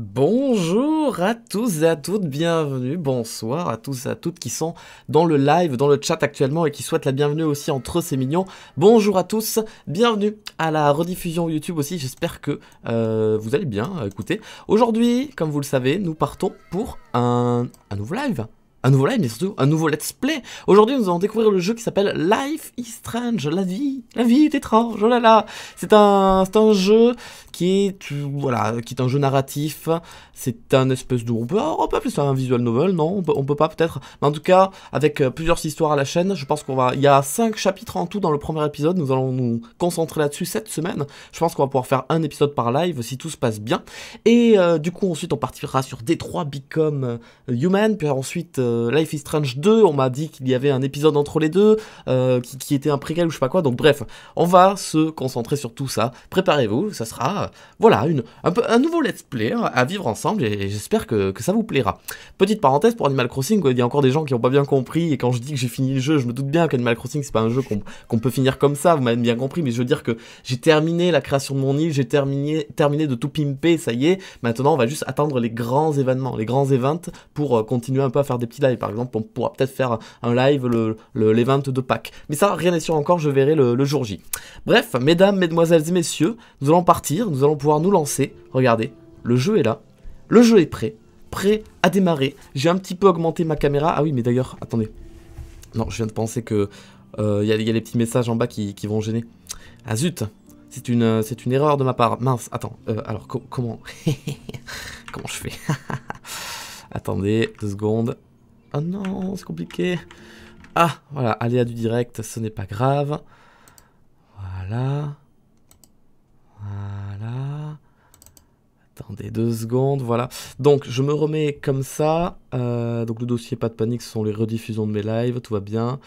Bonjour à tous et à toutes, bienvenue, bonsoir à tous et à toutes qui sont dans le live, dans le chat actuellement et qui souhaitent la bienvenue aussi entre eux, c'est mignon. Bonjour à tous, bienvenue à la rediffusion YouTube aussi, j'espère que euh, vous allez bien, écoutez. Aujourd'hui, comme vous le savez, nous partons pour un, un nouveau live, un nouveau live, mais surtout un nouveau let's play. Aujourd'hui, nous allons découvrir le jeu qui s'appelle Life is Strange. La vie, la vie est étrange. Oh là là, c'est un, un jeu qui est, voilà, qui est un jeu narratif. C'est un espèce de, on peut, plus ça un visual novel, non on peut, pas peut-être. Mais en tout cas, avec euh, plusieurs histoires à la chaîne, je pense qu'on va, il y a 5 chapitres en tout dans le premier épisode. Nous allons nous concentrer là-dessus cette semaine. Je pense qu'on va pouvoir faire un épisode par live si tout se passe bien. Et euh, du coup, ensuite, on partira sur Détroit Become Human, puis ensuite euh, euh, Life is Strange 2, on m'a dit qu'il y avait un épisode entre les deux, euh, qui, était un préquel ou je sais pas quoi, donc bref, on va se concentrer sur tout ça, préparez-vous, ça sera, voilà, une, un, peu, un nouveau let's play hein, à vivre ensemble, et j'espère que, ça vous plaira. Petite parenthèse pour Animal Crossing, il y a encore des gens qui n'ont pas bien compris, et quand je dis que j'ai fini le jeu, je me doute bien qu'Animal Crossing c'est pas un jeu qu'on peut finir comme ça, vous m'avez bien compris, mais je veux dire que j'ai terminé la création de mon île, j'ai terminé, terminé de tout pimper, ça y est, maintenant on va juste attendre les grands événements, les grands events, pour euh, continuer un peu à faire des petits live. Par exemple, on pourra peut-être faire un live le, le, les Pâques. Mais ça, rien n'est sûr encore, je verrai le, jour J. Bref, mesdames, mesdemoiselles et messieurs, nous allons partir, nous allons pouvoir nous lancer. Regardez, le jeu est là, le jeu est prêt, prêt à démarrer. J'ai un petit peu augmenté ma caméra. Ah oui, mais d'ailleurs, attendez. Non, je viens de penser que il euh, y, a les petits messages en bas qui, vont gêner. Ah zut c'est une, euh, c'est une erreur de ma part. Mince, attends, euh, alors comment... comment je fais Attendez, deux secondes. Oh non, c'est compliqué. Ah, voilà, aléa du direct, ce n'est pas grave. Voilà. Voilà. Attendez deux secondes, voilà. Donc, je me remets comme ça. Euh, donc, le dossier, pas de panique, ce sont les rediffusions de mes lives, tout va bien.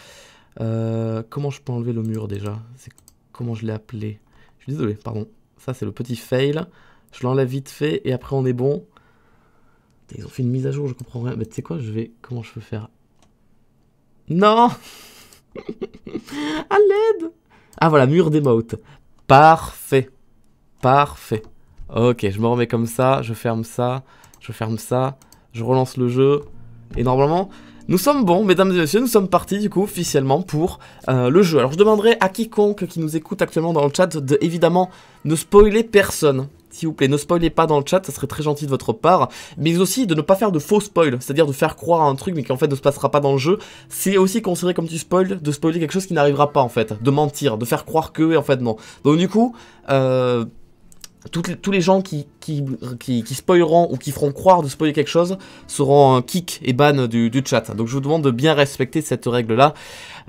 Euh, comment je peux enlever le mur déjà C'est Comment je l'ai appelé Je suis désolé, pardon. Ça, c'est le petit fail. Je l'enlève vite fait et après, on est bon. Ils ont fait une mise à jour, je comprends rien. Mais tu sais quoi, je vais. Comment je peux faire Non À l'aide Ah voilà, mur d'émote. Parfait. Parfait. Ok, je me remets comme ça, je ferme ça, je ferme ça, je relance le jeu. Et normalement, nous sommes bons, mesdames et messieurs, nous sommes partis du coup officiellement pour euh, le jeu. Alors je demanderai à quiconque qui nous écoute actuellement dans le chat de évidemment ne spoiler personne s'il vous plaît, ne spoilez pas dans le chat, ça serait très gentil de votre part. Mais aussi de ne pas faire de faux spoil, c'est-à-dire de faire croire à un truc mais qui en fait ne se passera pas dans le jeu. C'est aussi considéré comme du spoil de spoiler quelque chose qui n'arrivera pas en fait, de mentir, de faire croire que et en fait non. Donc du coup, euh, tous les gens qui, spoileront ou qui feront croire de spoiler quelque chose seront kick et ban du, chat. Donc je vous demande de bien respecter cette règle-là,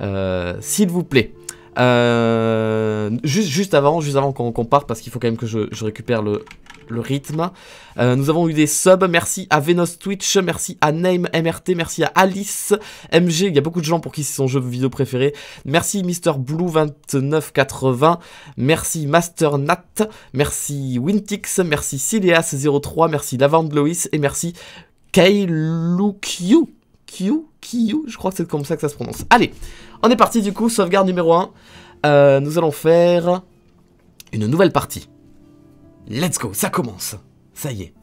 euh, s'il vous plaît. Euh, juste, juste avant, juste avant qu'on parte, parce qu'il faut quand même que je, récupère le, rythme. Euh, nous avons eu des subs, merci à Venos Twitch, merci à Name MRT, merci à Alice MG, il y a beaucoup de gens pour qui c'est son jeu vidéo préféré. Merci Mister Blue 2980, merci Master Nat, merci Wintix, merci Sileas 03, merci davant Lois et merci Kailu Q. Q, je crois que c'est comme ça que ça se prononce. Allez, on est parti du coup, sauvegarde numéro 1. Euh, nous allons faire une nouvelle partie. Let's go, ça commence. Ça y est.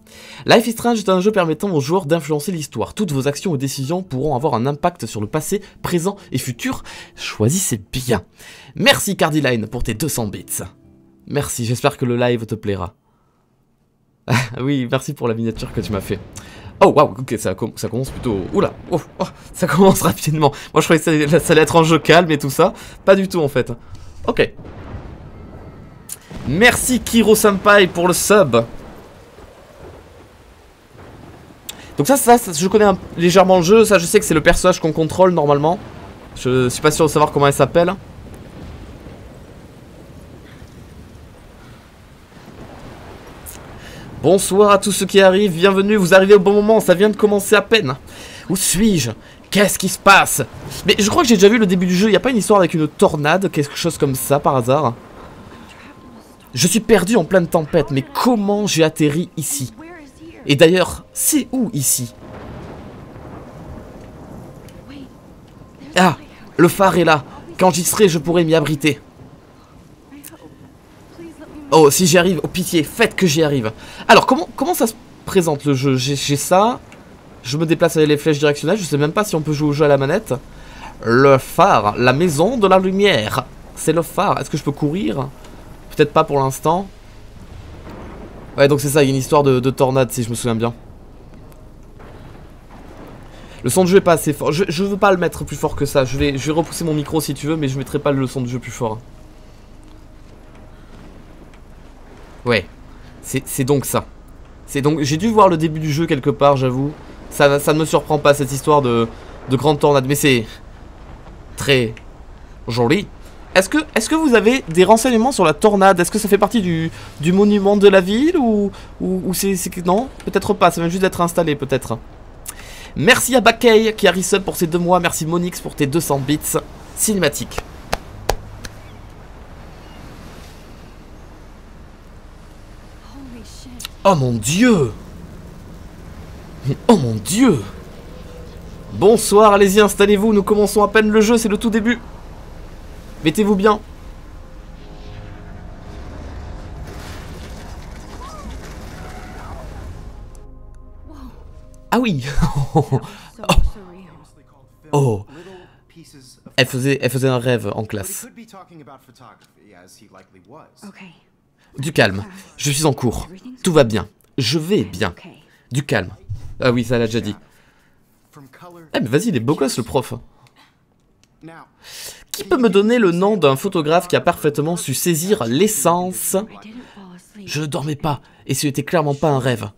Life is Strange est un jeu permettant aux joueurs d'influencer l'histoire. Toutes vos actions ou décisions pourront avoir un impact sur le passé, présent et futur. Choisissez bien. Merci Cardiline pour tes 200 bits. Merci, j'espère que le live te plaira. oui, merci pour la miniature que tu m'as fait. Oh waouh, ok, ça, commence plutôt... Oula, oh, oh, ça commence rapidement. Moi je croyais que ça, allait être un jeu calme et tout ça. Pas du tout en fait. Ok. Merci Kiro Senpai pour le sub. Donc ça, ça, je connais légèrement le jeu. Ça, je sais que c'est le personnage qu'on contrôle normalement. Je suis pas sûr de savoir comment elle s'appelle. Bonsoir à tous ceux qui arrivent, bienvenue, vous arrivez au bon moment, ça vient de commencer à peine. Où suis-je Qu'est-ce qui se passe Mais je crois que j'ai déjà vu le début du jeu, il n'y a pas une histoire avec une tornade, quelque chose comme ça par hasard Je suis perdu en pleine tempête, mais comment j'ai atterri ici Et d'ailleurs, c'est où ici Ah, le phare est là, quand j'y serai je pourrai m'y abriter. Oh, si j'y arrive, oh pitié, faites que j'y arrive. Alors, comment, comment ça se présente le jeu J'ai ça, je me déplace avec les flèches directionnelles, je sais même pas si on peut jouer au jeu à la manette. Le phare, la maison de la lumière. C'est le phare, est-ce que je peux courir Peut-être pas pour l'instant. Ouais, donc c'est ça, il y a une histoire de, tornade si je me souviens bien. Le son de jeu est pas assez fort. Je, je veux pas le mettre plus fort que ça. Je vais, je vais repousser mon micro si tu veux, mais je mettrai pas le son de jeu plus fort. Ouais, c'est donc ça. C'est donc J'ai dû voir le début du jeu quelque part, j'avoue. Ça, ça ne me surprend pas, cette histoire de, grande tornade. Mais c'est très joli. Est-ce que, est que vous avez des renseignements sur la tornade Est-ce que ça fait partie du, monument de la ville Ou, ou, c'est... Non Peut-être pas, ça vient juste d'être installé, peut-être. Merci à Bakay qui a resub pour ces deux mois. Merci Monix pour tes 200 bits cinématiques. Oh mon Dieu Oh mon Dieu Bonsoir, allez-y, installez-vous, nous commençons à peine le jeu, c'est le tout début. Mettez-vous bien. Ah oui oh. oh. Elle faisait, un rêve en classe. Du calme. Je suis en cours. Tout va bien. Je vais bien. Du calme. Ah oui, ça l'a déjà dit. Eh mais vas-y, il est beau gosse le prof. Qui peut me donner le nom d'un photographe qui a parfaitement su saisir l'essence Je ne dormais pas, et ce n'était clairement pas un rêve.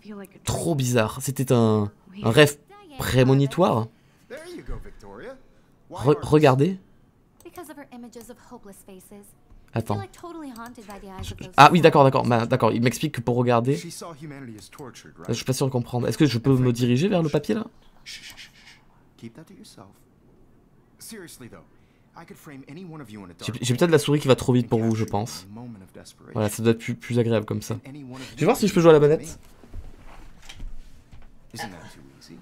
Trop bizarre, c'était un, rêve prémonitoire. regardez. Attends. Ah oui, d'accord, d'accord. Bah, d'accord, il m'explique que pour regarder... Je suis pas sûr de comprendre. Est-ce que je peux me diriger vers le papier, là j'ai peut-être la souris qui va trop vite pour vous, je pense. Voilà, ça doit être plus, plus agréable comme ça. Je vais voir si je peux jouer à la manette. Je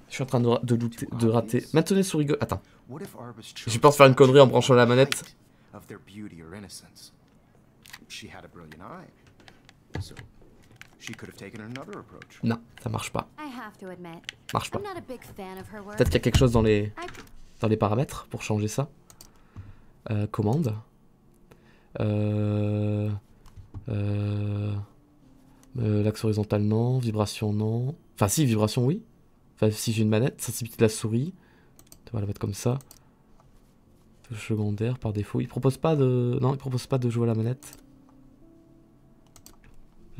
suis en train de, de, de rater. Maintenez souris Attends. Je pense faire une connerie en branchant la manette. Non, ça marche pas. marche pas. Peut-être qu'il y a quelque chose dans les dans les paramètres pour changer ça. Euh, commande. Euh, euh, l'axe horizontal non, vibration non. Enfin si, vibration oui. Enfin si j'ai une manette, sensibilité de la souris. Tu vas la mettre comme ça. Secondaire par défaut. Il propose pas de. Non, il propose pas de jouer à la manette.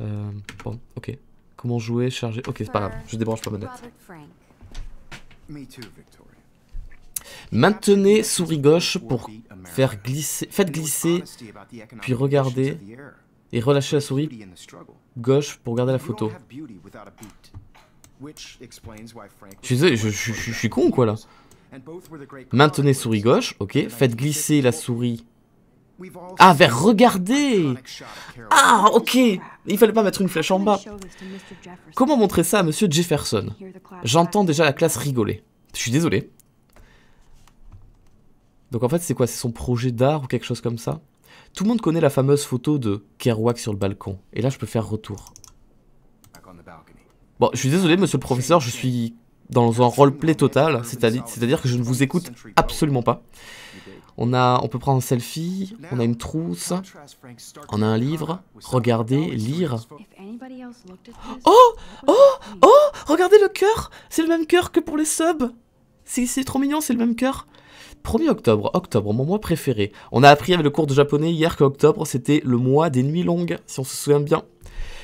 Euh, bon, ok. Comment jouer, charger... Ok, c'est pas grave, je débranche pas ma manette. Maintenez souris gauche pour faire glisser, faites glisser, puis regardez et relâchez la souris gauche pour garder la photo. Je suis, je, je suis con ou quoi là Maintenez souris gauche, ok. Faites glisser la souris ah, vers Ah, ok Il fallait pas mettre une flèche en bas. Comment montrer ça à Monsieur Jefferson J'entends déjà la classe rigoler. Je suis désolé. Donc en fait, c'est quoi C'est son projet d'art ou quelque chose comme ça Tout le monde connaît la fameuse photo de Kerouac sur le balcon. Et là, je peux faire retour. Bon, je suis désolé, monsieur le professeur, je suis dans un roleplay total, c'est-à-dire que je ne vous écoute absolument pas. On, a, on peut prendre un selfie, on a une trousse, on a un livre, Regardez, lire. Oh Oh Oh Regardez le cœur C'est le même cœur que pour les subs C'est trop mignon, c'est le même cœur 1er octobre, octobre, mon mois préféré. On a appris avec le cours de japonais hier que octobre c'était le mois des nuits longues, si on se souvient bien.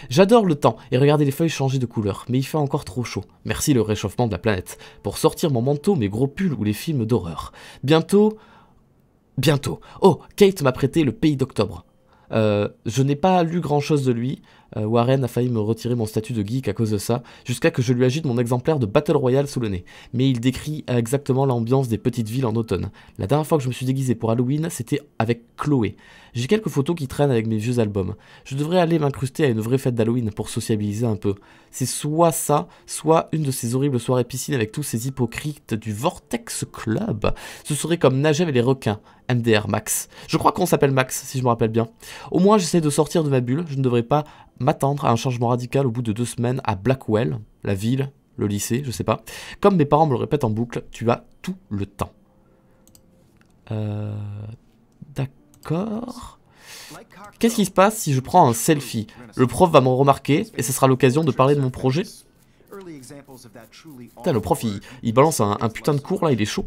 J'adore le temps et regarder les feuilles changer de couleur, mais il fait encore trop chaud. Merci le réchauffement de la planète. Pour sortir mon manteau, mes gros pulls ou les films d'horreur. Bientôt, bientôt. Oh, Kate m'a prêté Le Pays d'Octobre. Euh, je n'ai pas lu grand chose de lui. Euh, Warren a failli me retirer mon statut de geek à cause de ça, jusqu'à que je lui agite mon exemplaire de Battle Royale sous le nez. Mais il décrit exactement l'ambiance des petites villes en automne. La dernière fois que je me suis déguisé pour Halloween, c'était avec Chloé. J'ai quelques photos qui traînent avec mes vieux albums. Je devrais aller m'incruster à une vraie fête d'Halloween pour sociabiliser un peu. C'est soit ça, soit une de ces horribles soirées piscines avec tous ces hypocrites du Vortex Club. Ce serait comme nager et les requins. MDR Max. Je crois qu'on s'appelle Max, si je me rappelle bien. Au moins, j'essaie de sortir de ma bulle. Je ne devrais pas m'attendre à un changement radical au bout de deux semaines à Blackwell, la ville, le lycée, je sais pas. Comme mes parents me le répètent en boucle, tu as tout le temps. Euh, d'accord. Qu'est-ce qui se passe si je prends un selfie Le prof va m'en remarquer et ce sera l'occasion de parler de mon projet Putain, le prof, il, balance un, putain de cours là, il est chaud.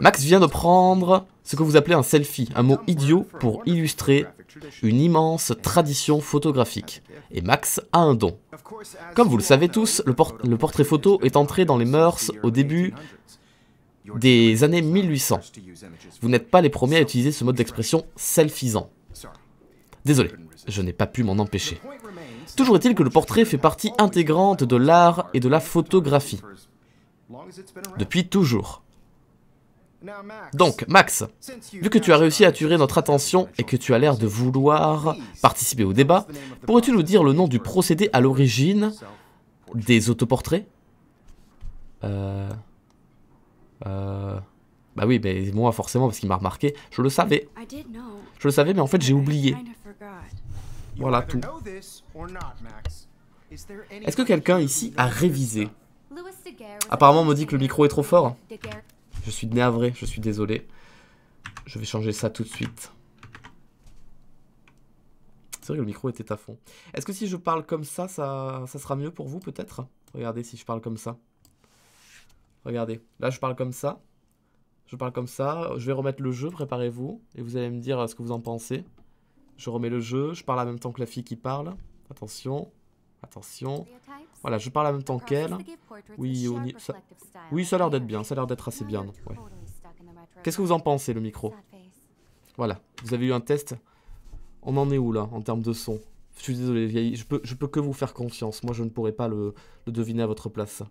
Max vient de prendre ce que vous appelez un selfie, un mot idiot pour illustrer une immense tradition photographique. Et Max a un don. Comme vous le savez tous, le, portrait photo est entré dans les mœurs au début des années 1800. Vous n'êtes pas les premiers à utiliser ce mode d'expression selfisant. Désolé, je n'ai pas pu m'en empêcher. Toujours est-il que le portrait fait partie intégrante de l'art et de la photographie. Depuis toujours. Donc, Max, vu que tu as réussi à attirer notre attention et que tu as l'air de vouloir participer au débat, pourrais-tu nous dire le nom du procédé à l'origine des autoportraits Euh... Euh... Bah oui, mais moi forcément, parce qu'il m'a remarqué, je le savais. Je le savais, mais en fait j'ai oublié. Voilà tout. Est-ce que quelqu'un ici a révisé Apparemment, on me dit que le micro est trop fort. Je suis navré, je suis désolé. Je vais changer ça tout de suite. C'est vrai que le micro était à fond. Est-ce que si je parle comme ça, ça, ça sera mieux pour vous peut-être Regardez si je parle comme ça. Regardez, là je parle comme ça. Je parle comme ça. Je vais remettre le jeu, préparez-vous. Et vous allez me dire ce que vous en pensez. Je remets le jeu, je parle en même temps que la fille qui parle. Attention, attention. Voilà, je parle en même temps qu'elle. Oui, ça... oui, ça a l'air d'être bien, ça a l'air d'être assez bien. Qu'est-ce que vous en pensez, le micro Voilà, vous avez eu un test. On en est où, là, en termes de son Je suis désolé, vieille, je peux, je peux que vous faire confiance. Moi, je ne pourrais pas le, deviner à votre place.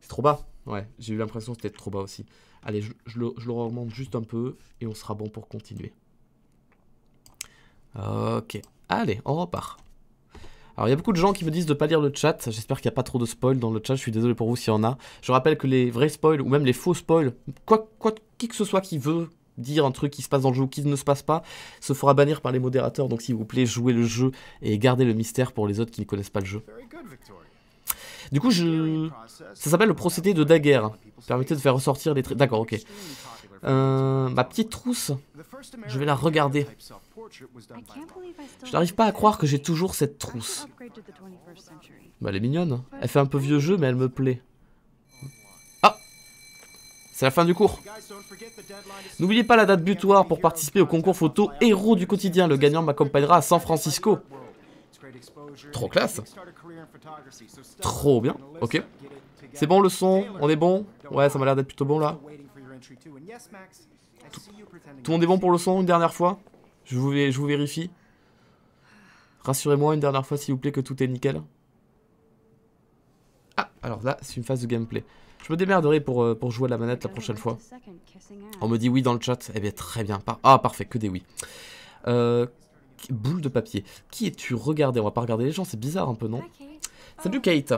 C'est trop bas Ouais, j'ai eu l'impression que c'était trop bas aussi. Allez, je le remonte juste un peu et on sera bon pour continuer. Ok. Allez, on repart. Alors il y a beaucoup de gens qui me disent de pas lire le chat, j'espère qu'il n'y a pas trop de spoils dans le chat, je suis désolé pour vous s'il y en a. Je rappelle que les vrais spoils ou même les faux spoils, quoi, quoi, qui que ce soit qui veut dire un truc qui se passe dans le jeu ou qui ne se passe pas, se fera bannir par les modérateurs, donc s'il vous plaît jouez le jeu et gardez le mystère pour les autres qui ne connaissent pas le jeu. Du coup, je... ça s'appelle le procédé de daguerre. Permettez de faire ressortir des traits. D'accord, ok. Euh, ma petite trousse, je vais la regarder. Je n'arrive pas à croire que j'ai toujours cette trousse. Bah, elle est mignonne. Hein. Elle fait un peu vieux jeu, mais elle me plaît. Ah C'est la fin du cours. N'oubliez pas la date butoir pour participer au concours photo Héros du quotidien. Le gagnant m'accompagnera à San Francisco. Trop classe Trop bien, ok. C'est bon le son, on est bon Ouais, ça m'a l'air d'être plutôt bon là. Tout le monde est bon pour le son une dernière fois je vous, vérifie. Rassurez-moi une dernière fois s'il vous plaît que tout est nickel. Ah, alors là, c'est une phase de gameplay. Je me démerderai pour, euh, jouer à la manette la prochaine fois. On me dit oui dans le chat. Eh bien, très bien. ah, parfait, que des oui. Euh, boule de papier. Qui es-tu Regardez, on va pas regarder les gens, c'est bizarre un peu, non Salut Kate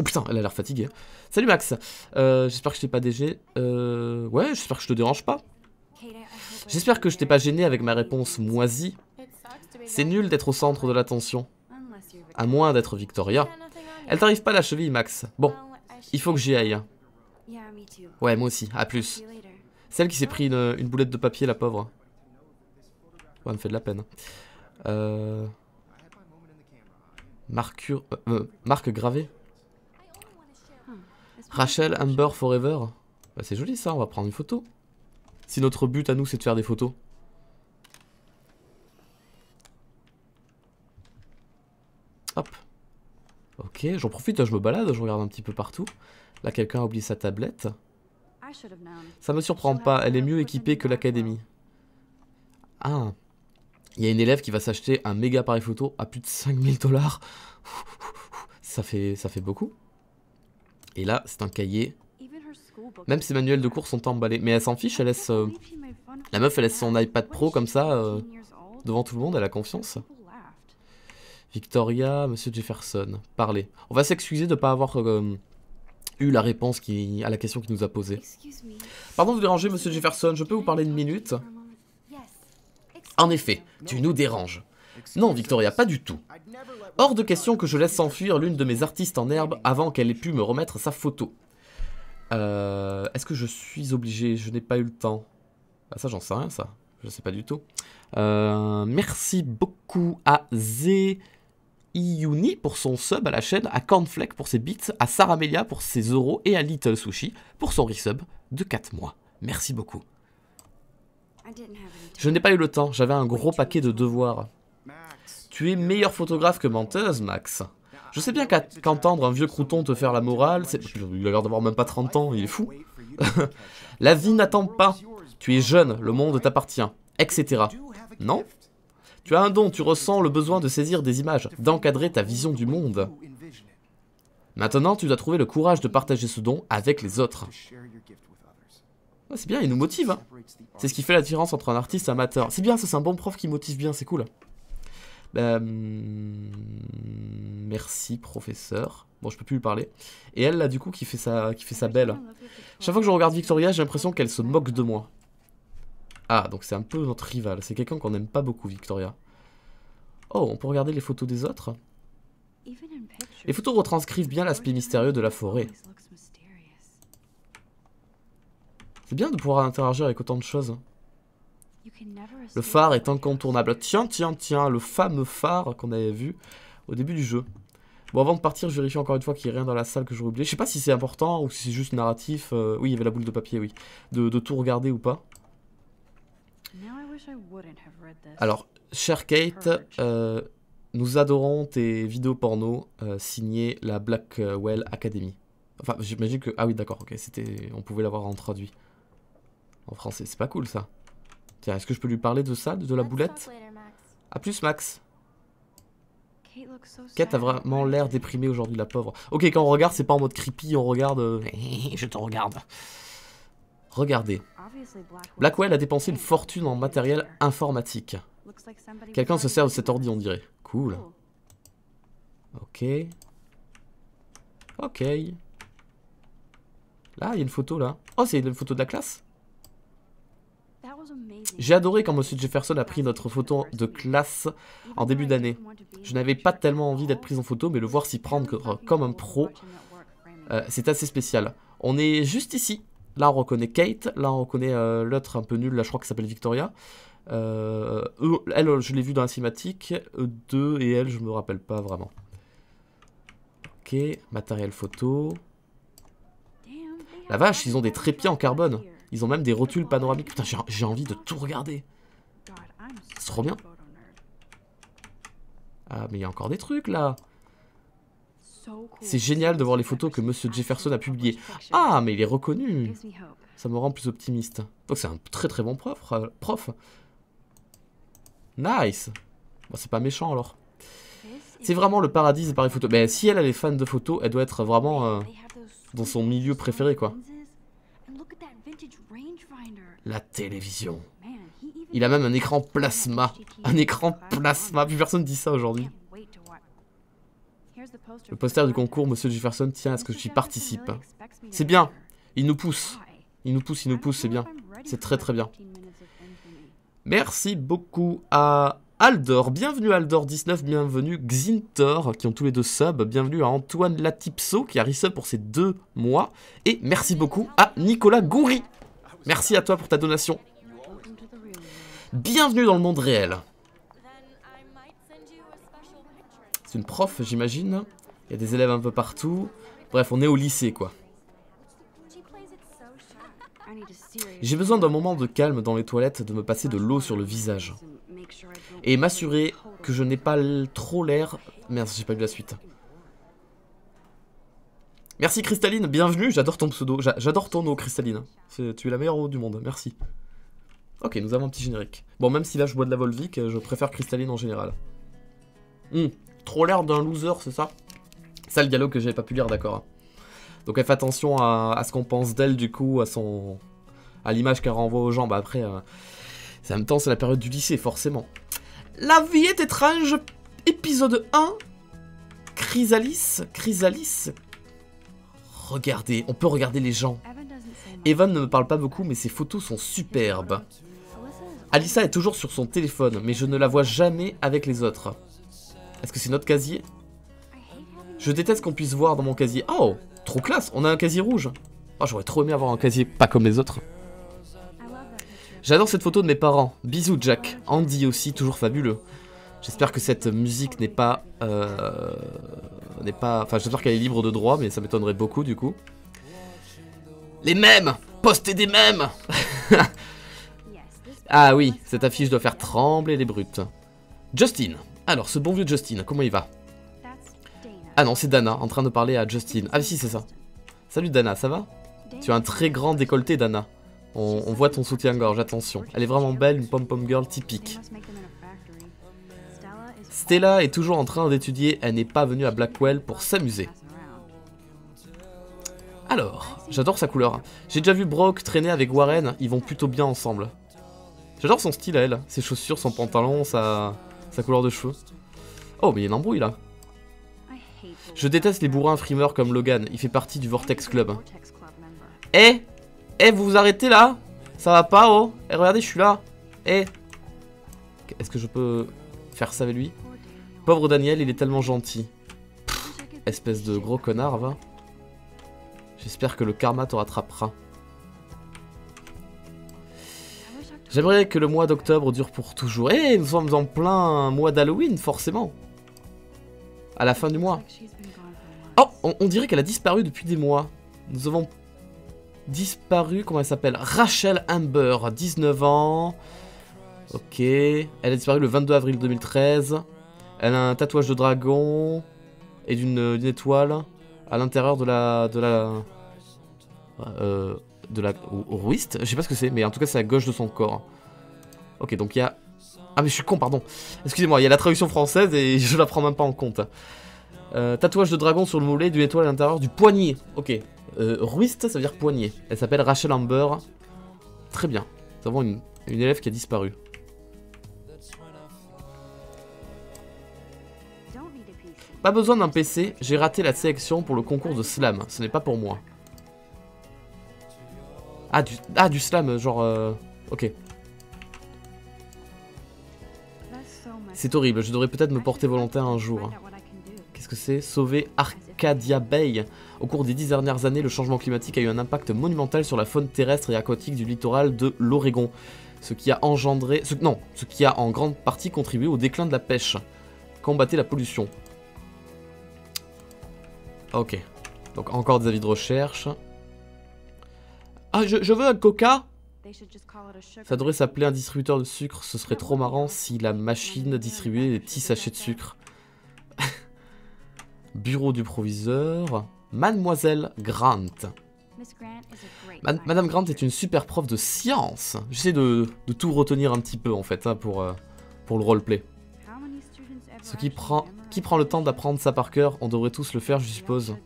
Oh putain, elle a l'air fatiguée. Salut Max. Euh, j'espère que je t'ai pas dégé. Euh, ouais, j'espère que je te dérange pas. J'espère que je t'ai pas gêné avec ma réponse moisie. C'est nul d'être au centre de l'attention. À moins d'être Victoria. Elle t'arrive pas à la cheville, Max. Bon, il faut que j'y aille. Ouais, moi aussi. À plus. Celle qui s'est pris une, boulette de papier, la pauvre. Ouais, me fait de la peine. Euh, Marcure... marque gravée Rachel Amber Forever. Bah, c'est joli ça, on va prendre une photo. Si notre but à nous c'est de faire des photos. Hop. Ok, j'en profite, je me balade, je regarde un petit peu partout. Là, quelqu'un a oublié sa tablette. Ça me surprend pas, elle est mieux équipée que l'académie. Ah, il y a une élève qui va s'acheter un méga appareil photo à plus de 5000 dollars. Ça fait, ça fait beaucoup. Et là, c'est un cahier. Même ses manuels de cours sont emballés. Mais elle s'en fiche, elle laisse... Euh, la meuf, elle laisse son iPad Pro comme ça, euh, devant tout le monde, elle a confiance. Victoria, Monsieur Jefferson, parlez. On va s'excuser de ne pas avoir euh, eu la réponse qui... à la question qu'il nous a posée. Pardon de vous déranger, Monsieur Jefferson, je peux vous parler une minute En effet, tu nous déranges. Non, Victoria, pas du tout. Hors de question que je laisse s'enfuir l'une de mes artistes en herbe avant qu'elle ait pu me remettre sa photo. Euh, Est-ce que je suis obligé Je n'ai pas eu le temps. Ah, ça, j'en sais rien, ça. Je sais pas du tout. Euh, merci beaucoup à Z. pour son sub à la chaîne, à Cornfleck pour ses beats, à Saramelia pour ses euros et à Little Sushi pour son resub de 4 mois. Merci beaucoup. Je n'ai pas eu le temps, j'avais un gros paquet de devoirs. Tu es meilleur photographe que menteuse, Max. Je sais bien qu'entendre un vieux crouton te faire la morale, c'est... Il a l'air d'avoir même pas 30 ans, il est fou. la vie n'attend pas. Tu es jeune, le monde t'appartient, etc. Non Tu as un don, tu ressens le besoin de saisir des images, d'encadrer ta vision du monde. Maintenant, tu dois trouver le courage de partager ce don avec les autres. c'est bien, il nous motive. Hein. C'est ce qui fait la différence entre un artiste et un amateur. C'est bien, c'est un bon prof qui motive bien, c'est cool. Bah, hmm, merci professeur. Bon, je peux plus lui parler. Et elle, là, du coup, qui fait sa, qui fait sa belle. Chaque fois que je regarde Victoria, j'ai l'impression qu'elle se moque de moi. Ah, donc c'est un peu notre rival. C'est quelqu'un qu'on n'aime pas beaucoup, Victoria. Oh, on peut regarder les photos des autres Les photos retranscrivent bien l'aspect mystérieux de la forêt. C'est bien de pouvoir interagir avec autant de choses. Le phare est incontournable. Tiens, tiens, tiens, le fameux phare qu'on avait vu au début du jeu. Bon, avant de partir, je vérifie encore une fois qu'il n'y a rien dans la salle que j'aurais oublié. Je sais pas si c'est important ou si c'est juste narratif. Euh, oui, il y avait la boule de papier, oui. De, tout regarder ou pas. Alors, chère Kate, euh, nous adorons tes vidéos porno euh, signées la Blackwell Academy. Enfin, j'imagine que... Ah oui, d'accord, ok, c'était... On pouvait l'avoir introduit En français, c'est pas cool, ça. Tiens, est-ce que je peux lui parler de ça, de la boulette A plus, Max. Kate a vraiment l'air déprimée aujourd'hui, la pauvre. Ok, quand on regarde, c'est pas en mode creepy, on regarde... Euh, je te regarde. Regardez. Blackwell a dépensé une fortune en matériel informatique. Quelqu'un se sert de cet ordi, on dirait. Cool. Ok. Ok. Là, il y a une photo, là. Oh, c'est une photo de la classe j'ai adoré quand M. Jefferson a pris notre photo de classe en début d'année. Je n'avais pas tellement envie d'être prise en photo, mais le voir s'y prendre euh, comme un pro, euh, c'est assez spécial. On est juste ici. Là, on reconnaît Kate. Là, on reconnaît euh, l'autre un peu nul, là, je crois qu'elle s'appelle Victoria. elle, je l'ai vue dans la cinématique. e deux et elle, je me rappelle pas vraiment. Ok, matériel photo. La vache, ils ont des trépieds en carbone. Ils ont même des rotules panoramiques. Putain, j'ai envie de tout regarder. C'est trop bien. Ah, mais il y a encore des trucs, là. C'est génial de voir les photos que Monsieur Jefferson a publiées. Ah, mais il est reconnu. Ça me rend plus optimiste. Donc c'est un très très bon prof. Euh, prof. Nice. c'est pas méchant alors. C'est vraiment le paradis des paris-photos. Mais si elle, elle est fan de photos, elle doit être vraiment euh, dans son milieu préféré, quoi la télévision. Il a même un écran plasma. Un écran plasma. Plus personne dit ça aujourd'hui. Le poster du concours, Monsieur Jefferson, tient à ce que j'y participe. C'est bien. Il nous pousse. Il nous pousse, il nous pousse, c'est bien. C'est très très bien. Merci beaucoup à Aldor. Bienvenue Aldor19, bienvenue Xintor, qui ont tous les deux subs. Bienvenue à Antoine Latipso, qui a resub pour ces deux mois. Et merci beaucoup à Nicolas Goury, Merci à toi pour ta donation. Bienvenue dans le monde réel. C'est une prof, j'imagine. Il y a des élèves un peu partout. Bref, on est au lycée, quoi. J'ai besoin d'un moment de calme dans les toilettes, de me passer de l'eau sur le visage. Et m'assurer que je n'ai pas trop l'air... Merde, j'ai pas vu la suite. Merci Cristaline, bienvenue, j'adore ton pseudo, j'adore ton eau Cristaline. Tu es la meilleure eau du monde, merci. Ok, nous avons un petit générique. Bon, même si là je bois de la Volvic, euh, je préfère Cristaline en général. Hmm. trop l'air d'un loser, c'est ça Ça le dialogue que j'avais pas pu lire, d'accord. Hein. Donc elle fait attention à, ce qu'on pense d'elle du coup, à son, à l'image qu'elle renvoie aux gens. Bah après, euh, c'est en même temps c'est la période du lycée forcément. La vie est étrange, épisode 1, Chrysalis, Chrysalis, Regardez, on peut regarder les gens. Evan ne me parle pas beaucoup, mais ses photos sont superbes. Alissa est toujours sur son téléphone, mais je ne la vois jamais avec les autres. Est-ce que c'est notre casier Je déteste qu'on puisse voir dans mon casier. Oh, trop classe, on a un casier rouge. Ah, j'aurais trop aimé avoir un casier pas comme les autres. J'adore cette photo de mes parents. Bisous Jack. Andy aussi, toujours fabuleux. J'espère que cette musique n'est pas... Euh, n'est pas... Enfin, j'espère qu'elle est libre de droit, mais ça m'étonnerait beaucoup, du coup. Les mêmes Postez des mêmes Ah oui, cette affiche doit faire trembler les brutes. Justin. Alors, ce bon vieux Justin, comment il va Ah non, c'est Dana, en train de parler à Justin. Ah si, c'est ça. Salut Dana, ça va Tu as un très grand décolleté, Dana. On, voit ton soutien-gorge, attention. Elle est vraiment belle, une pom-pom girl typique. Stella est toujours en train d'étudier, elle n'est pas venue à Blackwell pour s'amuser. Alors, j'adore sa couleur. J'ai déjà vu Brock traîner avec Warren, ils vont plutôt bien ensemble. J'adore son style à elle, ses chaussures, son pantalon, sa, sa couleur de cheveux. Oh, mais il y a une embrouille là. Je déteste les bourrins frimeurs comme Logan, il fait partie du Vortex Club. Eh Eh, vous vous arrêtez là Ça va pas, oh Eh, regardez, je suis là Eh Est-ce que je peux faire ça avec lui Pauvre Daniel, il est tellement gentil. espèce de gros connard, va. J'espère que le karma te rattrapera. J'aimerais que le mois d'octobre dure pour toujours. Eh nous sommes en plein mois d'Halloween, forcément. À la fin du mois. Oh, on, on dirait qu'elle a disparu depuis des mois. Nous avons disparu, comment elle s'appelle Rachel Amber, 19 ans. Ok. Elle a disparu le 22 avril 2013. Elle a un tatouage de dragon et euh, d'une étoile à l'intérieur de la... de la... Euh, de la... Rouiste Je sais pas ce que c'est, mais en tout cas c'est à gauche de son corps. Ok, donc il y a... Ah mais je suis con, pardon. Excusez-moi, il y a la traduction française et je la prends même pas en compte. Euh, tatouage de dragon sur le mollet, d'une étoile à l'intérieur du poignet. Ok. Euh, Ruist, ça veut dire poignet. Elle s'appelle Rachel Amber. Très bien. Nous avons une, une élève qui a disparu. Pas besoin d'un PC, j'ai raté la sélection pour le concours de slam, ce n'est pas pour moi. Ah du, ah, du slam, genre... Euh, ok. C'est horrible, je devrais peut-être me porter volontaire un jour. Qu'est-ce que c'est Sauver Arcadia Bay. Au cours des dix dernières années, le changement climatique a eu un impact monumental sur la faune terrestre et aquatique du littoral de l'Oregon. Ce qui a engendré... Non, ce qui a en grande partie contribué au déclin de la pêche. Combattez la pollution. Ok. Donc encore des avis de recherche. Ah, je, veux un coca Ça devrait s'appeler un distributeur de sucre. Ce serait trop marrant si la machine distribuait des petits sachets de sucre. Bureau du proviseur. Mademoiselle Grant. Madame Grant est une super prof de science. J'essaie de, tout retenir un petit peu en fait hein, pour, euh, pour le roleplay. Ce qui prend qui prend le temps d'apprendre ça par cœur On devrait tous le faire, je suppose.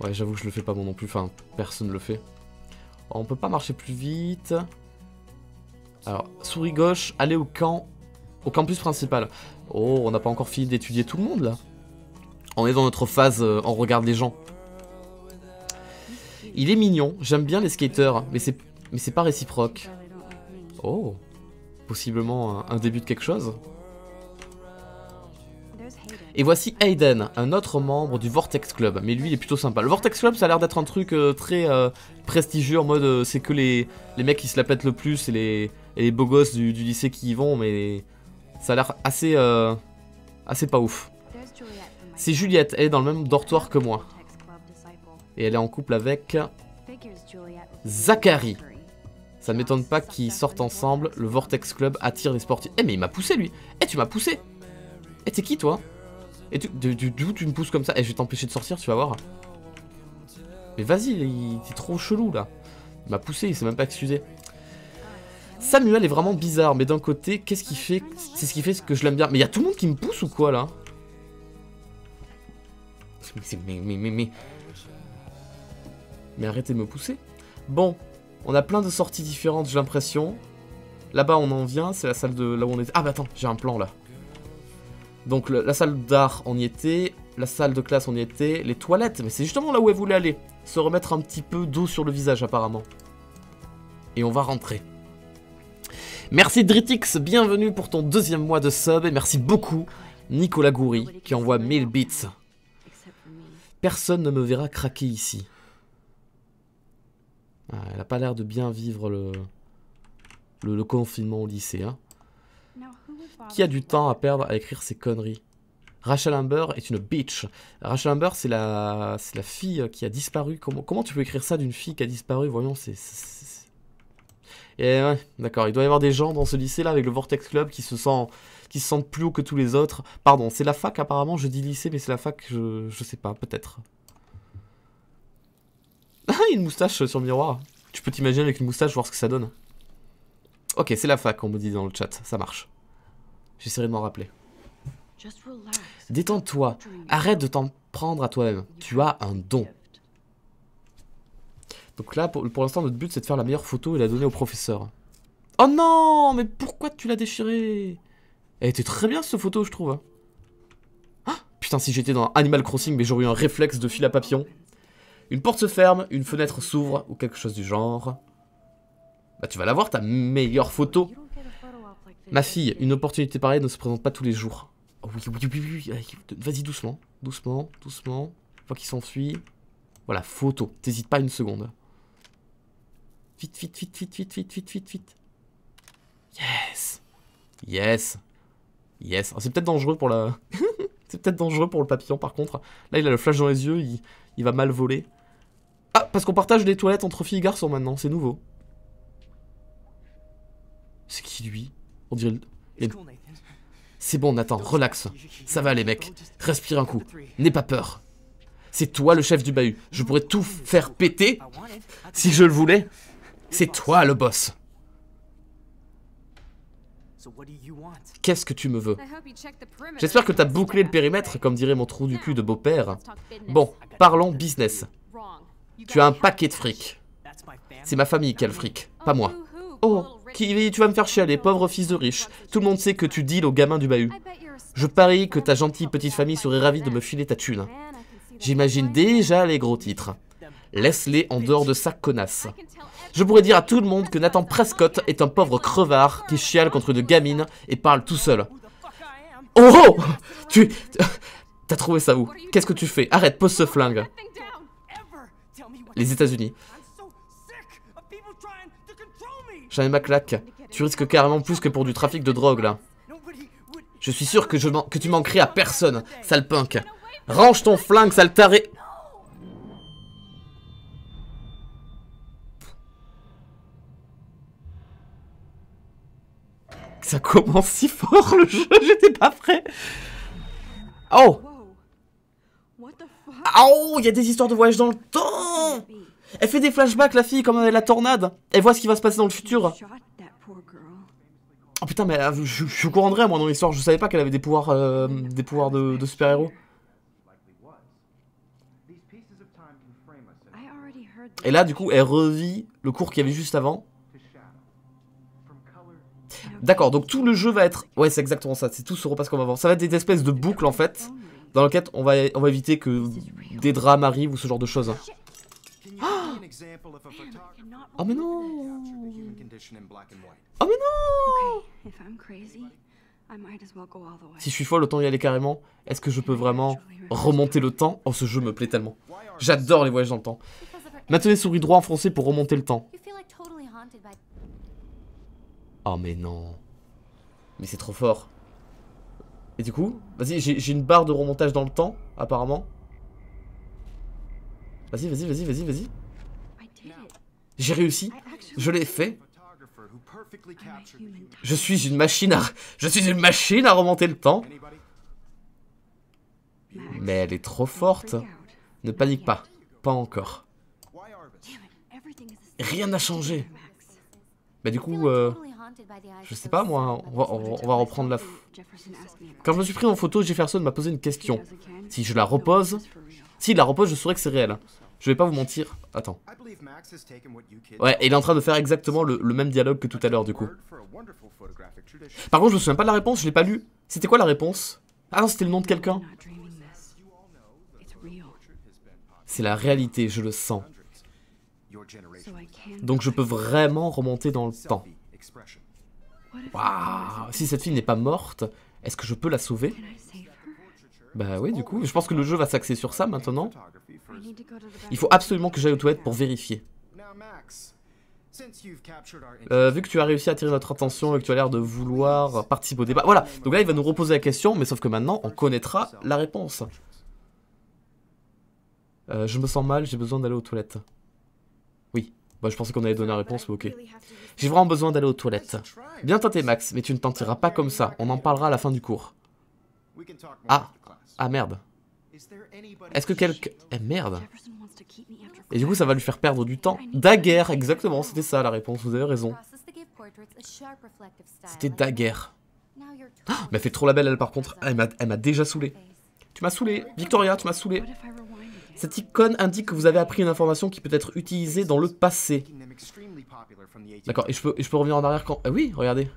Ouais, j'avoue que je le fais pas moi non plus. Enfin, personne le fait. On peut pas marcher plus vite. Alors, souris gauche, aller au camp, au campus principal. Oh, on n'a pas encore fini d'étudier tout le monde, là. On est dans notre phase, euh, on regarde les gens. Il est mignon, j'aime bien les skaters, mais c'est pas réciproque. Oh, possiblement un début de quelque chose et voici Hayden, un autre membre du Vortex Club, mais lui il est plutôt sympa. Le Vortex Club ça a l'air d'être un truc euh, très euh, prestigieux, en mode euh, c'est que les, les mecs qui se la pètent le plus et les, les beaux gosses du, lycée qui y vont, mais ça a l'air assez, assez pas ouf. C'est Juliette, elle est dans le même dortoir que moi. Et elle est en couple avec Zachary. Ça ne m'étonne pas qu'ils sortent ensemble, le Vortex Club attire les sportifs. Eh mais il m'a poussé lui Eh tu m'as poussé eh, t'es qui toi Et du d'où tu me pousses comme ça Eh, je vais t'empêcher de sortir, tu vas voir. Mais vas-y, t'es trop chelou là. Il m'a poussé, il s'est même pas excusé. Samuel est vraiment bizarre, mais d'un côté, qu'est-ce qu'il fait C'est ce qui fait que je l'aime bien. Mais y'a tout le monde qui me pousse ou quoi là mais, mais, mais, mais. arrêtez de me pousser. Bon, on a plein de sorties différentes, j'ai l'impression. Là-bas, on en vient, c'est la salle de là où on était. Ah bah attends, j'ai un plan là. Donc la salle d'art, on y était. La salle de classe, on y était. Les toilettes, mais c'est justement là où elle voulait aller. Se remettre un petit peu d'eau sur le visage, apparemment. Et on va rentrer. Merci Dritix, bienvenue pour ton deuxième mois de sub. Et merci beaucoup Nicolas Goury qui envoie 1000 bits. Personne ne me verra craquer ici. Ah, elle a pas l'air de bien vivre le, le, le confinement au lycée. Hein. Qui a du temps à perdre à écrire ces conneries Rachel Amber est une bitch. Rachel Amber, c'est la, la fille qui a disparu. Comment, comment tu peux écrire ça d'une fille qui a disparu Voyons, c'est. Et eh ouais, d'accord. Il doit y avoir des gens dans ce lycée-là avec le Vortex Club qui se sent, qui sentent plus haut que tous les autres. Pardon, c'est la fac apparemment. Je dis lycée, mais c'est la fac. Je, je sais pas, peut-être. Ah, une moustache sur le miroir. Tu peux t'imaginer avec une moustache voir ce que ça donne. Ok, c'est la fac, on me dit dans le chat. Ça marche. J'essaierai de m'en rappeler. Détends-toi. Arrête de t'en prendre à toi-même. Tu as un don. Donc là, pour, l'instant, notre but, c'est de faire la meilleure photo et la donner au professeur. Oh non Mais pourquoi tu l'as déchirée Elle était très bien, cette photo, je trouve. Hein. Ah putain, si j'étais dans Animal Crossing, mais j'aurais eu un réflexe de fil à papillon. Une porte se ferme, une fenêtre s'ouvre, ou quelque chose du genre. Bah, tu vas la voir, ta meilleure photo. Ma fille, une opportunité pareille ne se présente pas tous les jours. Oh oui, oui, oui, oui. Vas-y doucement, doucement, doucement. Une fois qu'il s'enfuit. Voilà, photo. T'hésites pas une seconde. Vite, vite, vite, vite, vite, vite, vite, vite, vite. Yes. Yes. Yes. Ah, c'est peut-être dangereux pour la... c'est peut-être dangereux pour le papillon, par contre. Là, il a le flash dans les yeux, il, il va mal voler. Ah, parce qu'on partage les toilettes entre filles et garçons maintenant, c'est nouveau. C'est qui, lui c'est bon, Nathan, relax. Ça va, les mecs. Respire un coup. N'aie pas peur. C'est toi le chef du bahut. Je pourrais tout faire péter si je le voulais. C'est toi le boss. Qu'est-ce que tu me veux J'espère que t'as bouclé le périmètre, comme dirait mon trou du cul de beau-père. Bon, parlons business. Tu as un paquet de fric. C'est ma famille qui a le fric, pas oh, moi. Oh, tu vas me faire chialer, pauvre fils de riche. Tout le monde sait que tu deals aux gamins du bahut. Je parie que ta gentille petite famille serait ravie de me filer ta thune. J'imagine déjà les gros titres. Laisse-les en dehors de sa connasse. Je pourrais dire à tout le monde que Nathan Prescott est un pauvre crevard qui chiale contre une gamine et parle tout seul. Oh oh, oh Tu... T'as trouvé ça où Qu'est-ce que tu fais Arrête, pose ce flingue. Les États-Unis ai ma claque. Tu risques carrément plus que pour du trafic de drogue, là. Je suis sûr que, je que tu manquerais à personne, sale punk. Range ton flingue, sale taré. Ça commence si fort le jeu, j'étais pas prêt. Oh Oh, il y a des histoires de voyage dans le temps elle fait des flashbacks, la fille, comme avec la tornade. Elle voit ce qui va se passer dans le futur. Oh putain, mais euh, je, je courant de rien, moi, dans l'histoire. Je savais pas qu'elle avait des pouvoirs, euh, des pouvoirs de, super-héros. Et là, du coup, elle revit le cours qu'il y avait juste avant. D'accord, donc tout le jeu va être... Ouais, c'est exactement ça, c'est tout se repasse va avant. Ça va être des espèces de boucles, en fait, dans lesquelles on va, on va éviter que des drames arrivent ou ce genre de choses. Hein. oh mais non Oh mais non Si je suis folle, autant y aller carrément. Est-ce que je peux vraiment remonter le temps Oh, ce jeu me plaît tellement. J'adore les voyages dans le temps. Maintenez souris droit en français pour remonter le temps. Oh mais non. Mais c'est trop fort. Et du coup, vas-y, j'ai une barre de remontage dans le temps, apparemment. Vas-y, vas-y, vas-y, vas-y, vas-y. J'ai réussi. Je l'ai fait. Je suis une machine à... Je suis une machine à remonter le temps. Mais elle est trop forte. Ne panique pas. Pas encore. Rien n'a changé. Mais bah, du coup, euh, je sais pas moi, on va, reprendre la... Quand je me suis pris en photo, Jefferson m'a posé une question. Si je la repose... Si il la repose, je saurais que c'est réel. Je vais pas vous mentir. Attends. Ouais, il est en train de faire exactement le, même dialogue que tout à l'heure, du coup. Par contre, je me souviens pas de la réponse, je l'ai pas lu. C'était quoi la réponse Ah non, c'était le nom de quelqu'un. C'est la réalité, je le sens. Donc je peux vraiment remonter dans le temps. Waouh Si cette fille n'est pas morte, est-ce que je peux la sauver bah oui, du coup, je pense que le jeu va s'axer sur ça maintenant. Il faut absolument que j'aille aux toilettes pour vérifier. Euh, vu que tu as réussi à attirer notre attention et que tu as l'air de vouloir participer au débat. Voilà, donc là il va nous reposer la question, mais sauf que maintenant on connaîtra la réponse. Euh, je me sens mal, j'ai besoin d'aller aux toilettes. Oui, bah, je pensais qu'on allait donner la réponse, mais ok. J'ai vraiment besoin d'aller aux toilettes. Bien tenté Max, mais tu ne t'en tireras pas comme ça, on en parlera à la fin du cours. Ah, ah merde. Est-ce que quelqu'un... Eh merde. Et du coup, ça va lui faire perdre du temps. Daguerre, exactement, c'était ça la réponse, vous avez raison. C'était Daguerre. Oh, mais elle fait trop la belle, elle, par contre. Elle m'a déjà saoulé. Tu m'as saoulé, Victoria, tu m'as saoulé. Cette icône indique que vous avez appris une information qui peut être utilisée dans le passé. D'accord, et, je peux, je peux revenir en arrière quand... Eh oui, regardez.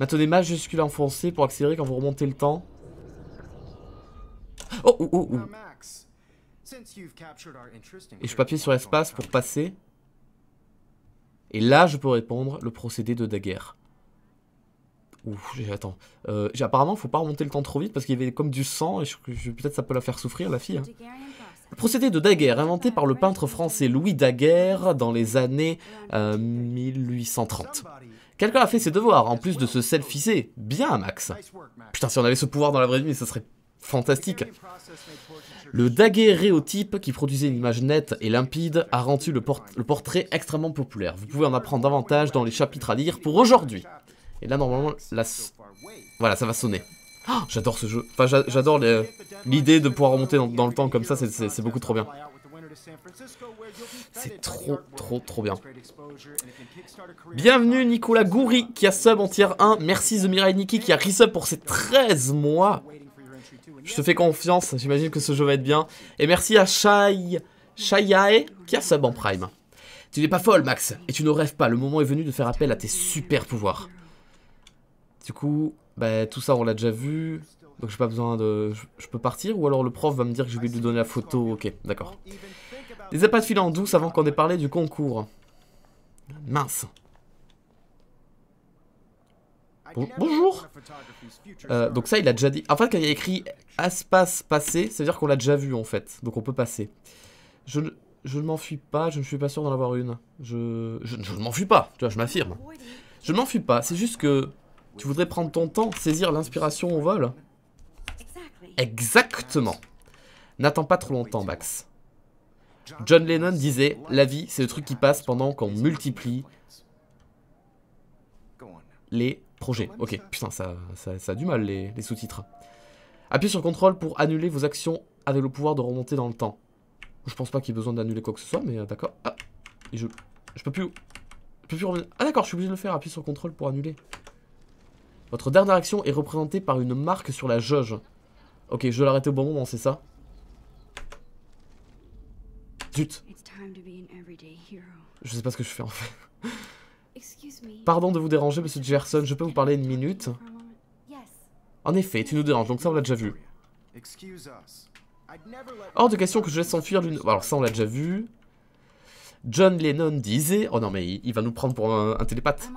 Maintenez majuscule enfoncé pour accélérer quand vous remontez le temps. Oh, oh, oh, oh, Et je papier sur l'espace pour passer. Et là, je peux répondre le procédé de daguerre. Ouh, j'attends. Euh, apparemment, faut pas remonter le temps trop vite parce qu'il y avait comme du sang et peut-être ça peut la faire souffrir, la fille. Hein. Le procédé de daguerre, inventé par le peintre français Louis Daguerre dans les années 1830. Euh, Quelqu'un a fait ses devoirs, en plus de se selfiser. Bien, Max. Putain, si on avait ce pouvoir dans la vraie vie, ça serait fantastique. Le daguerréotype qui produisait une image nette et limpide a rendu le, portrait extrêmement populaire. Vous pouvez en apprendre davantage dans les chapitres à lire pour aujourd'hui. Et là, normalement, voilà, ça va sonner. Oh, j'adore ce jeu. Enfin, j'adore l'idée de pouvoir remonter dans, le temps comme ça, c'est beaucoup trop bien. C'est trop, trop, trop bien. Bienvenue Nicolas Goury qui a sub en tier 1. Merci The Mirai Nikki qui a re-sub pour ses 13 mois. Je te fais confiance, j'imagine que ce jeu va être bien. Et merci à Shai... Shayae qui a sub en prime. Tu n'es pas folle, Max, et tu ne rêves pas. Le moment est venu de faire appel à tes super pouvoirs. Du coup, bah, tout ça, on l'a déjà vu. Donc j'ai pas besoin de... Je peux partir Ou alors le prof va me dire que je vais lui donner la photo. Ok, d'accord. Les pas de fil en douce avant qu'on ait parlé du concours. Mince. bonjour euh, Donc ça, il a déjà dit... En fait, quand il a écrit Aspas passé, c'est à dire qu'on l'a déjà vu en fait. Donc on peut passer. Je, je m'en m'enfuis pas, je ne suis pas sûr d'en avoir une. Je, je, m'en ne pas, tu vois, je m'affirme. Je ne m'enfuis pas, c'est juste que tu voudrais prendre ton temps, saisir l'inspiration au vol. Exactement. N'attends pas trop longtemps, Max. John Lennon disait, la vie, c'est le truc qui passe pendant qu'on multiplie les projets. Ok, putain, ça, ça, ça a du mal, les sous-titres. Appuyez sur contrôle pour annuler vos actions avec le pouvoir de remonter dans le temps. Je pense pas qu'il y ait besoin d'annuler quoi que ce soit, mais euh, d'accord. Ah, je... peux plus... Je plus revenir... Ah d'accord, je suis obligé de le faire. Appuyez sur contrôle pour annuler. Votre dernière action est représentée par une marque sur la jauge. Ok, je dois l'arrêter au bon moment, c'est ça Zut Je sais pas ce que je fais en fait. Pardon de vous déranger, monsieur Jefferson. je peux vous parler une minute en effet, tu nous déranges, donc ça on l'a déjà vu. Hors de question que je laisse s'enfuir l'une... Alors ça on l'a déjà vu. John Lennon disait... Oh non mais il, va nous prendre pour un, télépathe.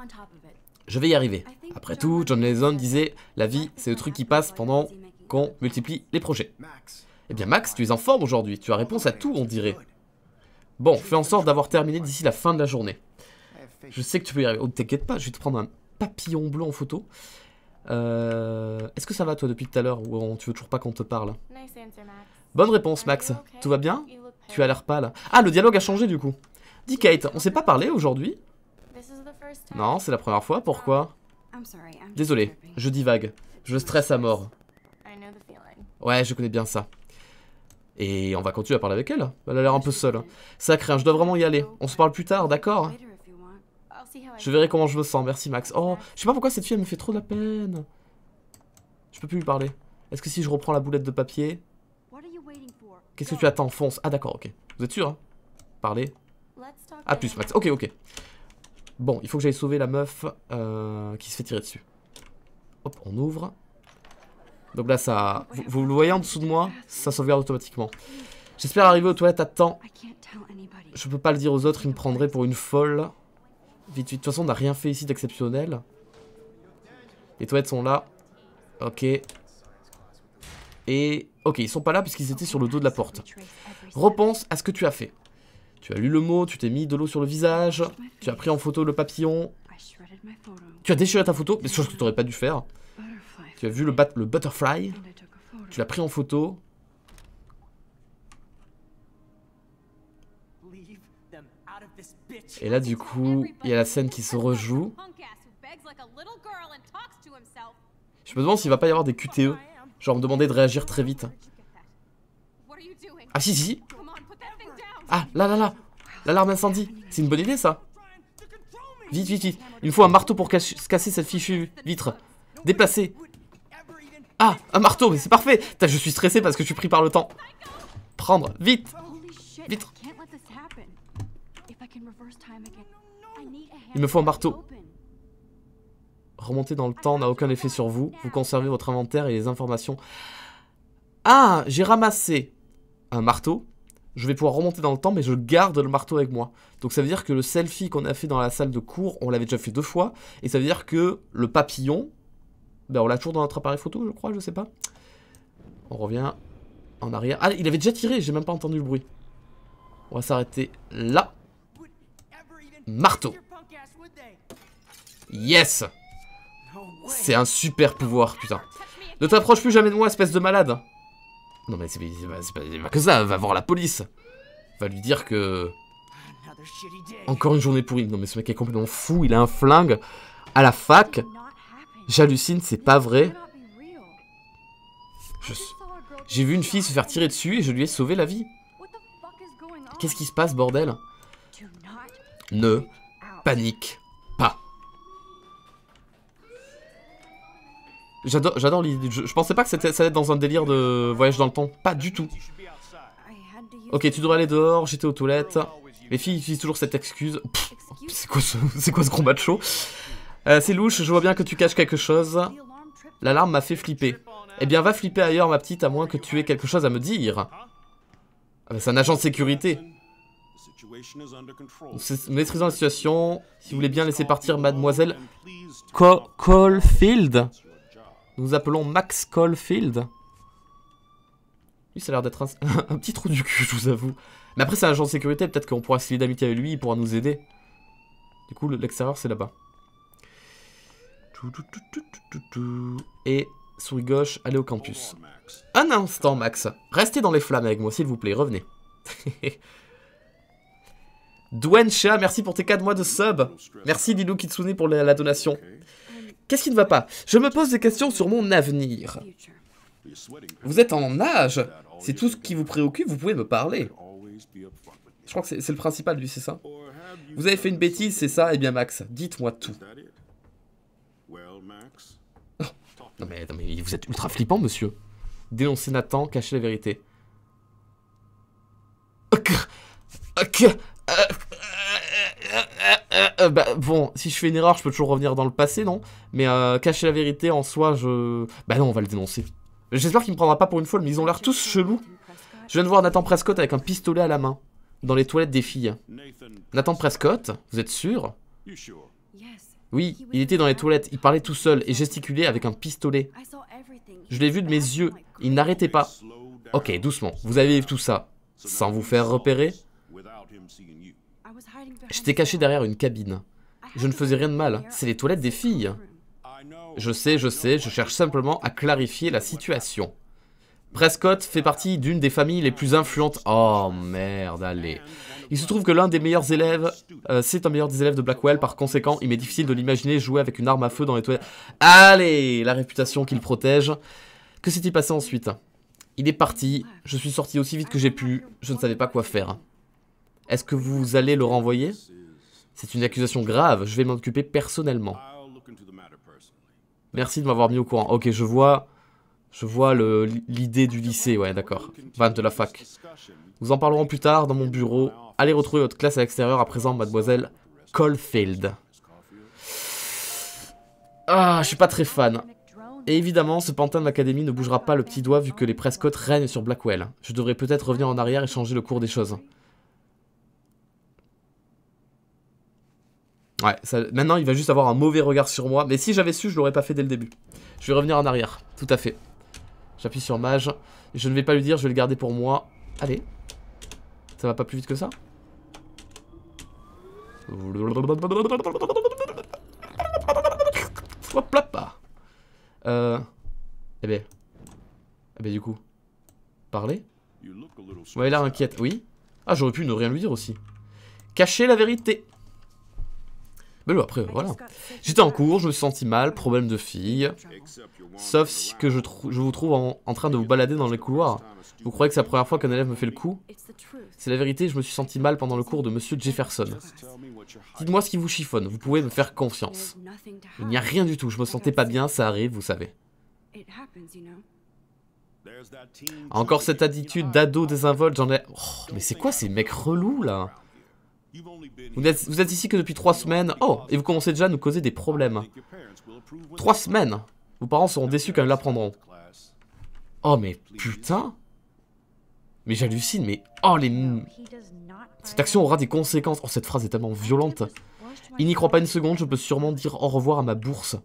Je vais y arriver. Après tout, John Lennon disait, la vie c'est le truc qui passe pendant qu'on multiplie les projets. Eh bien Max, tu es en forme aujourd'hui, tu as réponse à tout on dirait. Bon, fais en sorte d'avoir terminé d'ici la fin de la journée. Je sais que tu peux y arriver. Oh, t'inquiète pas, je vais te prendre un papillon bleu en photo. Euh, Est-ce que ça va toi depuis tout à l'heure ou tu veux toujours pas qu'on te parle Bonne réponse Max. Tout va bien Tu as l'air pâle. Ah, le dialogue a changé du coup. Dis Kate, on s'est pas parlé aujourd'hui Non, c'est la première fois. Pourquoi um, Désolé, je divague. Je stresse à mort. Ouais, je connais bien ça. Et on va continuer à parler avec elle. Elle a l'air un peu seule. Sacré, hein, je dois vraiment y aller. On se parle plus tard, d'accord je verrai comment je me sens, merci Max. Oh, je sais pas pourquoi cette fille me fait trop de la peine. Je peux plus lui parler. Est-ce que si je reprends la boulette de papier... Qu'est-ce que tu attends Fonce. Ah d'accord, ok. Vous êtes sûr, hein Parlez. Ah plus Max, ok, ok. Bon, il faut que j'aille sauver la meuf euh, qui se fait tirer dessus. Hop, on ouvre. Donc là, ça... Vous, le voyez en dessous de moi Ça sauvegarde automatiquement. J'espère arriver aux toilettes à temps. Je peux pas le dire aux autres, ils me prendraient pour une folle. De toute façon, on n'a rien fait ici d'exceptionnel. Les toilettes sont là. Ok. Et... Ok, ils sont pas là puisqu'ils étaient sur le dos de la porte. Repense à ce que tu as fait. Tu as lu le mot, tu t'es mis de l'eau sur le visage, tu as pris en photo le papillon, tu as déchiré ta photo, mais chose que tu n'aurais pas dû faire. Tu as vu le, le butterfly, tu l'as pris en photo, Et là, du coup, il y a la scène qui se rejoue. Je me demande s'il va pas y avoir des QTE. Genre me demander de réagir très vite. Ah si, si, Ah, là, là, là. L'alarme incendie. C'est une bonne idée, ça. Vite, vite, vite. Il faut un marteau pour casser cette fichue vitre. Déplacer. Ah, un marteau, mais c'est parfait. je suis stressé parce que je suis pris par le temps. Prendre, vite. Vite. Il me faut un marteau. Remonter dans le temps n'a aucun effet sur vous. Vous conservez votre inventaire et les informations. Ah, j'ai ramassé un marteau. Je vais pouvoir remonter dans le temps, mais je garde le marteau avec moi. Donc ça veut dire que le selfie qu'on a fait dans la salle de cours, on l'avait déjà fait deux fois. Et ça veut dire que le papillon, ben on l'a toujours dans notre appareil photo, je crois, je sais pas. On revient en arrière. Ah, il avait déjà tiré, j'ai même pas entendu le bruit. On va s'arrêter là marteau. Yes C'est un super pouvoir, putain. Ne t'approche plus jamais de moi, espèce de malade. Non mais c'est pas, que ça, va voir la police. Va lui dire que... Encore une journée pourrie. Non mais ce mec est complètement fou, il a un flingue à la fac. J'hallucine, c'est pas vrai. J'ai vu une fille se faire tirer dessus et je lui ai sauvé la vie. Qu'est-ce qui se passe, bordel ne panique pas. J'adore, l'idée du Je pensais pas que c'était, ça allait être dans un délire de voyage dans le temps. Pas du tout. Ok, tu devrais aller dehors, j'étais aux toilettes. Les filles utilisent toujours cette excuse. C'est quoi, ce, c'est quoi ce gros macho euh, C'est louche, je vois bien que tu caches quelque chose. L'alarme m'a fait flipper. Eh bien, va flipper ailleurs, ma petite, à moins que tu aies quelque chose à me dire. Ah bah, c'est un agent de sécurité maîtrisons la situation, si vous voulez bien laisser partir mademoiselle Co Caulfield. Nous appelons Max Caulfield. Lui, ça a l'air d'être un, petit trou du cul, je vous avoue. Mais après, c'est un agent de sécurité, peut-être qu'on pourra se lier d'amitié avec lui, il pourra nous aider. Du coup, l'extérieur, c'est là-bas. Et, souris gauche, allez au campus. Un instant, Max. Restez dans les flammes avec moi, s'il vous plaît, revenez. Dwencha, merci pour tes 4 mois de sub. Merci Lilou Kitsune pour la, donation. Qu'est-ce qui ne va pas Je me pose des questions sur mon avenir. Vous êtes en âge C'est tout ce qui vous préoccupe, vous pouvez me parler. Je crois que c'est le principal, lui, c'est ça Vous avez fait une bêtise, c'est ça Eh bien, Max, dites-moi tout. non, mais, vous êtes ultra flippant, monsieur. Dénoncez Nathan, cacher la vérité. Ok. Ok, euh, bah, bon, si je fais une erreur, je peux toujours revenir dans le passé, non Mais euh, cacher la vérité en soi, je... Bah non, on va le dénoncer. J'espère qu'il me prendra pas pour une folle, mais ils ont l'air tous chelous. Je viens de voir Nathan Prescott avec un pistolet à la main, dans les toilettes des filles. Nathan Prescott, vous êtes sûr Oui, il était dans les toilettes, il parlait tout seul et gesticulait avec un pistolet. Je l'ai vu de mes yeux, il n'arrêtait pas. Ok, doucement, vous avez vu tout ça, sans vous faire repérer J'étais caché derrière une cabine. Je ne faisais rien de mal, c'est les toilettes des filles. Je sais, je sais, je cherche simplement à clarifier la situation. Prescott fait partie d'une des familles les plus influentes. Oh merde, allez. Il se trouve que l'un des meilleurs élèves, euh, c'est un meilleur des élèves de Blackwell, par conséquent, il m'est difficile de l'imaginer jouer avec une arme à feu dans les toilettes. Allez, la réputation qu'il protège. Que s'est-il passé ensuite Il est parti, je suis sorti aussi vite que j'ai pu, je ne savais pas quoi faire. Est-ce que vous allez le renvoyer C'est une accusation grave, je vais m'en occuper personnellement. Merci de m'avoir mis au courant. Ok, je vois... Je vois l'idée du lycée, ouais, d'accord. Van de la fac. Nous en parlerons plus tard dans mon bureau. Allez retrouver votre classe à l'extérieur à présent, mademoiselle Caulfield. Ah, je suis pas très fan. Et évidemment, ce pantin de l'académie ne bougera pas le petit doigt vu que les Prescott règnent sur Blackwell. Je devrais peut-être revenir en arrière et changer le cours des choses. Ouais, maintenant il va juste avoir un mauvais regard sur moi. Mais si j'avais su, je l'aurais pas fait dès le début. Je vais revenir en arrière, tout à fait. J'appuie sur mage. Je ne vais pas lui dire, je vais le garder pour moi. Allez. Ça va pas plus vite que ça Hop là Euh... Eh ben... Eh ben du coup... Parler Ouais, là, inquiète, oui. Ah, j'aurais pu ne rien lui dire aussi. Cacher la vérité mais après, voilà. J'étais en cours, je me suis senti mal, problème de fille. Sauf que je, vous trouve en, train de vous balader dans les couloirs. Vous croyez que c'est la première fois qu'un élève me fait le coup C'est la vérité, je me suis senti mal pendant le cours de Monsieur Jefferson. Dites-moi ce qui vous chiffonne, vous pouvez me faire confiance. Il n'y a rien du tout, je me sentais pas bien, ça arrive, vous savez. Encore cette attitude d'ado désinvolte, j'en ai... Oh, mais c'est quoi ces mecs relous, là vous êtes, ici que depuis trois semaines. Oh, et vous commencez déjà à nous causer des problèmes. Trois semaines Vos parents seront déçus quand ils l'apprendront. Oh, mais putain Mais j'hallucine, mais... Oh, les... Cette action aura des conséquences. Oh, cette phrase est tellement violente. Il n'y croit pas une seconde, je peux sûrement dire au revoir à ma bourse.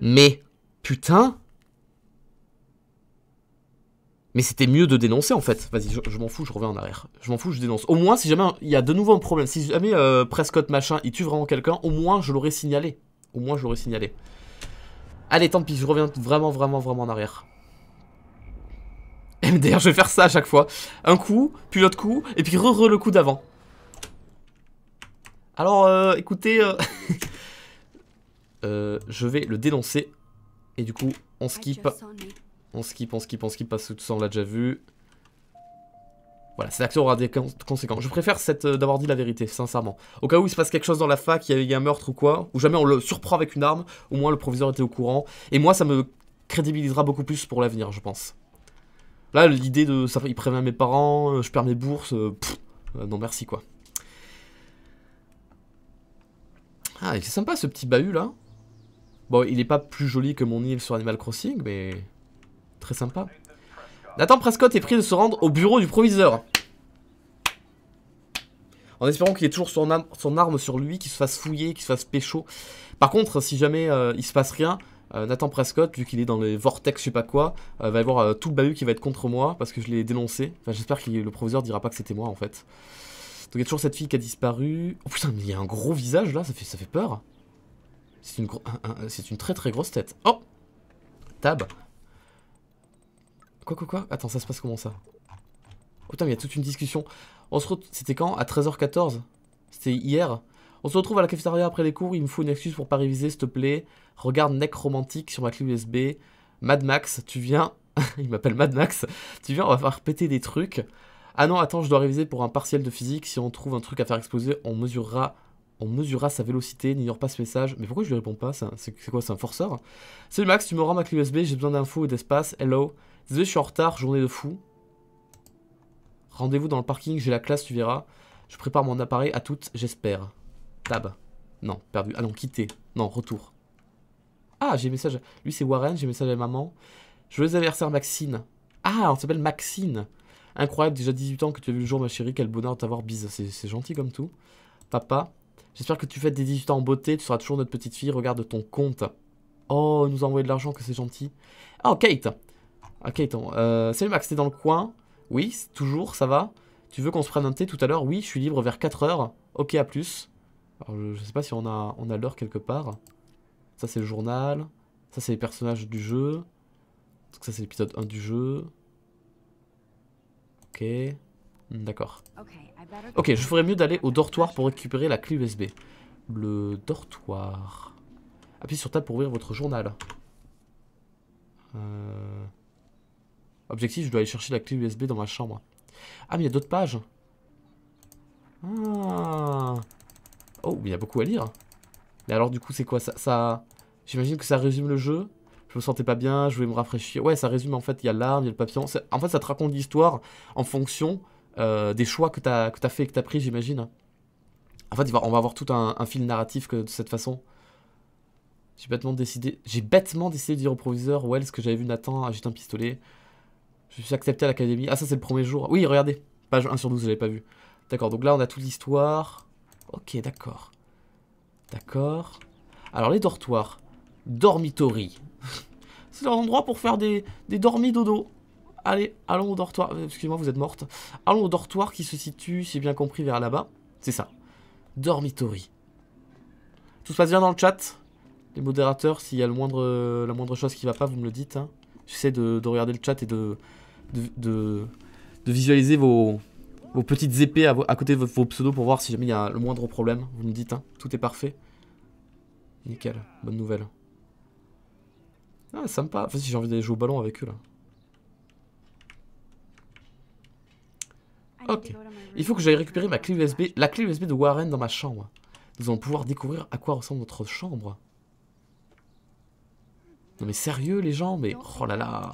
Mais... Putain mais c'était mieux de dénoncer en fait. Vas-y, je, m'en fous, je reviens en arrière. Je m'en fous, je dénonce. Au moins, si jamais il y a de nouveau un problème, si jamais euh, Prescott machin, il tue vraiment quelqu'un, au moins je l'aurais signalé. Au moins je l'aurais signalé. Allez, tant pis, je reviens vraiment, vraiment, vraiment en arrière. D'ailleurs, je vais faire ça à chaque fois. Un coup, puis l'autre coup, et puis re-re le coup d'avant. Alors, euh, écoutez, euh, je vais le dénoncer. Et du coup, on skip. On skip, on skip, on skip, parce que tout ça on l'a déjà vu. Voilà, cette action aura des conséquences. Je préfère euh, d'avoir dit la vérité, sincèrement. Au cas où il se passe quelque chose dans la fac, il y, a eu un meurtre ou quoi, ou jamais on le surprend avec une arme, au moins le proviseur était au courant. Et moi, ça me crédibilisera beaucoup plus pour l'avenir, je pense. Là, l'idée de ça, il prévient mes parents, euh, je perds mes bourses, euh, non merci quoi. Ah, il sympa ce petit bahut là. Bon, il est pas plus joli que mon île sur Animal Crossing, mais Très sympa. Nathan Prescott est pris de se rendre au bureau du proviseur. En espérant qu'il ait toujours son, arme sur lui, qu'il se fasse fouiller, qu'il se fasse pécho. Par contre, si jamais euh, il se passe rien, euh, Nathan Prescott, vu qu'il est dans les vortex, je sais pas quoi, euh, va y avoir tout le bahut qui va être contre moi parce que je l'ai dénoncé. Enfin, j'espère que le proviseur dira pas que c'était moi en fait. Donc il y a toujours cette fille qui a disparu. Oh putain, mais il y a un gros visage là, ça fait, ça fait peur. C'est une, une très très grosse tête. Oh Tab, Quoi, quoi, quoi Attends, ça se passe comment ça oh, Putain, il y a toute une discussion. On se retrouve C'était quand À 13h14 C'était hier On se retrouve à la cafétéria après les cours. Il me faut une excuse pour pas réviser, s'il te plaît. Regarde Nec Romantique sur ma clé USB. Mad Max, tu viens. il m'appelle Mad Max. Tu viens, on va faire péter des trucs. Ah non, attends, je dois réviser pour un partiel de physique. Si on trouve un truc à faire exploser, on mesurera on mesurera sa vélocité, n'ignore pas ce message. Mais pourquoi je lui réponds pas C'est quoi, c'est un forceur Salut Max, tu me rends ma clé USB, j'ai besoin d'infos et d'espace. Hello Désolé, je suis en retard, journée de fou. Rendez-vous dans le parking, j'ai la classe, tu verras. Je prépare mon appareil à toutes, j'espère. Tab. Non, perdu. Ah non, quitter. Non, retour. Ah, j'ai message. Lui, c'est Warren, j'ai message à maman. Joyeux anniversaire, Maxine. Ah, on s'appelle Maxine. Incroyable, déjà 18 ans que tu as vu le jour, ma chérie. Quel bonheur de t'avoir bise. C'est gentil comme tout. Papa, j'espère que tu fêtes des 18 ans en beauté. Tu seras toujours notre petite fille. Regarde ton compte. Oh, nous envoyer de l'argent, que c'est gentil. Oh, Kate, Ok, attends. Euh, salut Max, t'es dans le coin Oui, toujours, ça va Tu veux qu'on se prenne un thé tout à l'heure Oui, je suis libre vers 4h. Ok, à plus. je, sais pas si on a, on a l'heure quelque part. Ça, c'est le journal. Ça, c'est les personnages du jeu. ça, c'est l'épisode 1 du jeu. Ok. Hmm, d'accord. Ok, je ferais mieux d'aller au dortoir pour récupérer la clé USB. Le dortoir. Appuyez sur table pour ouvrir votre journal. Euh... Objectif, je dois aller chercher la clé USB dans ma chambre. Ah, mais il y a d'autres pages. Ah. Oh, il y a beaucoup à lire. Mais alors, du coup, c'est quoi ça, ça... J'imagine que ça résume le jeu. Je me sentais pas bien, je voulais me rafraîchir. Ouais, ça résume en fait, il y a l'arme, il y a le papillon. En fait, ça te raconte l'histoire en fonction euh, des choix que t'as que as fait et que t'as pris, j'imagine. En fait, on va avoir tout un, fil narratif de cette façon. J'ai bêtement décidé, j'ai bêtement décidé de dire au proviseur ce que j'avais vu Nathan agiter un pistolet. Je suis accepté à l'académie. Ah, ça, c'est le premier jour. Oui, regardez. Page 1 sur 12, je l'avais pas vu. D'accord, donc là, on a toute l'histoire. Ok, d'accord. D'accord. Alors, les dortoirs. Dormitory. c'est endroit pour faire des, des dodo Allez, allons au dortoir. Euh, excusez-moi, vous êtes morte. Allons au dortoir qui se situe, si j'ai bien compris, vers là-bas. C'est ça. Dormitory. Tout se passe bien dans le chat Les modérateurs, s'il y a le moindre, la moindre chose qui va pas, vous me le dites. Hein. J'essaie de regarder le chat et de, de, de, visualiser vos, vos, petites épées à, côté de vos, pseudos pour voir si jamais il y a le moindre problème. Vous me dites, hein. tout est parfait. Nickel, bonne nouvelle. Ah, sympa. Enfin, si j'ai envie d'aller jouer au ballon avec eux, là. Ok. Il faut que j'aille récupérer ma clé USB, la clé USB de Warren dans ma chambre. Nous allons pouvoir découvrir à quoi ressemble notre chambre. Non mais sérieux les gens, mais oh là là.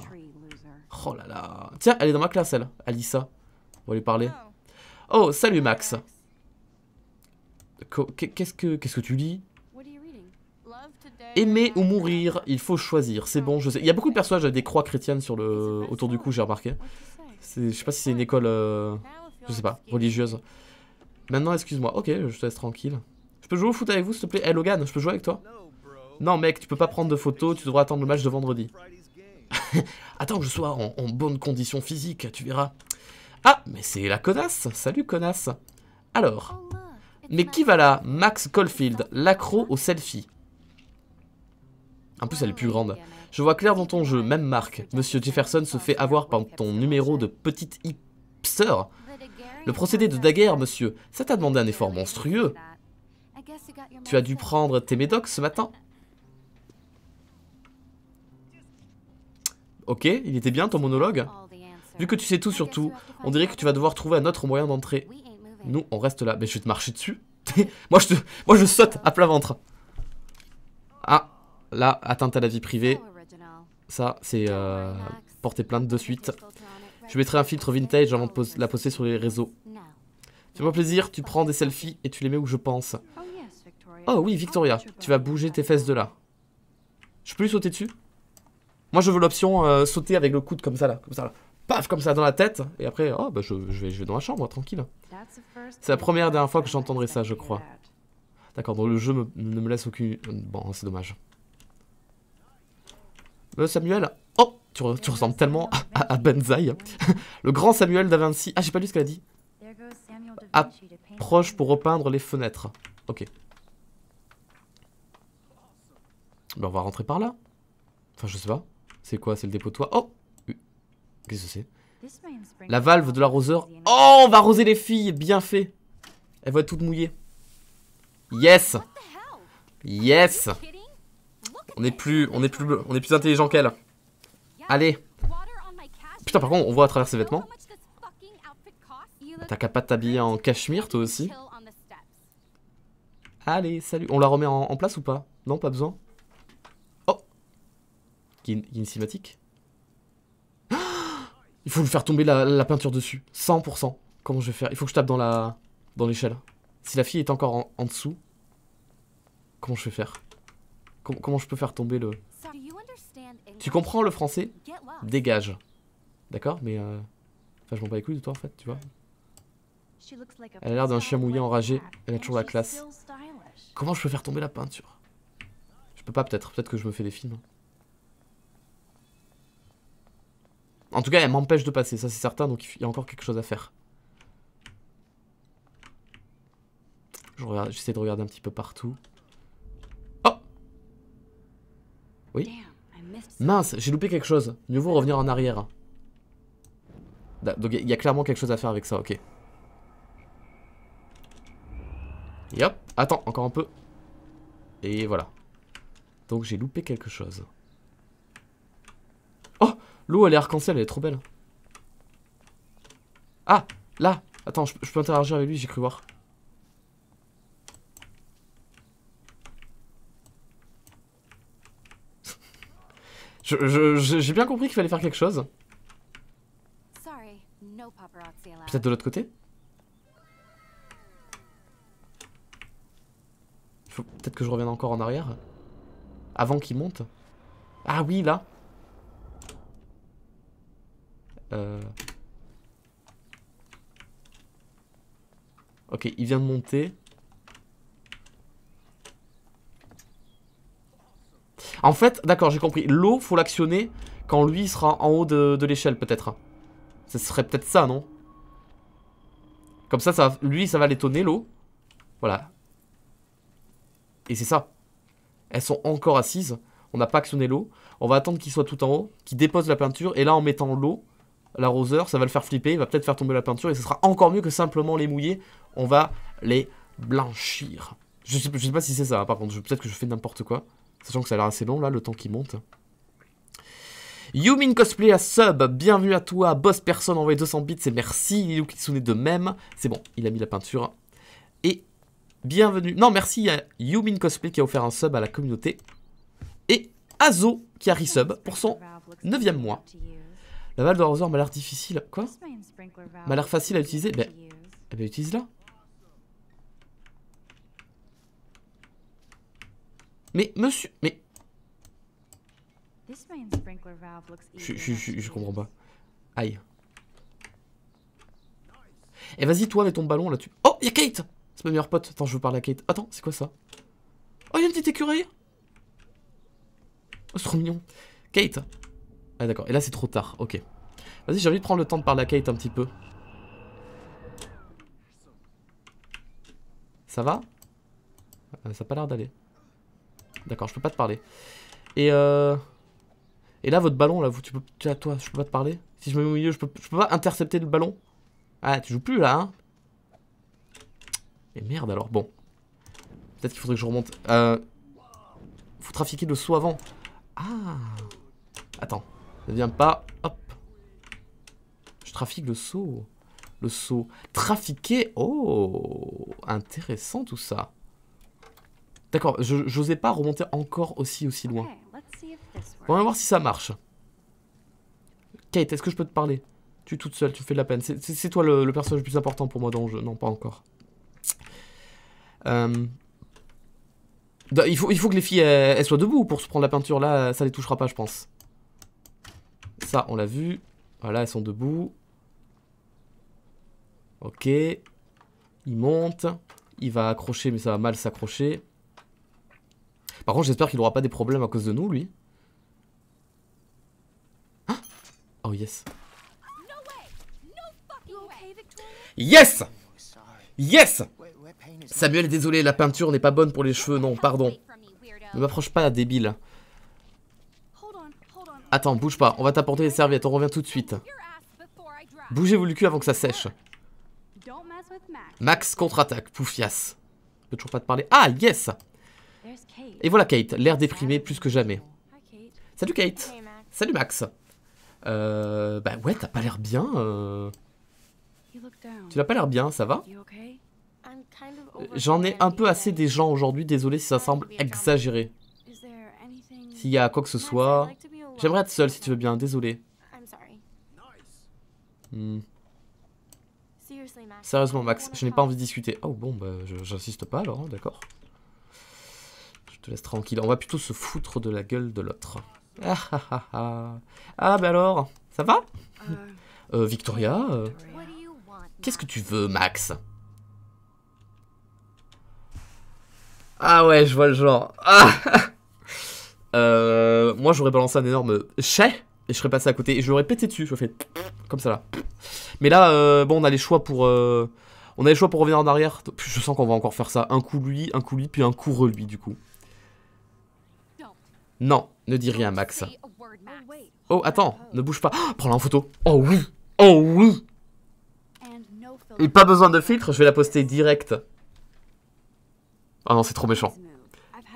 Oh là là. Tiens, elle est dans ma classe, elle. Alissa. On va lui parler. Oh, salut Max. Qu'est-ce que, qu'est-ce que tu lis Aimer ou mourir, il faut choisir. C'est oh. bon, je sais. Il y a beaucoup de personnages avec des croix chrétiennes sur le... autour du cou, j'ai remarqué. Je sais pas si c'est une école, euh, je sais pas, religieuse. Maintenant, excuse-moi. Ok, je te laisse tranquille. Je peux jouer au foot avec vous, s'il te plaît Eh, Logan, je peux jouer avec toi Non, mec, tu peux pas prendre de photos, tu devras attendre le match de vendredi. Attends que je sois en, bonne condition physique, tu verras. Ah, mais c'est la connasse. Salut, connasse. Alors. Oh, mais qui va là Max Caulfield, l'accro au selfie. En plus, elle est plus grande. Je vois clair dans ton jeu, même marque. Monsieur Jefferson se fait avoir par ton numéro de petite hipster. Le procédé de Daguerre, monsieur, ça t'a demandé un effort monstrueux. Tu as dû prendre tes médocs ce matin Ok, il était bien ton monologue Vu que tu sais tout sur tout, on dirait que tu vas devoir trouver un autre moyen d'entrer. Nous, on reste là. Mais je vais te marcher dessus. moi, je te... moi, je saute à plat ventre. Ah, là, atteinte à la vie privée. Ça, c'est euh, porter plainte de suite. Je mettrai un filtre vintage avant de la poster sur les réseaux. Fais-moi plaisir, tu prends des selfies et tu les mets où je pense. Oh oui, Victoria, tu vas bouger tes fesses de là. Je peux lui sauter dessus moi, je veux l'option euh, sauter avec le coude comme ça, là, comme ça, là. Paf, comme ça, dans la tête. Et après, oh, bah, je, vais, dans la chambre, tranquille. C'est la première dernière fois que j'entendrai ça, je crois. D'accord, donc le jeu ne me laisse aucune... Bon, c'est dommage. Le euh, Samuel... Oh tu, ressembles tellement à, Benzaï. le grand Samuel da Vinci. Ah, j'ai pas lu ce qu'elle a dit. Approche pour repeindre les fenêtres. Ok. Ben, on va rentrer par là. Enfin, je sais pas. C'est quoi C'est le dépôt de Oh Qu'est-ce que c'est La valve de l'arroseur. Oh, on va arroser les filles Bien fait Elles vont être toutes mouillées. Yes Yes On est plus, on est plus, on est plus intelligent qu'elle. Allez Putain, par contre, on voit à travers ses vêtements. T'as qu'à pas t'habiller en cachemire, toi aussi Allez, salut On la remet en place ou pas Non, pas besoin y a une cinématique. Il faut lui faire tomber la, peinture dessus. 100%. Comment je vais faire Il faut que je tape dans la dans l'échelle. Si la fille est encore en, dessous, comment je vais faire comment, je peux faire tomber le... Tu comprends le français Dégage. D'accord Mais... Euh, enfin, je m'en bats les couilles de toi, en fait, tu vois. Elle a l'air d'un chien mouillé enragé. Elle a toujours la classe. Comment je peux faire tomber la peinture Je peux pas, peut-être. Peut-être que je me fais des films. En tout cas, elle m'empêche de passer, ça c'est certain, donc il y a encore quelque chose à faire. J'essaie de regarder un petit peu partout. Oh Oui Mince, j'ai loupé quelque chose. Mieux vaut revenir en arrière. Donc il y a clairement quelque chose à faire avec ça, ok. Et attends, encore un peu. Et voilà. Donc j'ai loupé quelque chose. L'eau, elle est arc-en-ciel, elle est trop belle. Ah Là Attends, je, peux interagir avec lui, j'ai cru voir. J'ai bien compris qu'il fallait faire quelque chose. Peut-être de l'autre côté Peut-être que je revienne encore en arrière Avant qu'il monte Ah oui, là euh. Ok, il vient de monter. En fait, d'accord, j'ai compris. L'eau, faut l'actionner quand lui sera en haut de, l'échelle, peut-être. Ce serait peut-être ça, non Comme ça, ça, lui, ça va l'étonner, l'eau. Voilà. Et c'est ça. Elles sont encore assises. On n'a pas actionné l'eau. On va attendre qu'il soit tout en haut, qu'il dépose la peinture. Et là, en mettant l'eau, roseur, ça va le faire flipper, il va peut-être faire tomber la peinture, et ce sera encore mieux que simplement les mouiller, on va les blanchir. Je sais, sais pas si c'est ça, hein, par contre, peut-être que je fais n'importe quoi, sachant que ça a l'air assez long, là, le temps qui monte. Yumin Cosplay à sub, bienvenue à toi, boss personne envoyé 200 bits c'est merci, qui Kitsune de même, c'est bon, il a mis la peinture. Et bienvenue, non merci à Yumin Cosplay qui a offert un sub à la communauté, et Azo qui a resub pour son 9ème mois. La valve de rasoir m'a l'air difficile. Quoi M'a l'air facile à utiliser Ben, eh ben, utilise-la. Mais monsieur, mais... Je, comprends pas. Aïe. Et eh, vas-y toi mets ton ballon là-dessus. Oh, y'a Kate C'est ma meilleure pote. Attends, je veux parler à Kate. Attends, c'est quoi ça Oh, y'a une petite écureuil Oh, c'est trop mignon. Kate, ah d'accord, et là c'est trop tard, ok. Vas-y, j'ai envie de prendre le temps de parler à Kate un petit peu. Ça va euh, Ça a pas l'air d'aller. D'accord, je peux pas te parler. Et euh... Et là, votre ballon, là, vous, tu peux... toi, je peux pas te parler Si je me mets au milieu, je peux, peux pas intercepter le ballon Ah, tu joues plus, là, hein Et merde, alors, bon. Peut-être qu'il faudrait que je remonte. Euh... Faut trafiquer le saut avant. Ah Attends. Ne viens pas. Hop. Je trafique le saut, Le saut Trafiquer. Oh. Intéressant tout ça. D'accord, j'osais pas remonter encore aussi aussi loin. On va voir si ça marche. Kate, est-ce que je peux te parler Tu es toute seule, tu fais de la peine. C'est toi le, personnage le plus important pour moi dans le jeu. Non, pas encore. Euh, bah, il, faut, il faut que les filles elles soient debout pour se prendre la peinture. Là, ça les touchera pas, je pense. Ça, on l'a vu. Voilà, elles sont debout. Ok. Il monte. Il va accrocher, mais ça va mal s'accrocher. Par contre, j'espère qu'il n'aura pas des problèmes à cause de nous, lui. Ah oh, yes. Yes Yes Samuel, désolé, la peinture n'est pas bonne pour les cheveux, non, pardon. Ne m'approche pas, débile. Attends, bouge pas, on va t'apporter les serviettes, on revient tout de suite. Bougez-vous le cul avant que ça sèche. Max contre-attaque, poufias. Je peux toujours pas te parler. Ah, yes Et voilà Kate, l'air déprimé plus que jamais. Salut Kate Salut Max Euh... Bah ouais, t'as pas l'air bien. Euh. Tu n'as pas l'air bien, ça va euh, J'en ai un peu assez des gens aujourd'hui, désolé si ça semble exagéré. S'il y a quoi que ce soit... J'aimerais être seul si tu veux bien, désolé. Hmm. Sérieusement, Max, je n'ai pas envie de discuter. Oh bon, bah, j'insiste pas alors, hein, d'accord. Je te laisse tranquille. On va plutôt se foutre de la gueule de l'autre. Ah, ah, ah, ah. bah alors, ça va euh. Euh, Victoria euh, Qu'est-ce que tu veux, Max Ah ouais, je vois le genre. Ah euh, moi, j'aurais balancé un énorme chais et je serais passé à côté et je l'aurais pété dessus. Je fais comme ça là. Mais là, euh, bon, on a les choix pour. Euh, on a les choix pour revenir en arrière. Je sens qu'on va encore faire ça. Un coup lui, un coup lui, puis un coup re lui du coup. Non, ne dis rien, Max. Oh, attends, ne bouge pas. Oh, prends-la en photo. Oh oui, oh oui. Et pas besoin de filtre, je vais la poster direct. Ah oh, non, c'est trop méchant.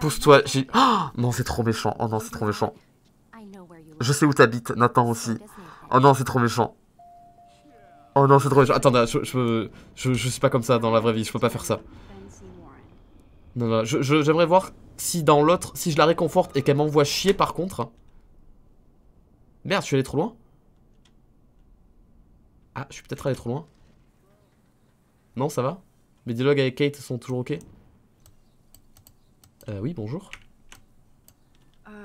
Pousse-toi, j'ai... Oh non, c'est trop méchant. Oh non, c'est trop méchant. Je sais où t'habites, Nathan aussi. Oh non, c'est trop méchant. Oh non, c'est trop méchant. Attends, je je, je, je, suis pas comme ça dans la vraie vie. Je peux pas faire ça. Non, non, j'aimerais voir si dans l'autre, si je la réconforte et qu'elle m'envoie chier par contre. Merde, je suis allé trop loin. Ah, je suis peut-être allé trop loin. Non, ça va Mes dialogues avec Kate sont toujours ok euh, oui, bonjour. Euh.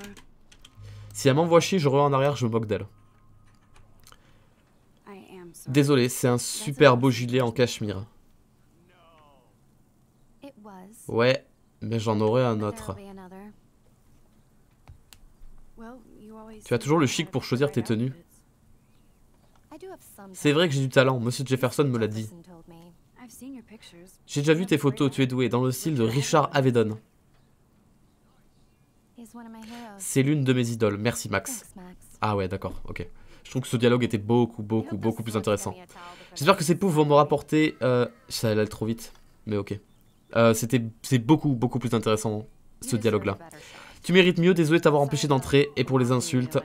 Si elle m'envoie chier, je reviens en arrière, je me moque d'elle. Désolé, c'est un super beau gilet en cachemire. Ouais, mais j'en aurai un autre. Tu as toujours le chic pour choisir tes tenues. C'est vrai que j'ai du talent, Monsieur Jefferson me l'a dit. J'ai déjà vu tes photos, tu es doué, dans le style de Richard Avedon. C'est l'une de mes idoles. Merci Max. Ah ouais, d'accord, ok. Je trouve que ce dialogue était beaucoup, beaucoup, beaucoup plus intéressant. J'espère que ces poufs vont me rapporter... Euh... Ça allait trop vite, mais ok. Euh, c'était, C'est beaucoup, beaucoup plus intéressant, ce dialogue-là. Tu mérites mieux, désolé de t'avoir empêché d'entrer, et pour les insultes...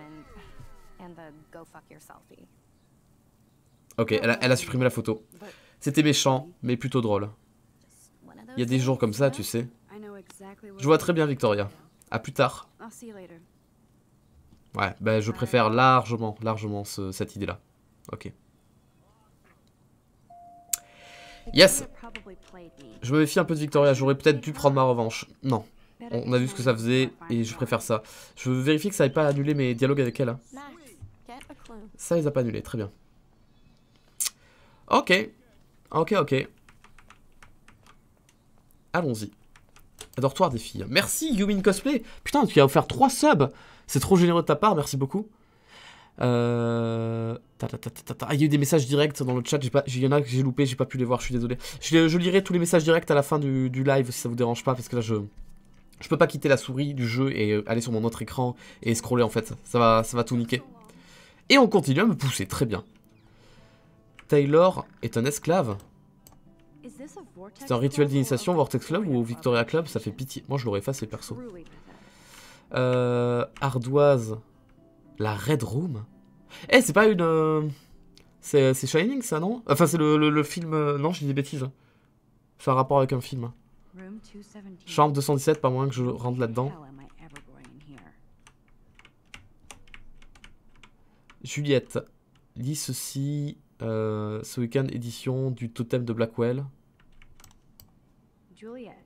Ok, elle a, elle a supprimé la photo. C'était méchant, mais plutôt drôle. Il y a des jours comme ça, tu sais. Je vois très bien Victoria. À plus tard. Ouais, ben je préfère largement, largement cette idée-là. Ok. Yes Je me méfie un peu de Victoria, j'aurais peut-être dû prendre ma revanche. Non, on a vu ce que ça faisait et je préfère ça. Je veux vérifier que ça n'ait pas annulé mes dialogues avec elle. Hein. Ça, ils a pas annulé, très bien. Ok. Ok, ok. Allons-y. Adore-toi, des filles. Merci Yumin Cosplay. Putain, tu as offert 3 subs. C'est trop généreux de ta part, merci beaucoup. Euh... ah, il y a eu des messages directs dans le chat, il y en a que j'ai loupé, j'ai pas pu les voir, je suis désolé. Je, lirai tous les messages directs à la fin du, live si ça vous dérange pas, parce que là je... Je peux pas quitter la souris du jeu et euh, aller sur mon autre écran et scroller en fait, ça va, ça va tout niquer. Et on continue à me pousser, très bien. Taylor est un esclave c'est un rituel d'initiation Vortex Club ou Victoria Club Ça fait pitié. Moi, je l'aurais fait, c'est perso. Euh, ardoise. La Red Room Eh, c'est pas une. Euh, c'est Shining, ça, non Enfin, c'est le, film. Euh, non, j'ai des bêtises. Hein. C'est un rapport avec un film. Chambre 217, pas moins que je rentre là-dedans. Juliette, lis ceci euh, ce week-end, édition du Totem de Blackwell.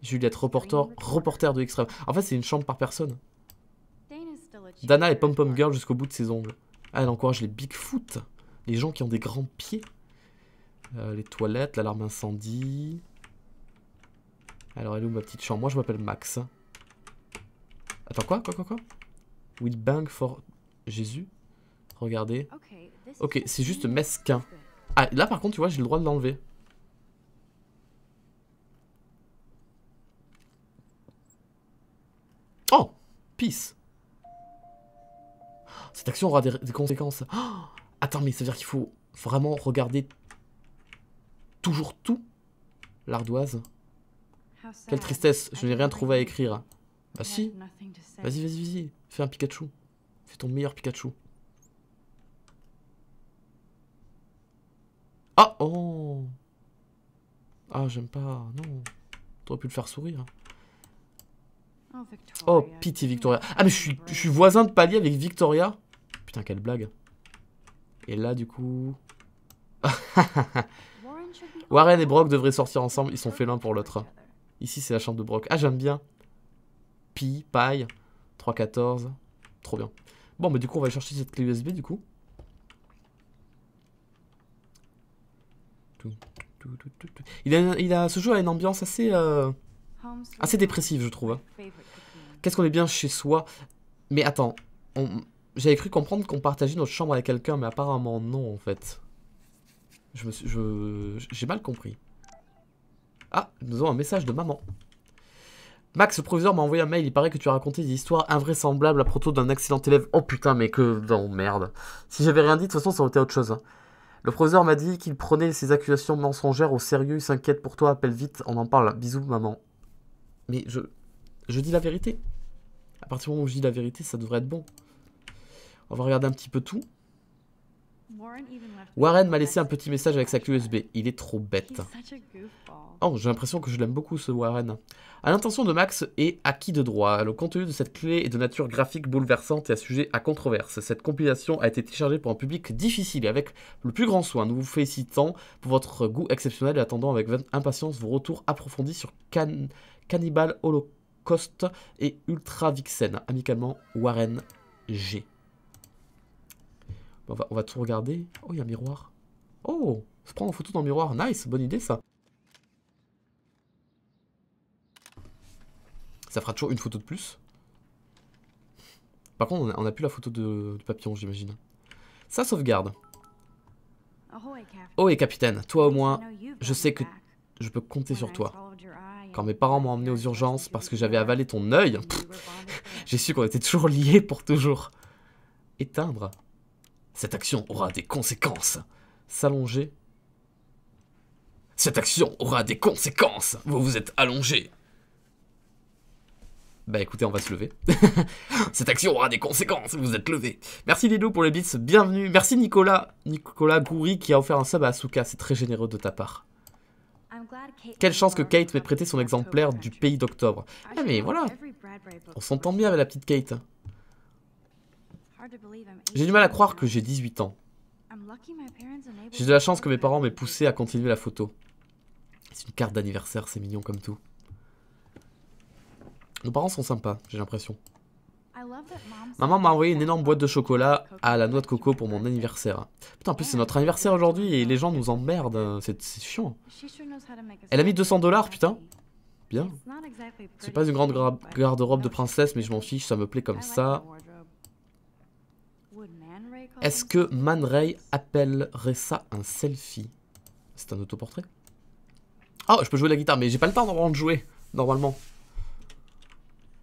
Juliette, reporter, reporter de l'extrême. En fait, c'est une chambre par personne. Dana est pom-pom girl jusqu'au bout de ses ongles. Ah, elle encourage les Bigfoot, les gens qui ont des grands pieds. Euh, les toilettes, l'alarme incendie. Alors, elle est où ma petite chambre Moi, je m'appelle Max. Attends, quoi Quoi, quoi, quoi bang for Jésus Regardez. Ok, c'est juste mesquin. Ah, là par contre, tu vois, j'ai le droit de l'enlever. Oh Peace Cette action aura des, conséquences. Oh, attends, mais ça veut dire qu'il faut vraiment regarder toujours tout L'ardoise. Quelle tristesse, je n'ai rien trouvé à écrire. Bah si. Vas-y, vas-y, vas-y. Fais un Pikachu. Fais ton meilleur Pikachu. Oh oh Ah j'aime pas, non. T'aurais pu le faire sourire. Oh, oh pitié Victoria. Ah mais je suis, je voisin de palier avec Victoria Putain quelle blague. Et là du coup... Warren et Brock devraient sortir ensemble, ils sont faits l'un pour l'autre. Ici c'est la chambre de Brock. Ah j'aime bien. Pi, paille, 314, trop bien. Bon mais du coup on va chercher cette clé USB du coup. Il a, il a, ce jeu a une ambiance assez, euh, assez dépressive, je trouve. Hein. Qu'est-ce qu'on est bien chez soi Mais attends, j'avais cru comprendre qu'on partageait notre chambre avec quelqu'un, mais apparemment non, en fait. Je me j'ai mal compris. Ah, nous avons un message de maman. Max, le proviseur m'a envoyé un mail, il paraît que tu as raconté des histoires invraisemblables à propos d'un excellent élève. Oh putain, mais que... Non, merde. Si j'avais rien dit, de toute façon, ça aurait été autre chose. Hein. Le professeur m'a dit qu'il prenait ces accusations mensongères au sérieux, il s'inquiète pour toi, appelle vite, on en parle, bisous maman. Mais je... Je dis la vérité. À partir du moment où je dis la vérité, ça devrait être bon. On va regarder un petit peu tout. Warren m'a laissé un petit message avec sa clé USB. Il est trop bête. Oh, j'ai l'impression que je l'aime beaucoup ce Warren. À l'intention de Max et acquis de droit, le contenu de cette clé est de nature graphique bouleversante et à sujet à controverse. Cette compilation a été téléchargée pour un public difficile et avec le plus grand soin. Nous vous félicitons pour votre goût exceptionnel et attendons avec impatience vos retours approfondis sur Cannibal Holocaust et Ultra Vixen. Amicalement, Warren G. On va, tout regarder. Oh, il y a un miroir. Oh, se prendre en photo dans le miroir. Nice, bonne idée ça. Ça fera toujours une photo de plus. Par contre, on a plus la photo de, du papillon, j'imagine. Ça sauvegarde. Oh et capitaine, toi au moins, je sais que je peux compter sur toi. Quand mes parents m'ont emmené aux urgences parce que j'avais avalé ton œil, j'ai su qu'on était toujours liés pour toujours. Éteindre. Cette action aura des conséquences. S'allonger. Cette action aura des conséquences. Vous vous êtes allongé. Bah écoutez, on va se lever. Cette action aura des conséquences, vous êtes levé. Merci Lilo pour les bits, bienvenue. Merci Nicolas, Nicolas Goury qui a offert un sub à Asuka, c'est très généreux de ta part. Quelle chance que Kate m'ait prêté son exemplaire du pays d'octobre. Ah mais voilà, on s'entend bien avec la petite Kate. J'ai du mal à croire que j'ai 18 ans. J'ai de la chance que mes parents m'aient poussé à continuer la photo. C'est une carte d'anniversaire, c'est mignon comme tout. Nos parents sont sympas, j'ai l'impression. Maman m'a envoyé une énorme boîte de chocolat à la noix de coco pour mon anniversaire. Putain, en plus c'est notre anniversaire aujourd'hui et les gens nous emmerdent, hein. c'est chiant. Elle a mis 200 dollars, putain. Bien. C'est pas une grande garde-robe de princesse, mais je m'en fiche, ça me plaît comme ça. Est-ce que Man Ray appellerait ça un selfie C'est un autoportrait Oh, je peux jouer de la guitare, mais j'ai pas le temps normalement de jouer, normalement.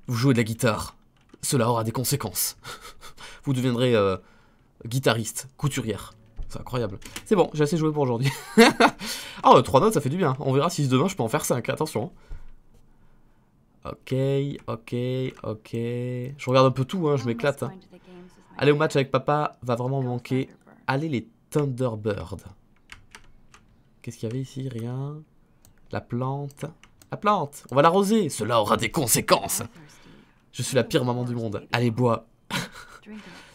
Vous jouez de la guitare, cela aura des conséquences. Vous deviendrez euh, guitariste, couturière. C'est incroyable. C'est bon, j'ai assez joué pour aujourd'hui. oh, ah, 3 notes, ça fait du bien. On verra si demain je peux en faire 5, attention. Hein. Ok, ok, ok. Je regarde un peu tout, hein, je m'éclate. Hein. Aller au match avec papa va vraiment manquer. Allez les Thunderbirds. Qu'est-ce qu'il y avait ici Rien. La plante. La plante On va l'arroser Cela aura des conséquences Je suis la pire maman du monde. Allez, bois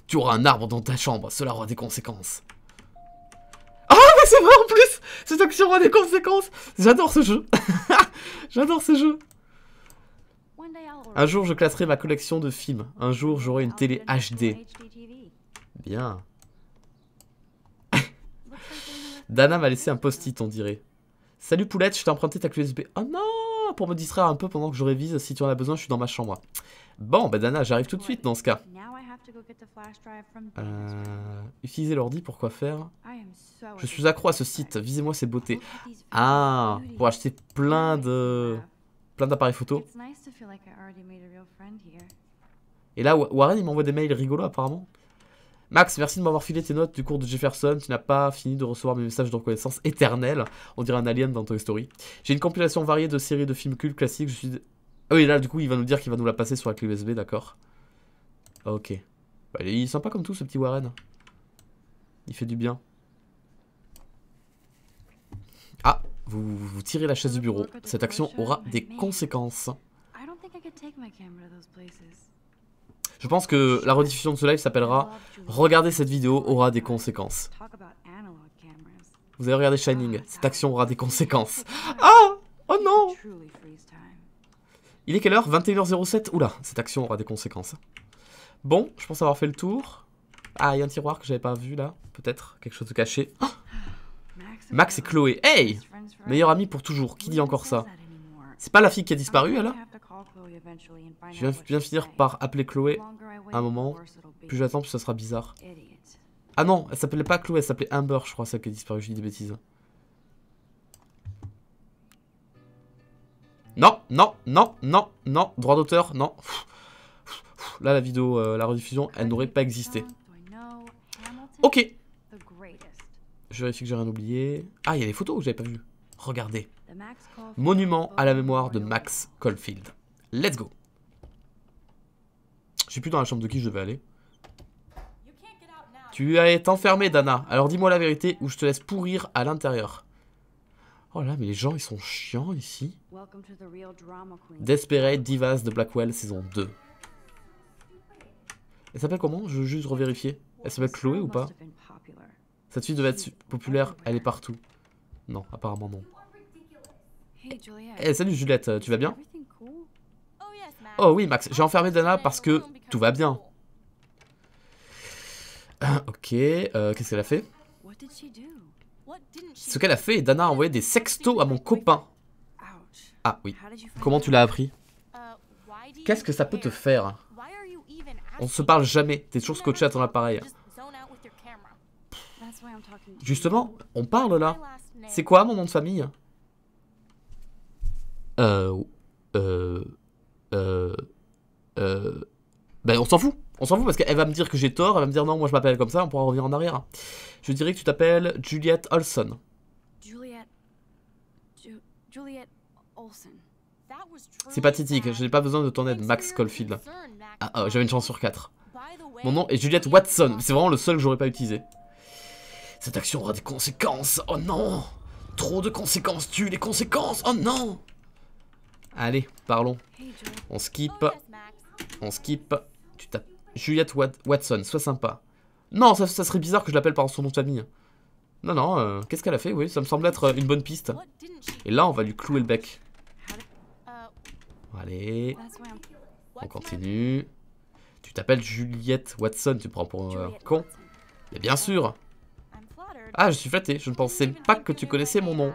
Tu auras un arbre dans ta chambre, cela aura des conséquences. oh, ah, mais c'est vrai en plus C'est Cette qui aura des conséquences J'adore ce jeu J'adore ce jeu un jour, je classerai ma collection de films. Un jour, j'aurai une télé HD. Bien. Dana m'a laissé un post-it, on dirait. Salut Poulette, je t'ai emprunté ta clé USB. Oh non Pour me distraire un peu pendant que je révise, si tu en as besoin, je suis dans ma chambre. Bon, bah Dana, j'arrive tout de suite dans ce cas. Euh, utiliser l'ordi pour quoi faire Je suis accro à ce site, visez-moi ses beautés. Ah, pour acheter plein de plein d'appareils photo. Et là, Warren, il m'envoie des mails rigolos apparemment. Max, merci de m'avoir filé tes notes du cours de Jefferson. Tu n'as pas fini de recevoir mes messages de reconnaissance éternelle. On dirait un alien dans Toy Story. J'ai une compilation variée de séries de films cultes classiques. Je suis. Ah oui, là, du coup, il va nous dire qu'il va nous la passer sur la clé USB, d'accord. Ok. Bah, il est sympa comme tout, ce petit Warren. Il fait du bien. Ah, vous, tirez la chaise du bureau. Cette action aura des conséquences. Je pense que la rediffusion de ce live s'appellera « Regardez cette vidéo aura des conséquences ». Vous avez regardé Shining, ah, cette action aura des conséquences. Ah Oh non Il est quelle heure 21h07 Oula, cette action aura des conséquences. Bon, je pense avoir fait le tour. Ah, il y a un tiroir que j'avais pas vu là, peut-être, quelque chose de caché. Ah! Max et Chloé. Hey Meilleur ami pour toujours. Qui dit encore ça C'est pas la fille qui a disparu, alors Je viens, finir par appeler Chloé un moment. Plus j'attends, plus ça sera bizarre. Ah non, elle s'appelait pas Chloé, elle s'appelait Amber, je crois, celle qui a disparu. Je dis des bêtises. Non, non, non, non, non. Droit d'auteur, non. Là, la vidéo, euh, la rediffusion, elle n'aurait pas existé. Ok, je vérifie que j'ai rien oublié. Ah, il y a des photos que j'avais pas vues. Regardez. Monument à la mémoire de Max Caulfield. Let's go. Je sais plus dans la chambre de qui je devais aller. Tu es enfermé Dana. Alors dis-moi la vérité ou je te laisse pourrir à l'intérieur. Oh là, mais les gens, ils sont chiants ici. Desperate Divas de Blackwell, saison 2. Elle s'appelle comment Je veux juste revérifier. Elle s'appelle Chloé ou pas cette fille devait être populaire, elle est partout. Non, apparemment non. Eh, salut Juliette, tu vas bien oh, oh oui, Max, j'ai enfermé Dana parce que tout va bien. ok, euh, qu'est-ce qu'elle a fait Ce qu'elle a fait, Dana a envoyé des sextos à mon copain. Ah oui. Comment tu l'as appris uh, Qu'est-ce que ça peut te faire On se parle jamais, t'es toujours scotché à ton appareil. Justement, on parle là. C'est quoi mon nom de famille Euh... Euh... Euh... Euh... Ben on s'en fout. On s'en fout parce qu'elle va me dire que j'ai tort, elle va me dire non, moi je m'appelle comme ça, on pourra revenir en arrière. Je dirais que tu t'appelles Juliette Olson. Juliette... Juliette Olson. C'est pathétique, je n'ai pas besoin de ton aide, Max Caulfield. Ah, oh, j'avais une chance sur 4. Mon nom est Juliette Watson, c'est vraiment le seul que j'aurais pas utilisé. Cette action aura des conséquences. Oh non Trop de conséquences Tu les conséquences. Oh non Allez, parlons. On skip. On skip. Tu Juliette Watson, sois sympa. Non, ça, serait bizarre que je l'appelle par son nom de famille. Non, non, euh, qu'est-ce qu'elle a fait Oui, ça me semble être euh, une bonne piste. Et là, on va lui clouer le bec. Allez. On continue. Tu t'appelles Juliette Watson, tu prends pour con Mais bien sûr ah, je suis flatté, je ne pensais pas que tu connaissais mon nom.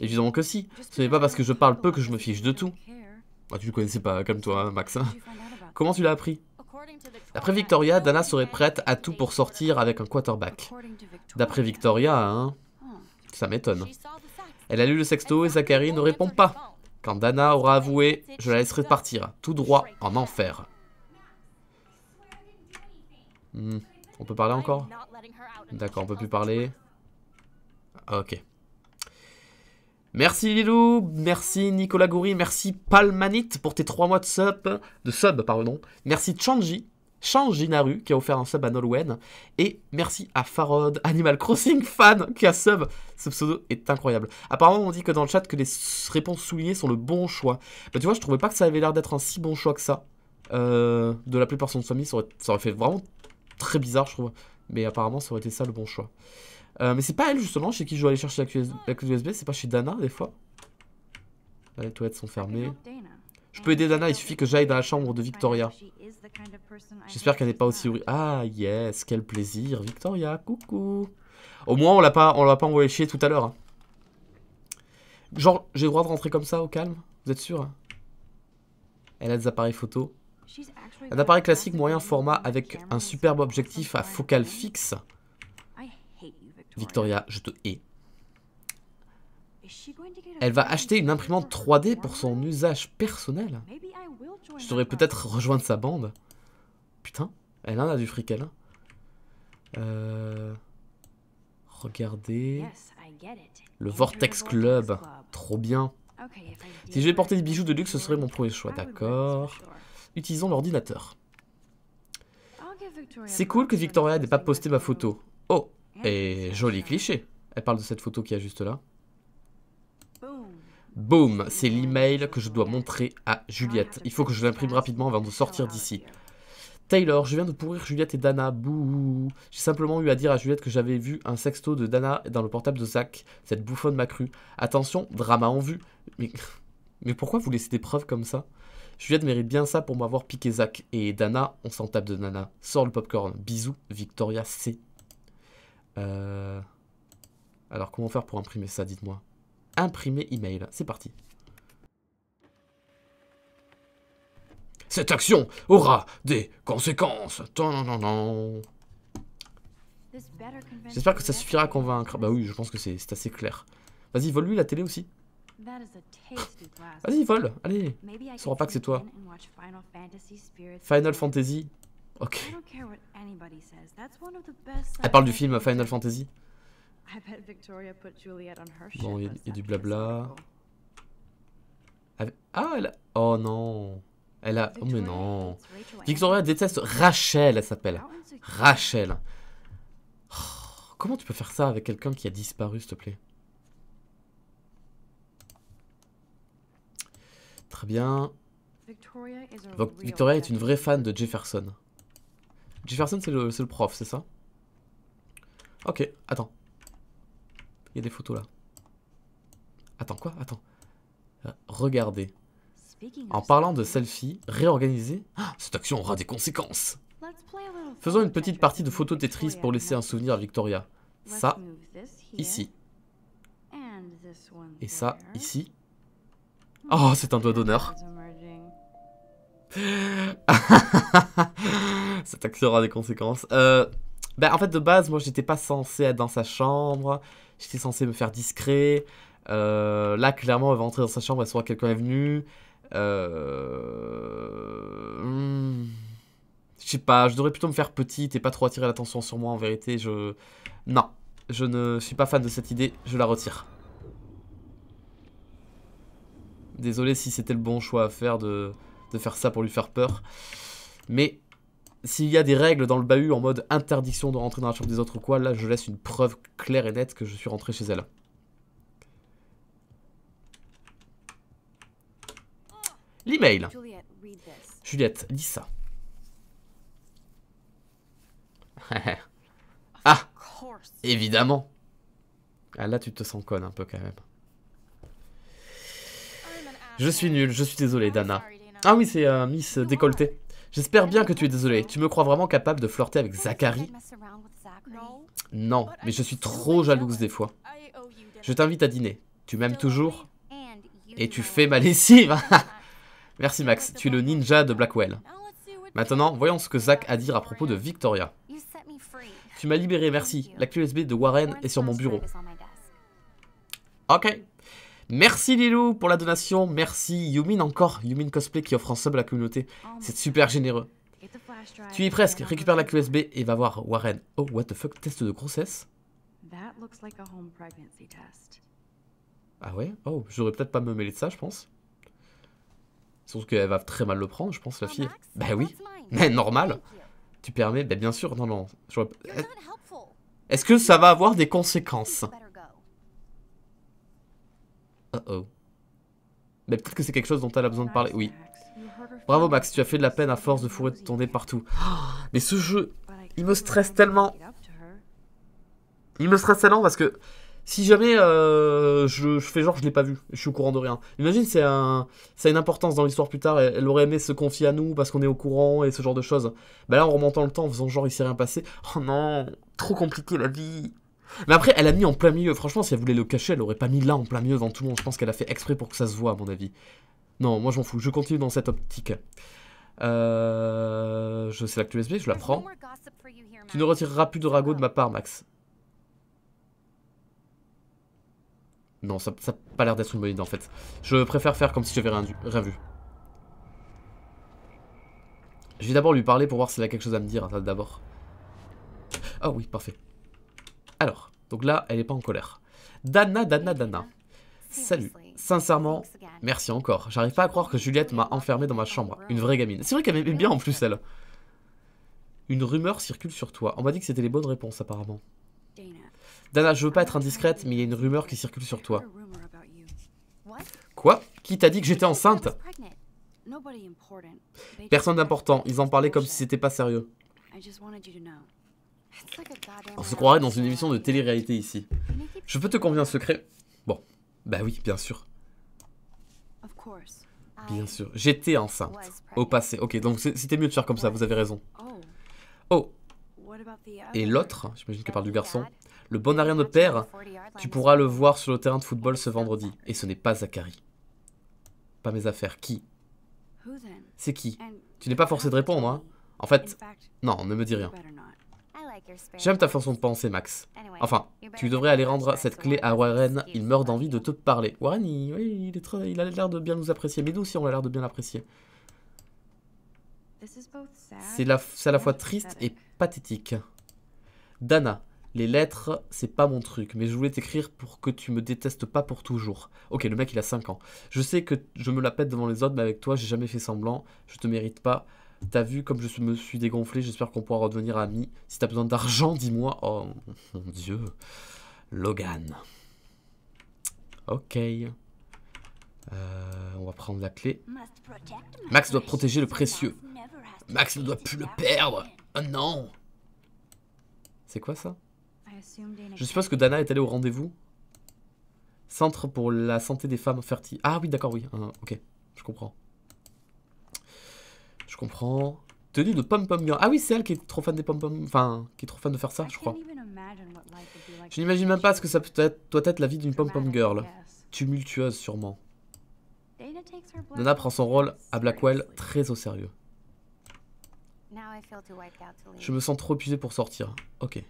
Évidemment que si, ce n'est pas parce que je parle peu que je me fiche de tout. Ah, tu ne connaissais pas, comme toi, hein, Max. Hein. Comment tu l'as appris D'après Victoria, Dana serait prête à tout pour sortir avec un quarterback. D'après Victoria, hein, ça m'étonne. Elle a lu le sexto et Zachary ne répond pas. Quand Dana aura avoué, je la laisserai partir, tout droit en enfer. Hmm. On peut parler encore D'accord, on peut plus parler. Ah, ok. Merci Lilou, merci Nicolas Goury, merci Palmanit pour tes 3 mois de sub, de sub pardon. Merci Chanji, Chanji Naru qui a offert un sub à Nolwen. Et merci à Farod, Animal Crossing fan qui a sub. Ce pseudo est incroyable. Apparemment on dit que dans le chat que les réponses soulignées sont le bon choix. Bah tu vois je trouvais pas que ça avait l'air d'être un si bon choix que ça. Euh, de la plupart de son famille, ça aurait fait vraiment très bizarre, je trouve. Mais apparemment, ça aurait été ça le bon choix. Euh, mais c'est pas elle, justement, chez qui je dois aller chercher la clé, USB. C'est pas chez Dana, des fois. les toilettes sont fermées. Je peux aider Dana, il suffit que j'aille dans la chambre de Victoria. J'espère qu'elle n'est pas aussi... Ah, yes, quel plaisir. Victoria, coucou. Au moins, on l'a pas, on pas envoyé chier tout à l'heure. Hein. Genre, j'ai le droit de rentrer comme ça, au calme Vous êtes sûr hein Elle a des appareils photo. Un appareil classique moyen format avec un superbe objectif à focale fixe. Victoria, je te hais. Elle va acheter une imprimante 3D pour son usage personnel. Je devrais peut-être rejoindre sa bande. Putain, elle en a du fric, elle. Hein. Euh, regardez. Le Vortex Club. Trop bien. Si je vais porter des bijoux de luxe, ce serait mon premier choix, d'accord. Utilisons l'ordinateur. C'est cool que Victoria n'ait pas posté ma photo. Oh, et joli cliché. Elle parle de cette photo qui a juste là. Boum, c'est l'email que je dois montrer à Juliette. Il faut que je l'imprime rapidement avant de sortir d'ici. Taylor, je viens de pourrir Juliette et Dana. Bouh. J'ai simplement eu à dire à Juliette que j'avais vu un sexto de Dana dans le portable de Zach. Cette bouffonne m'a cru. Attention, drama en vue. mais pourquoi vous laissez des preuves comme ça Juliette mérite bien ça pour m'avoir piqué Zach. Et Dana, on s'en tape de Nana, Sors le popcorn. Bisous, Victoria C. Euh, alors, comment faire pour imprimer ça, dites-moi Imprimer email. C'est parti. Cette action aura des conséquences. Non, non, non. J'espère que ça suffira à convaincre. Bah oui, je pense que c'est assez clair. Vas-y, vole-lui la télé aussi. Vas-y, vole, allez. Je saura pas que c'est toi. Final Fantasy. Ok. Elle parle du film Final Fantasy. Bon, il y, a du blabla. Ah, elle a... Oh non. Elle a... Oh mais non. Victoria déteste Rachel, elle s'appelle. Rachel. Oh, comment tu peux faire ça avec quelqu'un qui a disparu, s'il te plaît bien. Victoria est une vraie fan de Jefferson. Jefferson, c'est le, le, prof, c'est ça Ok, attends. Il y a des photos là. Attends, quoi Attends. Euh, regardez. En parlant de selfie, réorganiser, ah, cette action aura des conséquences. Faisons une petite partie de photo Tetris pour laisser un souvenir à Victoria. Ça, ici. Et ça, ici. Oh, c'est un doigt d'honneur. Ça action aura des conséquences. Euh, bah, en fait, de base, moi, j'étais pas censé être dans sa chambre. J'étais censé me faire discret. Euh, là, clairement, elle va entrer dans sa chambre, elle saura que quelqu'un est venu. Euh, hmm. Je sais pas, je devrais plutôt me faire petite et pas trop attirer l'attention sur moi en vérité. Je... Non, je ne suis pas fan de cette idée, je la retire. Désolé si c'était le bon choix à faire de, de faire ça pour lui faire peur. Mais s'il y a des règles dans le bahut en mode interdiction de rentrer dans la chambre des autres ou quoi, là je laisse une preuve claire et nette que je suis rentré chez elle. L'email. Oh. Juliette, lis ça. ah Évidemment. Ah là tu te sens conne un peu quand même. Je suis nul, je suis désolé, Dana. Ah oui, c'est euh, Miss Décolleté. J'espère bien que tu es désolé. Tu me crois vraiment capable de flirter avec Zachary Non, mais je suis trop jalouse des fois. Je t'invite à dîner. Tu m'aimes toujours Et tu fais ma lessive Merci Max, tu es le ninja de Blackwell. Maintenant, voyons ce que Zach a à dire à propos de Victoria. Tu m'as libéré, merci. La USB de Warren est sur mon bureau. Ok, Merci Lilou pour la donation. Merci Yumin encore. Yumin Cosplay qui offre un sub à la communauté. C'est super généreux. Tu y es presque. Récupère la QSB et va voir Warren. Oh, what the fuck, test de grossesse Ah ouais Oh, j'aurais peut-être pas me mêler de ça, je pense. Sauf qu'elle va très mal le prendre, je pense, la fille. Bah oui, mais normal. Tu permets Bah bien sûr, non, non. Est-ce que ça va avoir des conséquences Uh oh. Mais peut-être que c'est quelque chose dont elle a besoin de parler. Oui. Bravo Max, tu as fait de la peine à force de fourrer ton nez partout. mais ce jeu, il me stresse tellement. Il me stresse tellement parce que si jamais euh, je, fais genre je l'ai pas vu, je suis au courant de rien. Imagine, c'est un, ça a une importance dans l'histoire plus tard. Elle, aurait aimé se confier à nous parce qu'on est au courant et ce genre de choses. Bah là, en remontant le temps, en faisant genre il s'est rien passé. Oh non, trop compliqué la vie. Mais après, elle a mis en plein milieu. Franchement, si elle voulait le cacher, elle aurait pas mis là en plein milieu devant tout le monde. Je pense qu'elle a fait exprès pour que ça se voit, à mon avis. Non, moi, j'en fous. Je continue dans cette optique. Euh... Je sais la USB, je la prends. Tu ne retireras plus de ragots de ma part, Max. Non, ça n'a pas l'air d'être une bonne idée, en fait. Je préfère faire comme si j'avais rien, rien vu. Je vais d'abord lui parler pour voir s'il a quelque chose à me dire, hein, d'abord. Ah oui, parfait. Alors, donc là, elle n'est pas en colère. Dana, Dana, Dana. Salut. Sincèrement, merci encore. J'arrive pas à croire que Juliette m'a enfermée dans ma chambre. Une vraie gamine. C'est vrai qu'elle bien en plus, elle. Une rumeur circule sur toi. On m'a dit que c'était les bonnes réponses, apparemment. Dana, je veux pas être indiscrète, mais il y a une rumeur qui circule sur toi. Quoi Qui t'a dit que j'étais enceinte Personne d'important. Ils en parlaient comme si c'était pas sérieux. On se croirait dans une émission de télé-réalité ici. Je peux te convaincre un secret Bon, bah oui, bien sûr. Bien sûr. J'étais enceinte. Au passé. Ok, donc c'était mieux de faire comme ça, vous avez raison. Oh Et l'autre, j'imagine qu'elle parle du garçon. Le bon rien de père, tu pourras le voir sur le terrain de football ce vendredi. Et ce n'est pas Zachary. Pas mes affaires. Qui C'est qui Tu n'es pas forcé de répondre, hein En fait, non, ne me dis rien. J'aime ta façon de penser, Max. Enfin, tu devrais aller rendre cette clé à Warren. Il meurt d'envie de te parler. Warren, il, est il a l'air de bien nous apprécier. Mais nous aussi, on a l'air de bien l'apprécier. C'est à la fois triste et pathétique. Dana, les lettres, c'est pas mon truc, mais je voulais t'écrire pour que tu me détestes pas pour toujours. Ok, le mec, il a 5 ans. Je sais que je me la pète devant les autres, mais avec toi, j'ai jamais fait semblant. Je te mérite pas. T'as vu comme je me suis dégonflé, j'espère qu'on pourra redevenir amis. Si t'as besoin d'argent, dis-moi. Oh mon dieu. Logan. Ok. Euh, on va prendre la clé. Max doit protéger le précieux. Max ne doit plus le perdre. Oh non. C'est quoi ça Je suppose que Dana est allée au rendez-vous. Centre pour la santé des femmes fertiles. Ah oui, d'accord, oui. Euh, ok, je comprends. Je comprends. Tenue de pom-pom girl. Ah oui, c'est elle qui est trop fan des pom-pom. Enfin, qui est trop fan de faire ça, je crois. Je n'imagine même pas ce que ça peut être, doit être la vie d'une pom-pom girl. Tumultueuse, sûrement. Dana prend son rôle à Blackwell très au sérieux. Je me sens trop épuisée pour sortir. Ok.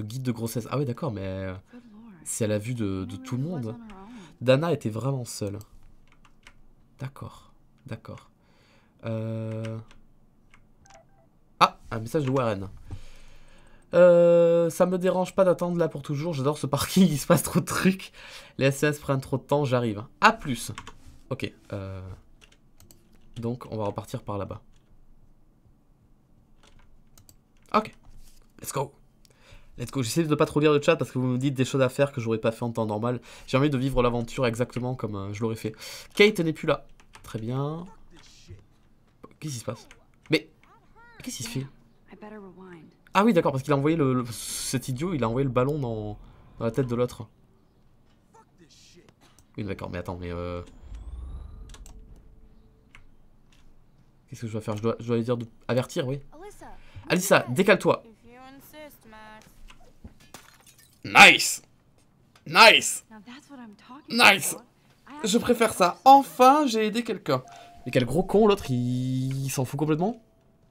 Le guide de grossesse. Ah oui, d'accord, mais c'est à la vue de tout le monde. Dana était vraiment seule. D'accord, d'accord. Euh... Ah, un message de Warren. Euh, ça me dérange pas d'attendre là pour toujours. J'adore ce parking, il se passe trop de trucs. Les SCS prennent trop de temps, j'arrive. A plus. Ok. Euh, donc, on va repartir par là-bas. Ok. Let's go. Let's J'essaie de ne pas trop lire le chat parce que vous me dites des choses à faire que j'aurais pas fait en temps normal. J'ai envie de vivre l'aventure exactement comme euh, je l'aurais fait. Kate n'est plus là. Très bien. Qu'est-ce qui se passe Mais qu'est-ce qui se fait Ah oui, d'accord, parce qu'il a envoyé le, cet idiot, il a envoyé le ballon dans, dans la tête de l'autre. Oui, d'accord, mais attends, mais euh... Qu'est-ce que je dois faire je dois, je dois lui dire de avertir, oui. Alissa, décale-toi. Nice Nice Nice Je préfère ça. Enfin, j'ai aidé quelqu'un. Mais quel gros con, l'autre, il, s'en fout complètement.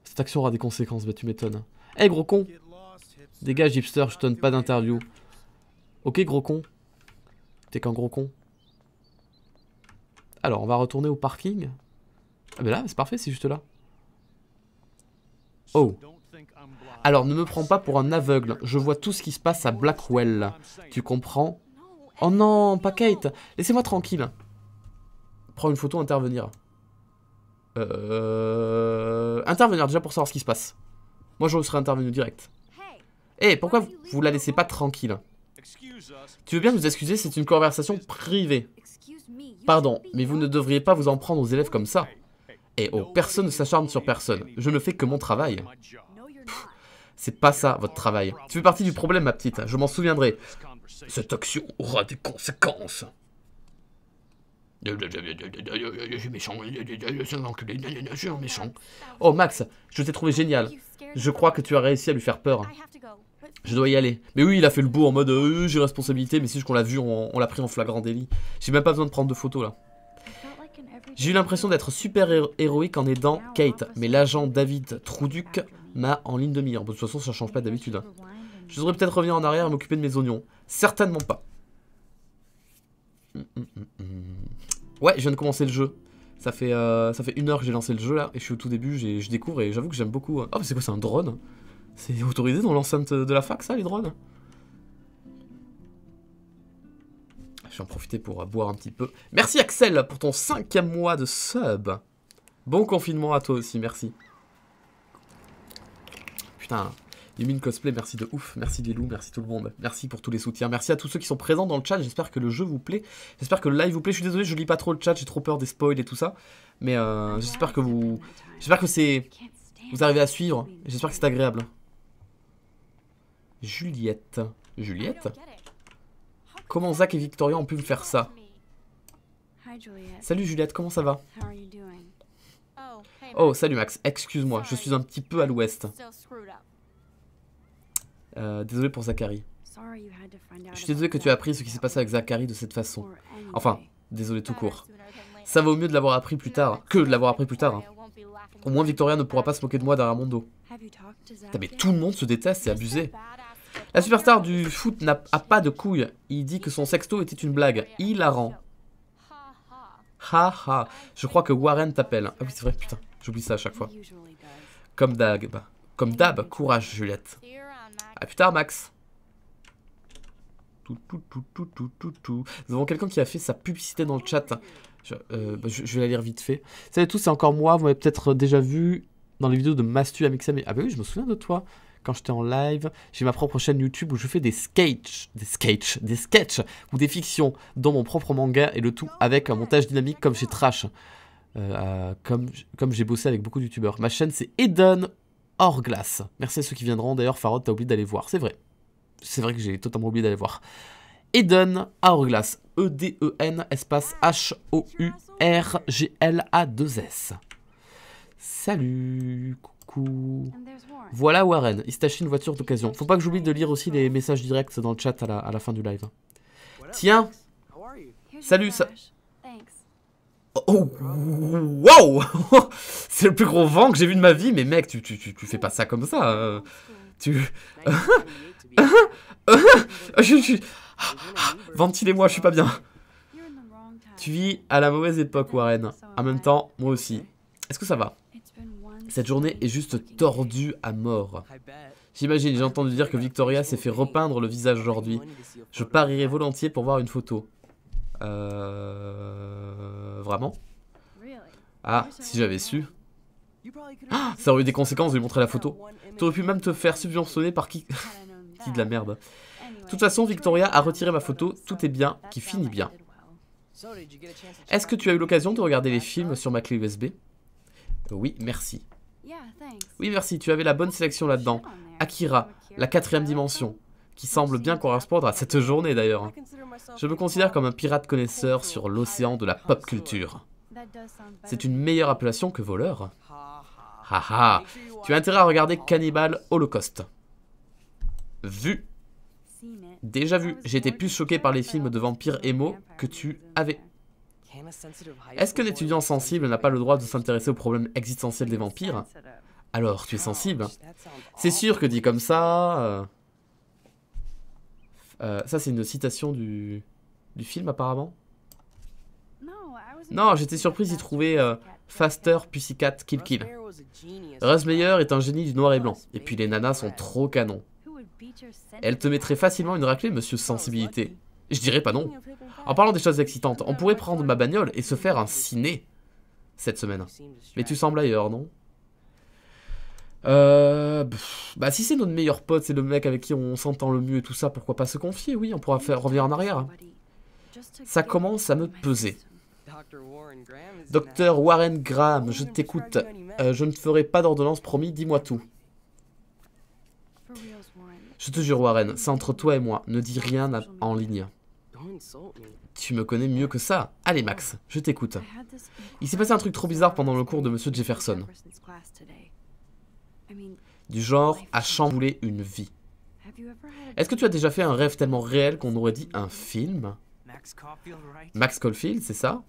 Cette action aura des conséquences, bah tu m'étonnes. Eh gros con Dégage, hipster, je te donne pas d'interview. Ok, gros con. T'es qu'un gros con. Alors, on va retourner au parking. Ah bah là, c'est parfait, c'est juste là. Oh alors, ne me prends pas pour un aveugle. Je vois tout ce qui se passe à Blackwell. Tu comprends Oh non, pas Kate Laissez-moi tranquille. Prends une photo, intervenir. Euh... Intervenir déjà pour savoir ce qui se passe. Moi, je serai intervenu direct. Eh, pourquoi vous la laissez pas tranquille Tu veux bien nous excuser, c'est une conversation privée. Pardon, mais vous ne devriez pas vous en prendre aux élèves comme ça. Eh oh, personne ne s'acharne sur personne. Je ne fais que mon travail. C'est pas ça, votre travail. Tu fais partie du problème, ma petite. Je m'en souviendrai. Cette action aura des conséquences. Je suis méchant, je suis un méchant. Oh Max, je t'ai trouvé génial. Je crois que tu as réussi à lui faire peur. Je dois y aller. Mais oui, il a fait le bout en mode euh, j'ai responsabilité, mais si juste qu'on l'a vu, on, l'a pris en flagrant délit. J'ai même pas besoin de prendre de photos là. J'ai eu l'impression d'être super héroïque en aidant Kate, mais l'agent David Trouduc ma en ligne de mire. de toute façon, ça change pas d'habitude. Hein. Je devrais peut-être revenir en arrière et m'occuper de mes oignons. Certainement pas. Hum, hum, hum, ouais, je viens de commencer le jeu. Ça fait, euh, ça fait une heure que j'ai lancé le jeu là, et je suis au tout début, je découvre et j'avoue que j'aime beaucoup. Hein. oh, mais c'est quoi, c'est un drone C'est autorisé dans l'enceinte de la fac ça, les drones Je vais en profiter pour euh, boire un petit peu. Merci Axel pour ton cinquième mois de sub. Bon confinement à toi aussi, merci. Putain, Yumin Cosplay, merci de ouf, merci des loups, merci tout le monde, merci pour tous les soutiens, merci à tous ceux qui sont présents dans le chat, j'espère que le jeu vous plaît, j'espère que le live vous plaît, je suis désolé, je lis pas trop le chat, j'ai trop peur des spoils et tout ça, mais euh, j'espère que vous... J'espère que c'est... Vous arrivez à suivre, j'espère que c'est agréable. Juliette. Juliette Comment Zach et Victoria ont pu me faire ça Salut Juliette, comment ça va Oh, salut Max, excuse-moi, je suis un petit peu à l'ouest. Euh, désolé pour Zachary. Je suis désolé que tu aies appris ce qui s'est passé avec Zachary de cette façon. Enfin, désolé tout court. Ça vaut mieux de l'avoir appris plus tard, que de l'avoir appris plus tard. Hein. Au moins Victoria ne pourra pas se moquer de moi derrière mon dos. mais tout le monde se déteste, c'est abusé. La superstar du foot n'a pas de couilles. Il dit que son sexto était une blague. Il Ha ha. Je crois que Warren t'appelle. Ah oui, c'est vrai, putain. J'oublie ça à chaque fois. Comme d'hab. Bah, comme courage, Juliette. À plus tard, Max. Tout, tout, tout, tout, tout, tout, Nous avons quelqu'un qui a fait sa publicité dans le chat. Je, euh, bah, vais la lire vite fait. Salut à tous, c'est encore moi. Vous m'avez peut-être déjà vu dans les vidéos de Mastu Amixam. Ah bah oui, je me souviens de toi quand j'étais en live. J'ai ma propre chaîne YouTube où je fais des sketchs, des sketchs, des sketchs ou des fictions dans mon propre manga et le tout avec un montage dynamique comme chez Trash. Euh, comme, comme j'ai bossé avec beaucoup de youtubeurs. Ma chaîne, c'est Eden Hors Glace. Merci à ceux qui viendront. D'ailleurs, Farod, t'as oublié d'aller voir. C'est vrai. C'est vrai que j'ai totalement oublié d'aller voir. Eden Hourglass, E-D-E-N, espace H-O-U-R-G-L-A-2-S. Salut, coucou. Voilà Warren, il se une voiture d'occasion. Faut pas que j'oublie de lire aussi les messages directs dans le chat à la, à la fin du live. Tiens Salut, ça... Oh, wow C'est le plus gros vent que j'ai vu de ma vie, mais mec, tu, tu, tu, tu fais pas ça comme ça. Euh. tu... je, Ventilez-moi, je suis pas bien. Tu vis à la mauvaise époque, Warren. En même temps, moi aussi. Est-ce que ça va Cette journée est juste tordue à mort. J'imagine, j'ai entendu dire que Victoria s'est fait repeindre le visage aujourd'hui. Je parierais volontiers pour voir une photo. Euh... Vraiment Ah, si j'avais su. Ah, ça aurait eu des conséquences de lui montrer la photo. T'aurais pu même te faire subventionner par qui Qui de la merde. De toute façon, Victoria a retiré ma photo Tout est bien, qui finit bien. Est-ce que tu as eu l'occasion de regarder les films sur ma clé USB Oui, merci. Oui, merci, tu avais la bonne sélection là-dedans. Akira, la quatrième dimension, qui semble bien correspondre à cette journée d'ailleurs. Hein. Je me considère comme un pirate connaisseur sur l'océan de la pop culture. C'est une meilleure appellation que voleur. Haha, tu as intérêt à regarder Cannibal Holocaust. Vu. Déjà vu, J'ai été plus choqué par les films de vampires émo que tu avais. Est-ce qu'un étudiant sensible n'a pas le droit de s'intéresser aux problèmes existentiels des vampires Alors, tu es sensible C'est sûr que dit comme ça... Euh, euh, ça, c'est une citation du, film, apparemment. Non, j'étais surprise d'y trouver euh, Faster Pussycat Kill Kill. Meyer est un génie du noir et blanc, et puis les nanas sont trop canons. Elle te mettrait facilement une raclée, monsieur Sensibilité. Je dirais pas non. En parlant des choses excitantes, on pourrait prendre ma bagnole et se faire un ciné cette semaine. Mais tu sembles ailleurs, non euh, bah si c'est notre meilleur pote, c'est le mec avec qui on s'entend le mieux et tout ça, pourquoi pas se confier Oui, on pourra faire revenir en arrière. Ça commence à me peser. Docteur Warren Graham, je t'écoute. Euh, je ne ferai pas d'ordonnance, promis, dis-moi tout. Je te jure, Warren, c'est entre toi et moi. Ne dis rien en ligne. Tu me connais mieux que ça. Allez, Max, je t'écoute. Il s'est passé un truc trop bizarre pendant le cours de Monsieur Jefferson. Du genre à chambouler une vie. Est-ce que tu as déjà fait un rêve tellement réel qu'on aurait dit un film Max Caulfield, c'est ça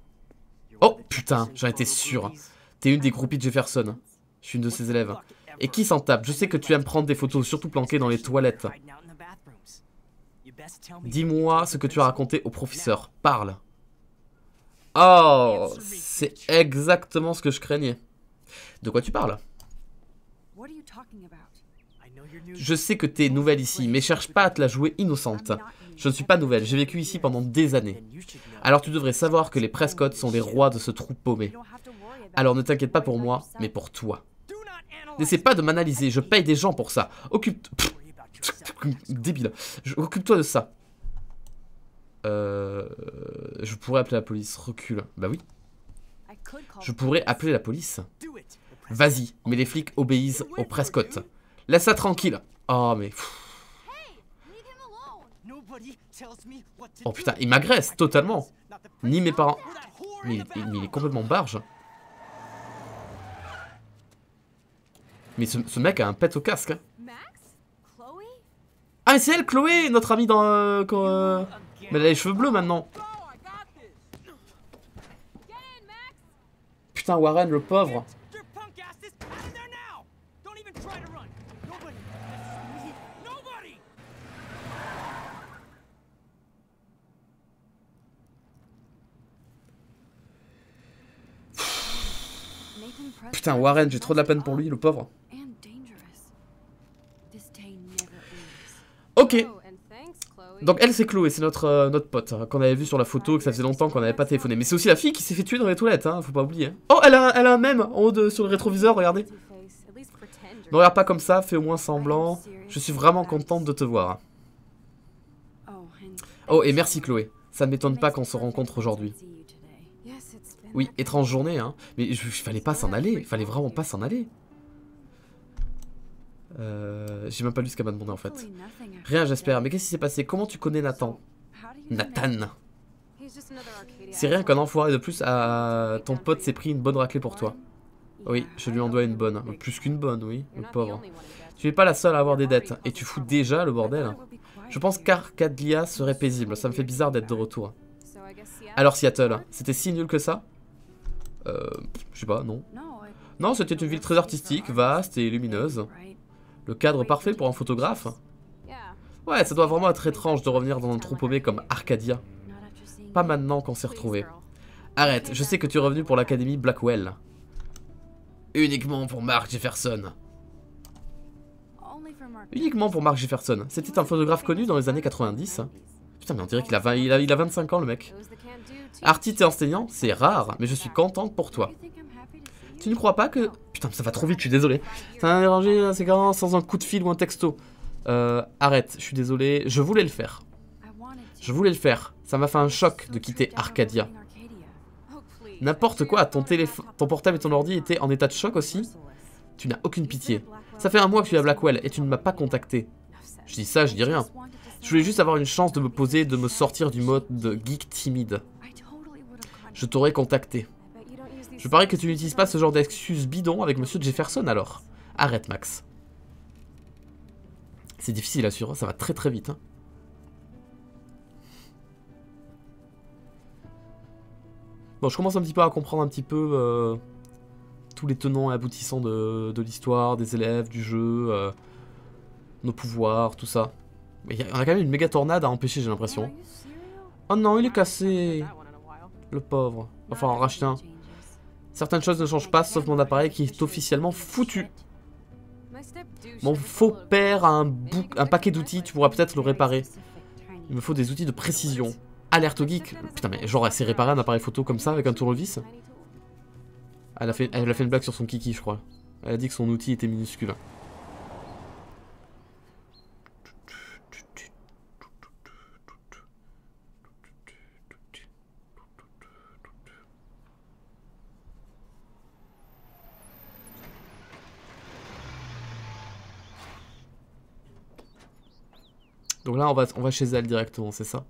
Oh putain, j'en étais sûr. T'es une des groupies de Jefferson. Je suis une de ses élèves. Et qui s'en tape Je sais que tu aimes prendre des photos, surtout planquées dans les toilettes. Dis-moi ce que tu as raconté au professeur. Parle. Oh, c'est exactement ce que je craignais. De quoi tu parles je sais que t'es nouvelle ici, mais cherche pas à te la jouer innocente. Je ne suis pas nouvelle, j'ai vécu ici pendant des années. Alors tu devrais savoir que les Prescott sont les rois de ce trou paumé. Alors ne t'inquiète pas pour moi, mais pour toi. N'essaie pas de m'analyser, je paye des gens pour ça. Occupe... débile. Occupe-toi de ça. Euh... Je pourrais appeler la police. Recule. Bah oui. Je pourrais appeler la police. Vas-y, mais les flics obéissent au Prescott. laisse ça tranquille. Ah, oh, mais... Oh putain, il m'agresse totalement. Ni mes parents. Mais, il est complètement barge. Mais ce, mec a un pet au casque. Hein. Ah mais c'est elle, Chloé, notre amie dans... Euh, euh, mais elle a les cheveux bleus maintenant. Oh, putain, Warren, le pauvre. Putain, Warren, j'ai trop de la peine pour lui, le pauvre. Ok. Oh, Donc elle, c'est Chloé, c'est notre, euh, notre pote, hein, qu'on avait vu sur la photo, que ça faisait longtemps qu'on n'avait pas téléphoné. Mais c'est aussi la fille qui s'est fait tuer dans les toilettes, hein, faut pas oublier. Hein. Oh, elle a, elle a un même en haut de, sur le rétroviseur, regardez. Ne regarde pas comme ça, fais au moins semblant. Je suis vraiment contente de te voir. Hein. Oh, oh, et merci Chloé. Ça ne m'étonne pas qu'on se rencontre aujourd'hui. Oui, étrange journée, hein. Mais je fallait pas s'en aller. Il fallait vraiment pas s'en aller. Euh, j'ai même pas lu ce qu'elle m'a demandé en fait. Rien, j'espère. Mais qu'est-ce qui s'est passé Comment tu connais Nathan Nathan C'est rien qu'un enfoiré de plus à ton pote s'est pris une bonne raclée pour toi. Oui, je lui en dois une bonne. Plus qu'une bonne, oui. Le pauvre. Tu n'es pas la seule à avoir des dettes. Et tu fous déjà le bordel. Je pense qu'Arcadia serait paisible. Ça me fait bizarre d'être de retour. Alors Seattle, c'était si nul que ça euh, je sais pas, non. Non, c'était une ville très artistique, vaste et lumineuse. Le cadre parfait pour un photographe. Ouais, ça doit vraiment être étrange de revenir dans un trou paumé comme Arcadia. Pas maintenant qu'on s'est retrouvé Arrête, je sais que tu es revenu pour l'académie Blackwell. Uniquement pour Mark Jefferson. Uniquement pour Mark Jefferson. C'était un photographe connu dans les années 90. Putain, mais on dirait qu'il a, a 25 ans, le mec. Artiste et enseignant, c'est rare, mais je suis contente pour toi. Tu ne crois pas que... Putain, ça va trop vite, je suis désolé. Ça m'a dérangé hein, c'est sans un coup de fil ou un texto. Euh, arrête, je suis désolé, je voulais le faire. Je voulais le faire. Ça m'a fait un choc de quitter Arcadia. N'importe quoi, ton, téléphone, ton portable et ton ordi étaient en état de choc aussi Tu n'as aucune pitié. Ça fait un mois que tu suis à Blackwell et tu ne m'as pas contacté. Je dis ça, je dis rien. Je voulais juste avoir une chance de me poser, de me sortir du mode geek timide je t'aurais contacté. Je parie que tu n'utilises pas ce genre d'excuses bidon avec Monsieur Jefferson alors. Arrête Max. C'est difficile à suivre, ça va très très vite. Hein. Bon, je commence un petit peu à comprendre un petit peu euh, tous les tenants et aboutissants de, l'histoire, des élèves, du jeu, euh, nos pouvoirs, tout ça. Mais on a quand même une méga tornade à empêcher, j'ai l'impression. Oh non, il est cassé le pauvre. Enfin, en racheter un. Certaines choses ne changent pas, sauf mon appareil qui est officiellement foutu. Mon faux père a un, paquet d'outils, tu pourras peut-être le réparer. Il me faut des outils de précision. Alerte au geek Putain mais genre elle s'est un appareil photo comme ça avec un tournevis elle a, elle a fait une blague sur son kiki je crois. Elle a dit que son outil était minuscule. Donc là, on va, on va chez elle directement, c'est ça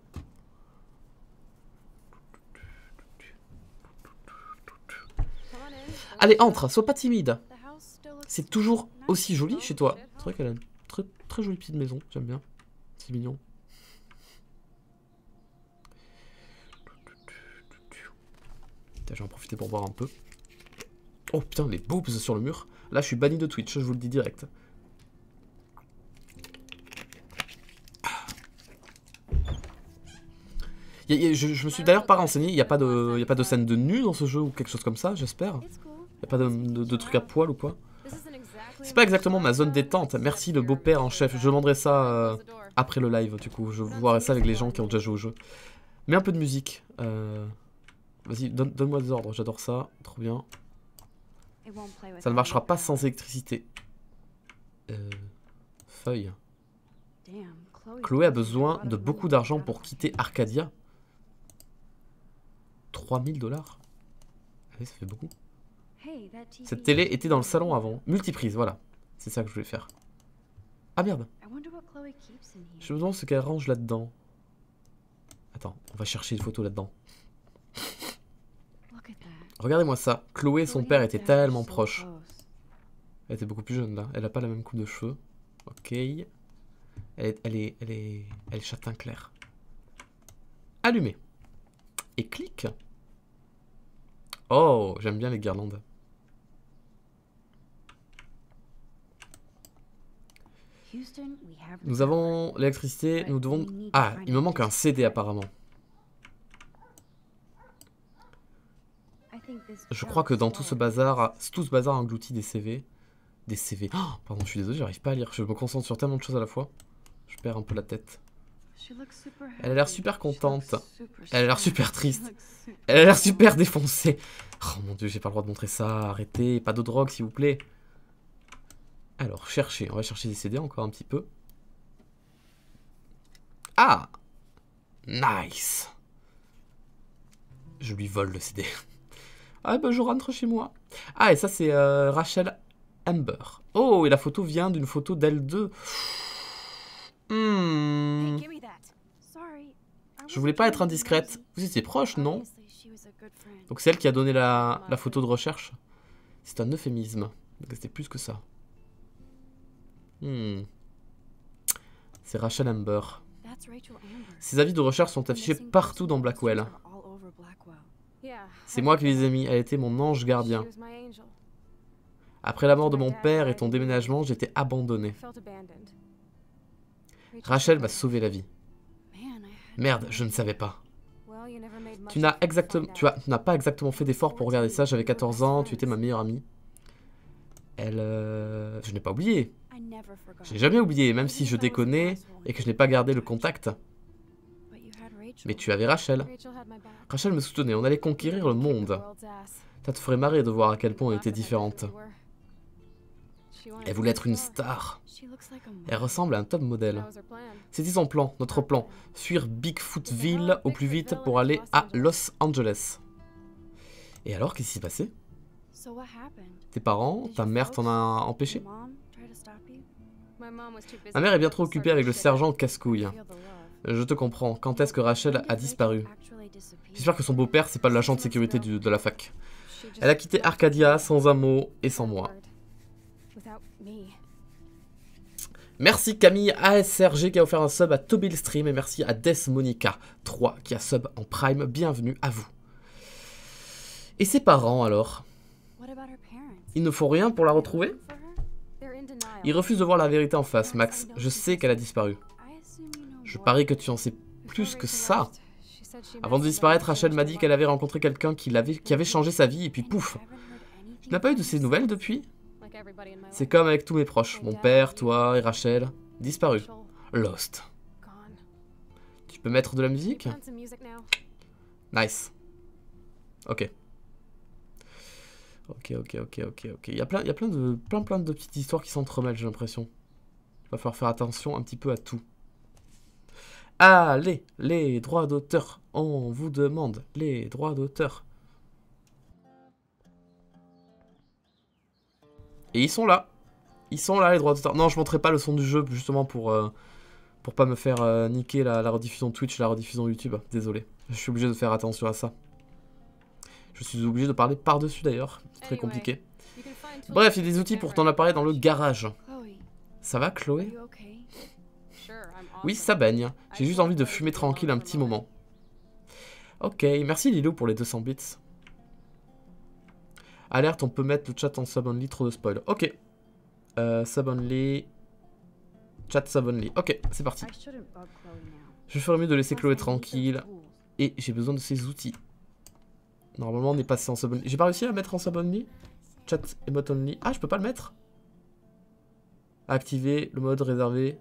Allez, entre, sois pas timide. C'est toujours aussi joli chez toi. C'est vrai qu'elle a une très, très jolie petite maison, j'aime bien. C'est mignon. je vais en profiter pour voir un peu. Oh putain, les boobs sur le mur. Là, je suis banni de Twitch, je vous le dis direct. je, me suis d'ailleurs pas renseigné, il n'y a, pas de, a pas de scène de nu dans ce jeu ou quelque chose comme ça, j'espère. Il a pas de, truc à poil ou quoi. C'est pas exactement ma zone détente, merci le beau-père en chef. Je demanderai ça euh, après le live, du coup. Je voirai ça avec les gens qui ont déjà joué au jeu. Mais un peu de musique. Euh, vas-y, donne-moi des ordres, j'adore ça. Trop bien. Ça ne marchera pas sans électricité. Euh, feuille. Chloé a besoin de beaucoup d'argent pour quitter Arcadia. 3000 dollars Ah ça fait beaucoup. Cette télé était dans le salon avant. Multiprise, voilà. C'est ça que je voulais faire. Ah merde Je me demande ce qu'elle range là-dedans. Attends, on va chercher une photo là-dedans. Regardez-moi ça. Chloé son père était tellement proche. Elle était beaucoup plus jeune là. Elle a pas la même coupe de cheveux. Ok. Elle est, elle est, elle est, elle châtain clair. Allumé. Et clique. Oh, j'aime bien les guirlandes. Nous avons l'électricité, nous devons... Ah, il me manque un CD apparemment. Je crois que dans tout ce bazar, tout ce bazar englouti des CV. Des CV. Oh, pardon, je suis désolé, j'arrive pas à lire. Je me concentre sur tellement de choses à la fois. Je perds un peu la tête. Elle a l'air super contente. Elle a l'air super triste. Elle a l'air super défoncée. Oh mon dieu, j'ai pas le droit de montrer ça. Arrêtez, pas de drogue s'il vous plaît. Alors, chercher. On va chercher des CD encore un petit peu. Ah Nice Je lui vole le CD. Ah bah je rentre chez moi. Ah et ça c'est euh, Rachel Amber. Oh et la photo vient d'une photo d'elle deux. Hmm. Je voulais pas être indiscrète. Vous étiez proche, non Donc c'est elle qui a donné la, photo de recherche. C'est un euphémisme. c'était plus que ça. Hmm. C'est Rachel Amber. Ses avis de recherche sont affichés partout dans Blackwell. C'est moi qui les ai mis, elle était mon ange gardien. Après la mort de mon père et ton déménagement, j'étais abandonnée. Rachel m'a sauvé la vie. Merde, je ne savais pas. Tu n'as exactement, tu, n'as pas exactement fait d'effort pour regarder ça. J'avais 14 ans, tu étais ma meilleure amie. Elle, euh, je n'ai pas oublié. J'ai jamais oublié, même si je déconnais et que je n'ai pas gardé le contact. Mais tu avais Rachel. Rachel me soutenait, on allait conquérir le monde. Ça te ferait marrer de voir à quel point on était différentes. Elle voulait être une star. Elle ressemble à un top modèle. C'était son plan, notre plan. Fuir Bigfootville au plus vite pour aller à Los Angeles. Et alors, qu'est-ce qui s'est passé Tes parents, ta mère t'en a empêché Ma mère est bien trop occupée avec le sergent Cascouille. Je te comprends. Quand est-ce que Rachel a disparu J'espère que son beau-père, c'est pas l'agent de sécurité de la fac. Elle a quitté Arcadia sans un mot et sans moi. Merci Camille ASRG qui a offert un sub à Tobil Stream et merci à desmonica Monica 3 qui a sub en prime. Bienvenue à vous. Et ses parents alors Ils ne font rien pour la retrouver Ils refusent de voir la vérité en face, Max. Je sais qu'elle a disparu. Je parie que tu en sais plus que ça. Avant de disparaître, Rachel m'a dit qu'elle avait rencontré quelqu'un qui, qui avait changé sa vie et puis pouf. Tu n'as pas eu de ses nouvelles depuis c'est comme avec tous mes proches, mon père, toi et Rachel. Disparus. Lost. Tu peux mettre de la musique Nice. Ok. Ok, ok, ok, ok, ok. Il y a plein, il y a plein de, plein, plein de petites histoires qui s'entremêlent, j'ai l'impression. Il va falloir faire attention un petit peu à tout. Allez, les droits d'auteur, on vous demande les droits d'auteur. Et ils sont là. Ils sont là, les droits d'auteur. Non, je montrerai pas le son du jeu, justement, pour, euh, pour pas me faire euh, niquer la, rediffusion Twitch, la rediffusion YouTube. Désolé. Je suis obligé de faire attention à ça. Je suis obligé de parler par-dessus, d'ailleurs. C'est très compliqué. Bref, il y a des outils pour ton appareil dans le garage. Ça va, Chloé Oui, ça baigne. J'ai juste envie de fumer tranquille un petit moment. Ok, merci Lilo pour les 200 bits. Alerte, on peut mettre le chat en sub only, trop de spoil. Ok. Euh, sub only. Chat sub only. Ok, c'est parti. Je ferais mieux de laisser Chloé tranquille. Et j'ai besoin de ces outils. Normalement, on est passé en sub only. J'ai pas réussi à mettre en sub only Chat emote only. Ah, je peux pas le mettre Activer le mode réservé.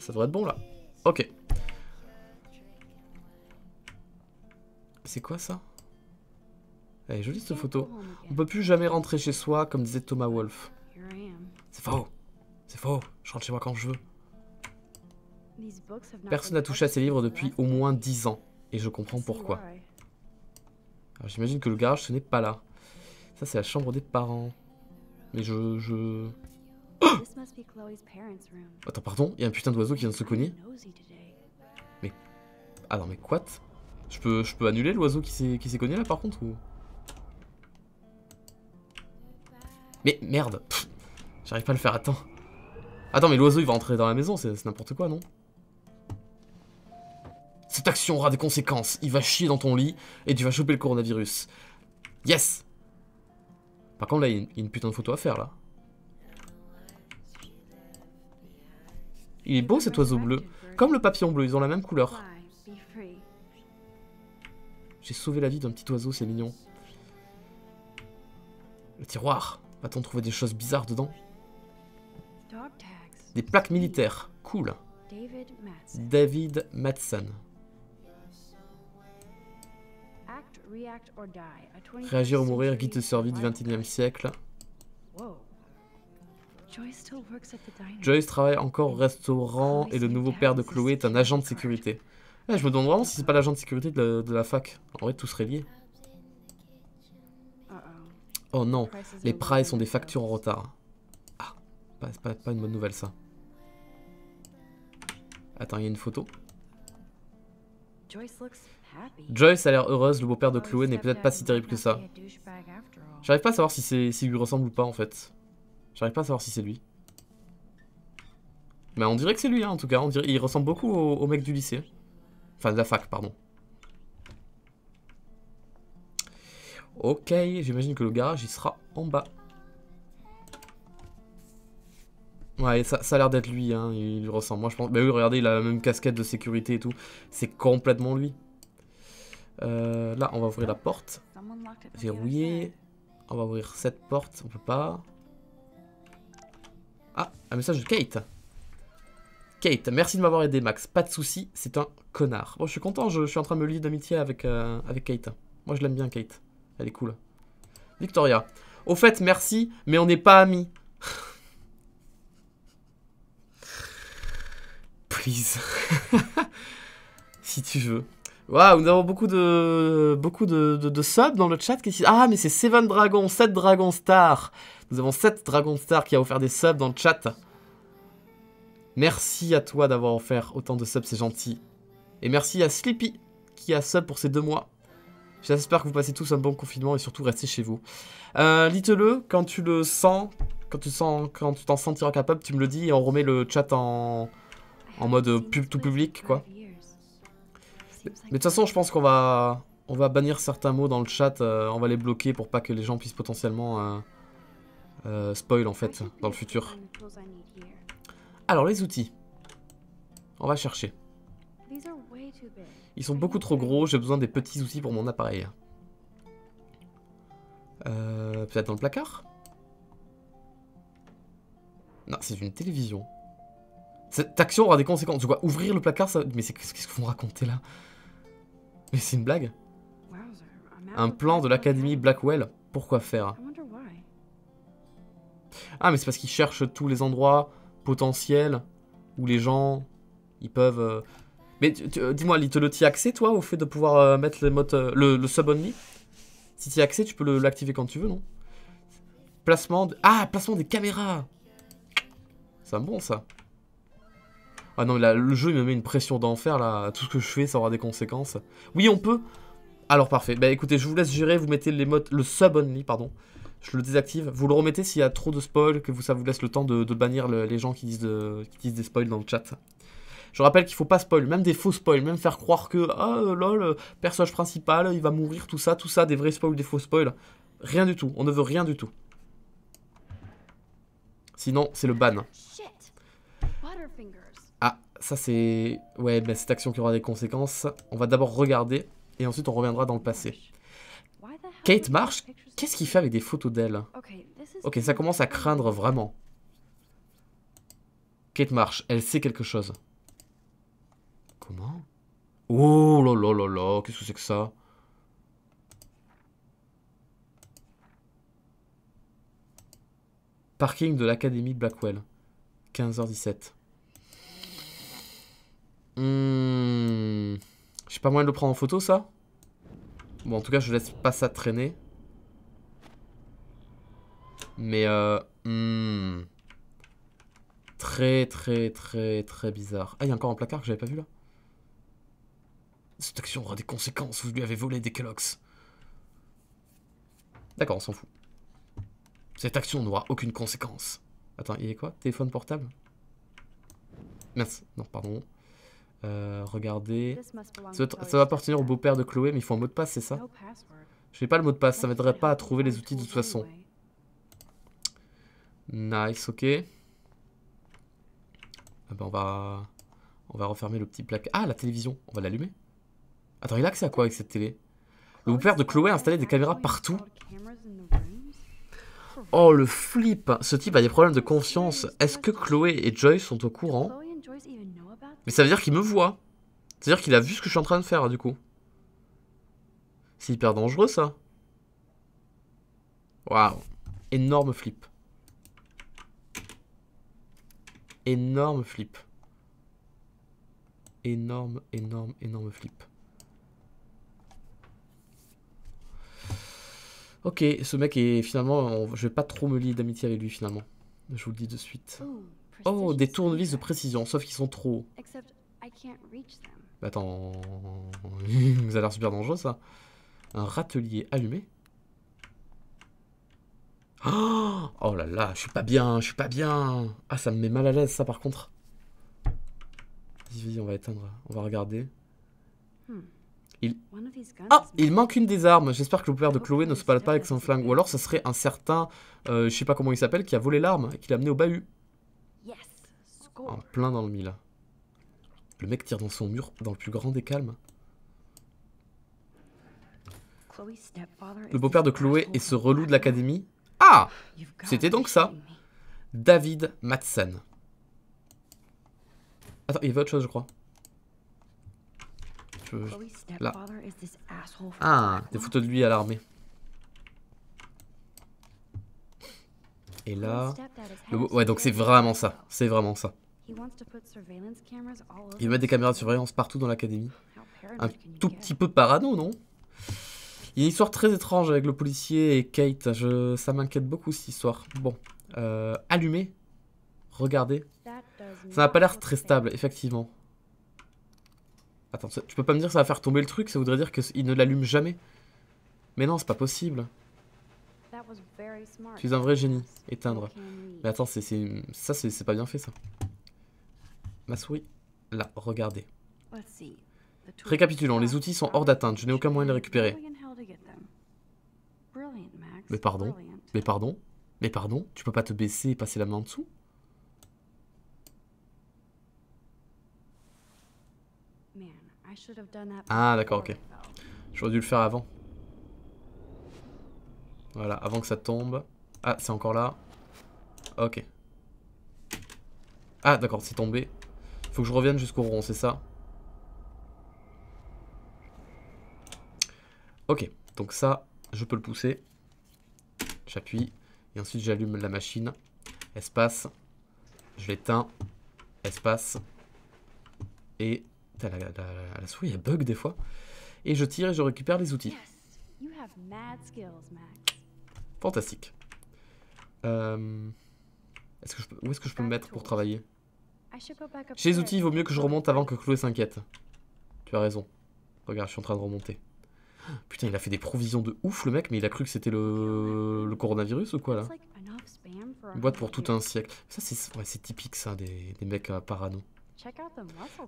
Ça devrait être bon là. Ok. C'est quoi ça elle est jolie cette photo. Oh, On peut plus jamais rentrer chez soi, comme disait Thomas Wolfe. C'est faux. C'est faux. Je rentre chez moi quand je veux. Personne n'a touché à ces livres depuis au moins 10 ans. Et je comprends pourquoi. J'imagine que le garage, ce n'est pas là. Ça, c'est la chambre des parents. Mais je... je... Attends, pardon Il y a un putain d'oiseau qui vient de se cogner Mais... Ah mais quoi Je peux, je peux annuler l'oiseau qui s'est cogné là, par contre ou... Mais merde J'arrive pas à le faire, temps. Attends, mais l'oiseau, il va entrer dans la maison, c'est n'importe quoi, non Cette action aura des conséquences. Il va chier dans ton lit et tu vas choper le coronavirus. Yes Par contre, là, il y a une putain de photo à faire, là. Il est beau, cet oiseau bleu. Comme le papillon bleu, ils ont la même couleur. J'ai sauvé la vie d'un petit oiseau, c'est mignon. Le tiroir. Va-t-on trouver des choses bizarres dedans Des plaques militaires. Cool. David Madsen. Réagir ou mourir, guide de survie du 21e siècle. Joyce travaille encore au restaurant et le nouveau père de Chloé est un agent de sécurité. Eh, je me demande vraiment si c'est pas l'agent de sécurité de la, de la fac. En vrai, tout serait lié. Oh non, les prêts sont des factures en euh, retard. Ah, pas, pas, pas une bonne nouvelle ça. Attends, il y a une photo. Joyce a l'air heureuse, le beau-père de Chloé n'est peut-être pas si terrible que ça. J'arrive pas à savoir si c'est lui ressemble ou pas en fait. J'arrive pas à savoir si c'est lui. Mais on dirait que c'est lui hein, en tout cas, on il ressemble beaucoup au mec du lycée. Enfin de la fac, pardon. Ok, j'imagine que le garage, il sera en bas. Ouais, ça, a l'air d'être lui, hein, il lui ressemble. Moi, je pense... Bah oui, regardez, il a la même casquette de sécurité et tout. C'est complètement lui. Euh, là, on va ouvrir la porte. Verrouiller. On va ouvrir cette porte, on peut pas. Ah, un message de Kate. Kate, merci de m'avoir aidé, Max. Pas de soucis, c'est un connard. Bon, je suis content, je, suis en train de me lier d'amitié avec, euh, avec Kate. Moi, je l'aime bien, Kate. Elle est cool. Victoria. Au fait, merci, mais on n'est pas amis. Please. si tu veux. Waouh, nous avons beaucoup de beaucoup de, subs dans le chat. Ah, mais c'est Seven Dragon, 7 Dragon Star. Nous avons 7 Dragon Star qui a offert des subs dans le chat. Merci à toi d'avoir offert autant de subs, c'est gentil. Et merci à Sleepy qui a sub pour ces deux mois. J'espère que vous passez tous un bon confinement et surtout restez chez vous. Euh, le quand tu le sens, quand tu sens, quand tu t'en sentiras capable, tu me le dis et on remet le chat en, mode euh, pub tout public quoi. Mais de toute façon, je pense qu'on va, on va bannir certains mots dans le chat, euh, on va les bloquer pour pas que les gens puissent potentiellement euh, euh, spoil en fait dans le futur. Alors les outils, on va chercher. Ils sont beaucoup trop gros, j'ai besoin des petits outils pour mon appareil. Euh, peut-être dans le placard Non, c'est une télévision. Cette action aura des conséquences. Je vois ouvrir le placard, ça... Mais qu'est-ce qu'ils que vous me racontez là Mais c'est une blague Un plan de l'académie Blackwell Pourquoi faire Ah, mais c'est parce qu'ils cherchent tous les endroits potentiels où les gens, ils peuvent... Euh, mais euh, dis-moi, Little, t'y accès, toi, au fait de pouvoir euh, mettre les euh, le, sub only Si t'y accès, tu peux l'activer quand tu veux, non Placement. Ah, placement des caméras C'est bon, ça. Ah non, le jeu, il me met une pression d'enfer, là. Tout ce que je fais, ça aura des conséquences. Oui, on peut Alors, parfait. Bah, écoutez, je vous laisse gérer. Vous mettez les modes, le sub only, pardon. Je le désactive. Vous le remettez s'il y a trop de spoil, que ça vous laisse le temps de, bannir les gens qui disent, qui disent des spoils dans le chat. Je rappelle qu'il faut pas spoil, même des faux spoils, même faire croire que, ah euh, lol, euh, personnage principal, il va mourir, tout ça, tout ça, des vrais spoils, des faux spoils. Rien du tout, on ne veut rien du tout. Sinon, c'est le ban. Ah, ça c'est... Ouais, bah, cette action qui aura des conséquences. On va d'abord regarder, et ensuite on reviendra dans le passé. Kate Marsh, qu'est-ce qu'il fait avec des photos d'elle Ok, ça commence à craindre vraiment. Kate Marsh, elle sait quelque chose. Comment Oh là là là là, qu'est-ce que c'est que ça Parking de l'académie Blackwell, 15h17. Hmm. J'ai pas moyen de le prendre en photo, ça Bon, en tout cas, je laisse pas ça traîner. Mais, euh... Hmm. Très, très, très, très bizarre. Ah, il y a encore un placard que j'avais pas vu, là cette action aura des conséquences, vous lui avez volé des Kellogg's. D'accord, on s'en fout. Cette action n'aura aucune conséquence. Attends, il est quoi Téléphone portable Merci. non, pardon. Euh, regardez. Ça, va appartenir au beau-père de Chloé, mais il faut un mot de passe, c'est ça Je n'ai pas le mot de passe, ça m'aiderait pas à trouver les outils de toute façon. Nice, ok. Ah ben, on va... On va refermer le petit plaque. Ah, la télévision, on va l'allumer. Attends, il a accès à quoi avec cette télé Le beau-père de Chloé a installé des caméras partout. Oh, le flip Ce type a des problèmes de confiance. Est-ce que Chloé et Joyce sont au courant Mais ça veut dire qu'il me voit. C'est-à-dire qu'il a vu ce que je suis en train de faire, du coup. C'est hyper dangereux, ça. Waouh. Énorme flip. Énorme flip. Énorme, énorme, énorme flip. Ok, ce mec est finalement, je vais pas trop me lier d'amitié avec lui finalement. Je vous le dis de suite. Oh, oh des tournevis de précision, sauf qu'ils sont trop. Bah attends, ça a l'air super dangereux ça. Un râtelier allumé. Oh, oh, là là, je suis pas bien, je suis pas bien. Ah, ça me met mal à l'aise ça par contre. Vas-y, vas-y, on va éteindre, on va regarder. Hmm. Il... Ah Il manque une des armes. J'espère que le père de Chloé ne se balade pas avec son flingue. Ou alors, ce serait un certain, euh, je sais pas comment il s'appelle, qui a volé l'arme et qui l'a amené au bahut. En plein dans le mille. Le mec tire dans son mur dans le plus grand des calmes. Le beau-père de Chloé est ce relou de l'académie Ah C'était donc ça David Madsen. Attends, il y avait autre chose, je crois. Ah, des photos de lui à l'armée. Et là... Ouais, donc c'est vraiment ça. C'est vraiment ça. Il met des caméras de surveillance partout dans l'académie. Un tout petit peu parano, non Il y a une histoire très étrange avec le policier et Kate. Je... Ça m'inquiète beaucoup, cette histoire. Bon. Euh, allumé. Regardez. Ça n'a pas l'air très stable, effectivement. Attends, tu peux pas me dire ça va faire tomber le truc Ça voudrait dire qu'il ne l'allume jamais Mais non, c'est pas possible. Tu es un vrai génie. Éteindre. Mais attends, c'est ça, c'est pas bien fait, ça. Ma souris. Là, regardez. Récapitulons, les outils sont hors d'atteinte. Je n'ai aucun moyen de les récupérer. Mais pardon. Mais pardon. Mais pardon. Tu peux pas te baisser et passer la main en dessous Ah d'accord, ok. J'aurais dû le faire avant. Voilà, avant que ça tombe. Ah, c'est encore là. Ok. Ah d'accord, c'est tombé. Faut que je revienne jusqu'au rond, c'est ça Ok, donc ça, je peux le pousser. J'appuie. Et ensuite, j'allume la machine. Espace. Je l'éteins. Espace. Et à la, la, il souris, a bug des fois. Et je tire et je récupère les outils. Fantastique. Euh, est où est-ce que je peux me mettre pour travailler Chez les outils, il vaut mieux que je remonte avant que Chloé s'inquiète. Tu as raison. Regarde, je suis en train de remonter. Putain, il a fait des provisions de ouf, le mec, mais il a cru que c'était le... coronavirus ou quoi, là Une boîte pour tout un siècle. Ça, c'est typique, ça, des, mecs euh, parano.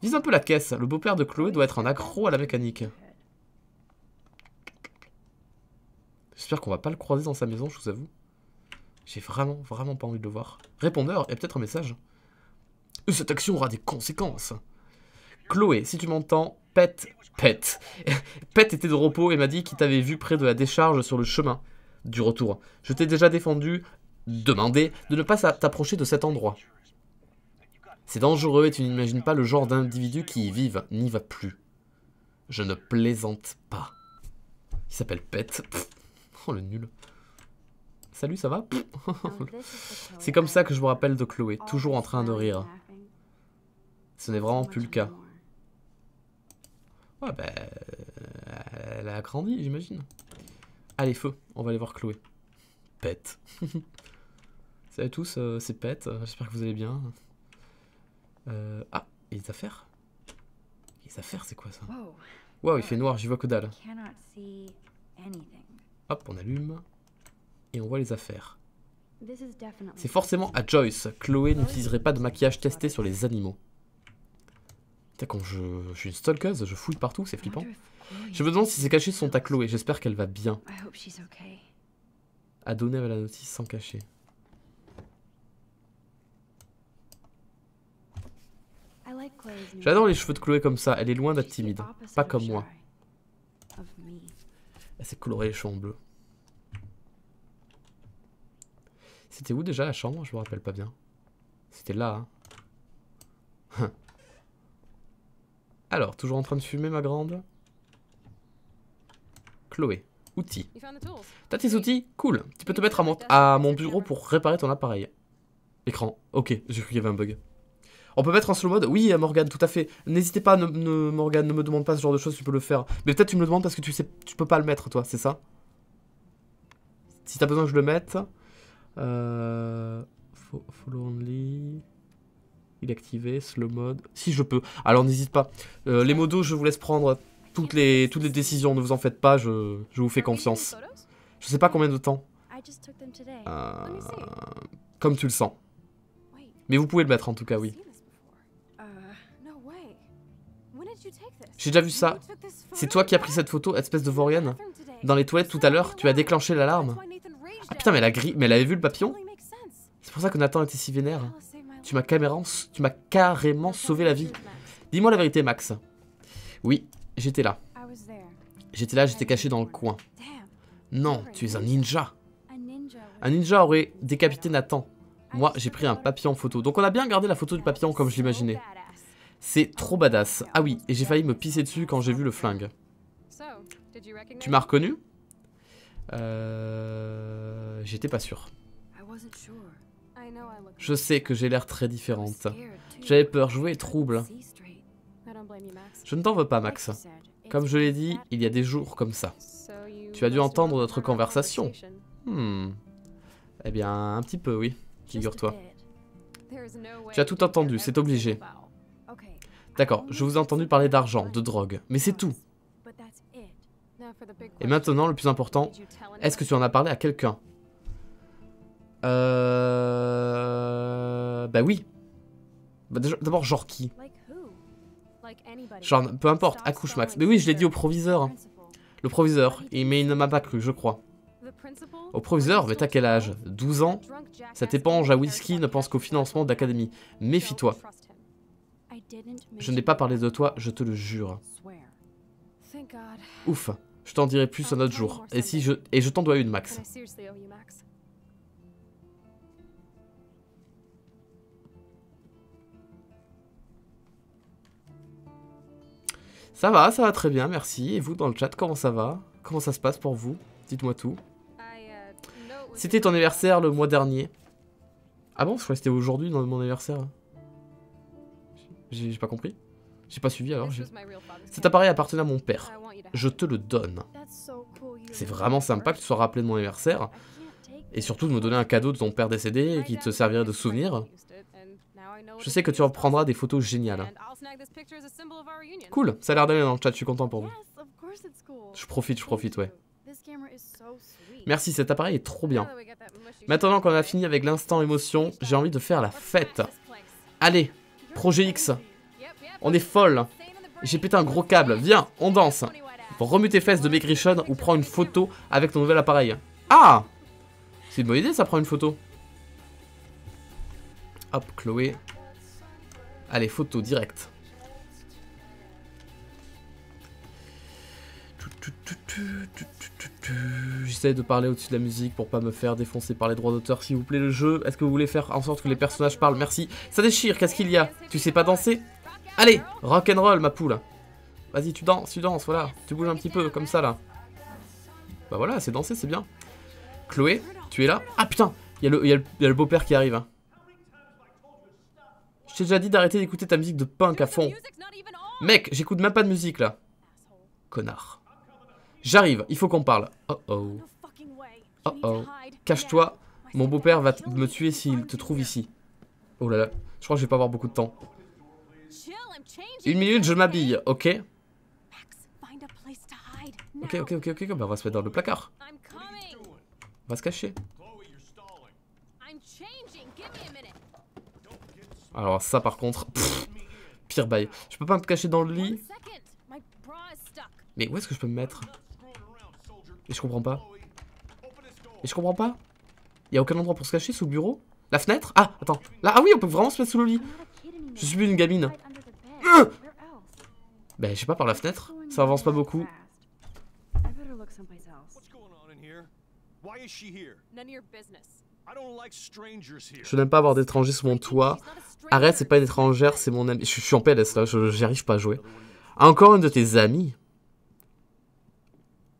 Vise un peu la caisse. Le beau-père de Chloé doit être un accro à la mécanique. J'espère qu'on va pas le croiser dans sa maison, je vous avoue. J'ai vraiment, vraiment pas envie de le voir. Répondeur, et peut-être un message. Cette action aura des conséquences. Chloé, si tu m'entends, pet, pet. Pet était de repos et m'a dit qu'il t'avait vu près de la décharge sur le chemin du retour. Je t'ai déjà défendu, demandé, de ne pas t'approcher de cet endroit. C'est dangereux et tu n'imagines pas le genre d'individu qui y vivent, n'y va plus. Je ne plaisante pas. Il s'appelle Pet. Oh le nul. Salut, ça va C'est comme ça que je vous rappelle de Chloé, toujours en train de rire. Ce n'est vraiment plus le cas. Ouais, bah... Elle a grandi, j'imagine. Allez, feu, on va aller voir Chloé. Pet. Salut à tous, euh, c'est Pet, euh, j'espère que vous allez bien. Euh, ah, les affaires Les affaires, c'est quoi ça Waouh, il oh, fait noir, j'y vois que dalle. Hop, on allume. Et on voit les affaires. C'est forcément à Joyce. Chloé n'utiliserait pas de maquillage testé sur les animaux. quand je, suis une stalkeuse, je fouille partout, c'est flippant. Je me demande si ces cachets sont à Chloé, j'espère qu'elle va bien. À donner à la notice sans cacher. J'adore les cheveux de Chloé comme ça, elle est loin d'être timide. Pas comme moi. Elle s'est colorée les cheveux en bleu. C'était où déjà la chambre Je me rappelle pas bien. C'était là. Hein. Hein. Alors, toujours en train de fumer ma grande Chloé, outils. T'as tes outils Cool. Tu peux te mettre à mon, à mon bureau pour réparer ton appareil. Écran. Ok, j'ai cru qu'il y avait un bug. On peut mettre en slow mode Oui, Morgan, tout à fait. N'hésitez pas, ne, ne, Morgan, ne me demande pas ce genre de choses, tu peux le faire. Mais peut-être tu me le demandes parce que tu sais, tu peux pas le mettre, toi, c'est ça Si tu as besoin que je le mette. Euh, follow only. Il est activé, slow mode. Si je peux. Alors n'hésite pas. Euh, les modos, je vous laisse prendre toutes les, toutes les décisions. Ne vous en faites pas, je, vous fais confiance. Je sais pas combien de temps. Euh, comme tu le sens. Mais vous pouvez le mettre en tout cas, oui. J'ai déjà vu ça. C'est toi qui as pris cette photo, espèce de vorienne Dans les toilettes tout à l'heure, tu as déclenché l'alarme. Ah putain, mais elle, mais elle avait vu le papillon C'est pour ça que Nathan était si vénère. Tu m'as carrément... Tu m'as carrément sauvé la vie. Dis-moi la vérité, Max. Oui, j'étais là. J'étais là, j'étais caché dans le coin. Non, tu es un ninja. Un ninja aurait décapité Nathan. Moi, j'ai pris un papillon photo. Donc on a bien gardé la photo du papillon comme je l'imaginais. C'est trop badass. Ah oui, et j'ai failli me pisser dessus quand j'ai vu le flingue. Tu m'as reconnu euh... J'étais pas sûr. Je sais que j'ai l'air très différente. J'avais peur, je voulais trouble. Je ne t'en veux pas, Max. Comme je l'ai dit, il y a des jours comme ça. Tu as dû entendre notre conversation. Hmm. Eh bien, un petit peu, oui. Figure-toi. Tu as tout entendu, c'est obligé. D'accord, je vous ai entendu parler d'argent, de drogue, mais c'est tout. Et maintenant, le plus important, est-ce que tu en as parlé à quelqu'un Euh... Bah oui. Bah, d'abord, genre qui Genre, peu importe, accouche Max. Mais oui, je l'ai dit au proviseur. Hein. Le proviseur, mais il ne m'a pas cru, je crois. Au proviseur, mais t'as quel âge 12 ans Cette éponge à whisky ne pense qu'au financement d'académie. Méfie-toi. Je n'ai pas parlé de toi, je te le jure. Ouf, je t'en dirai plus un autre jour. Et, si je... Et je t'en dois une, Max. Ça va, ça va très bien, merci. Et vous, dans le chat, comment ça va Comment ça se passe pour vous Dites-moi tout. Uh, c'était ton anniversaire le mois dernier. Ah bon, je crois que c'était aujourd'hui dans mon anniversaire. J'ai pas compris. J'ai pas suivi alors. Cet appareil appartenait à mon père. Je te le donne. C'est vraiment sympa que tu sois rappelé de mon anniversaire. Et surtout de me donner un cadeau de ton père décédé qui te servirait de souvenir. Je sais que tu reprendras des photos géniales. Cool, ça a l'air d'aller dans le chat, je suis content pour vous. Je profite, je profite, ouais. Merci, cet appareil est trop bien. Maintenant qu'on a fini avec l'instant émotion, j'ai envie de faire la fête. Allez, Projet X. On est folle. J'ai pété un gros câble. Viens, on danse. Remue tes fesses de maigrichonne ou prends une photo avec ton nouvel appareil. Ah C'est une bonne idée, ça prend une photo. Hop, Chloé. Allez, photo direct. J'essaie de parler au-dessus de la musique pour pas me faire défoncer par les droits d'auteur. S'il vous plaît, le jeu, est-ce que vous voulez faire en sorte que les personnages parlent Merci. Ça déchire, qu'est-ce qu'il y a Tu sais pas danser Allez, roll, ma poule. Vas-y, tu danses, tu danses, voilà. Tu bouges un petit peu, comme ça, là. Bah voilà, c'est danser, c'est bien. Chloé, tu es là Ah putain, il y, a le, beau-père qui arrive. Hein. Je t'ai déjà dit d'arrêter d'écouter ta musique de punk à fond. Mec, j'écoute même pas de musique, là. Connard. J'arrive, il faut qu'on parle. Oh oh. Oh oh. Cache-toi. Mon beau-père va me tuer s'il te trouve ici. Oh là là. Je crois que je vais pas avoir beaucoup de temps. Une minute, je m'habille, ok Ok, ok, ok, ok, on va se mettre dans le placard. On va se cacher. Alors ça par contre, pire bail. Je peux pas me cacher dans le lit. Mais où est-ce que je peux me mettre je comprends pas. Et je comprends pas. Il y a aucun endroit pour se cacher sous le bureau La fenêtre Ah, attends. Là, ah oui, on peut vraiment se mettre sous le lit. Je suis plus une gamine. Euh ben, je sais pas, par la fenêtre. Ça avance pas beaucoup. Je n'aime pas avoir d'étrangers sous mon toit. Arrête, c'est pas une étrangère, c'est mon ami. Je suis en PLS là, j'y arrive pas à jouer. Ah, encore une de tes amies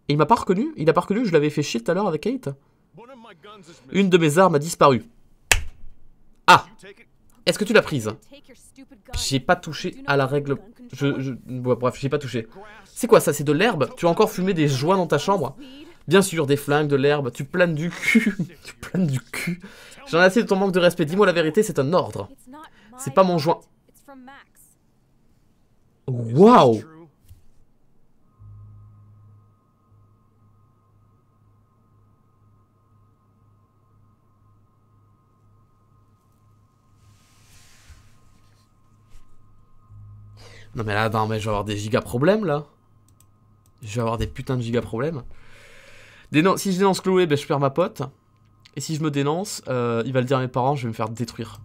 il m'a pas reconnu Il a pas reconnu je l'avais fait chier tout à l'heure avec Kate Une de mes armes a disparu. Ah Est-ce que tu l'as prise J'ai pas touché à la règle... Je, je... bref, j'ai pas touché. C'est quoi ça C'est de l'herbe Tu as encore fumé des joints dans ta chambre Bien sûr, des flingues, de l'herbe, tu planes du cul. tu planes du cul. J'en ai assez de ton manque de respect. Dis-moi la vérité, c'est un ordre. C'est pas mon joint. Waouh Non mais là, non, mais je vais avoir des giga problèmes là. Je vais avoir des putains de giga problèmes. si je dénonce Chloé, ben, je perds ma pote. Et si je me dénonce, euh, il va le dire à mes parents, je vais me faire détruire.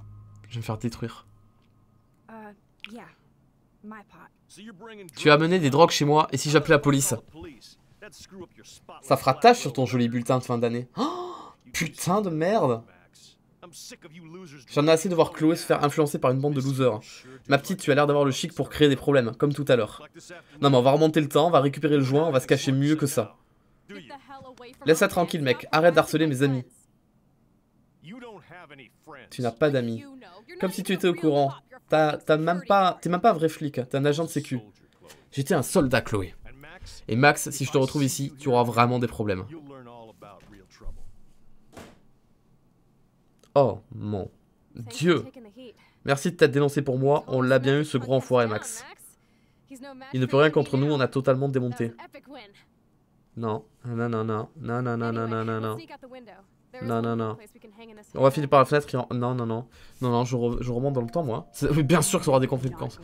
Je vais me faire détruire. Euh, tu as amené des drogues chez moi, et si j'appelais la police Ça fera tâche sur ton joli bulletin de fin d'année. Oh, putain de merde J'en ai assez de voir Chloé se faire influencer par une bande de losers. Ma petite, tu as l'air d'avoir le chic pour créer des problèmes, comme tout à l'heure. Non mais on va remonter le temps, on va récupérer le joint, on va se cacher mieux que ça. Laisse ça tranquille mec, arrête d'harceler mes amis. Tu n'as pas d'amis. Comme si tu étais au courant. même pas... T'es même pas un vrai flic, t'es un agent de sécu. J'étais un soldat, Chloé. Et Max, si je te retrouve ici, tu auras vraiment des problèmes. Oh mon Dieu Merci de t'être dénoncé pour moi, on l'a bien eu ce grand enfoiré Max. Il ne peut rien contre nous, on a totalement démonté. Non, non, non, non, non, non, non, non, non, non, non. Non, On va finir par la fenêtre Non, non, non. Non, non, je, remonte dans le temps, moi. Bien sûr que ça aura des conséquences.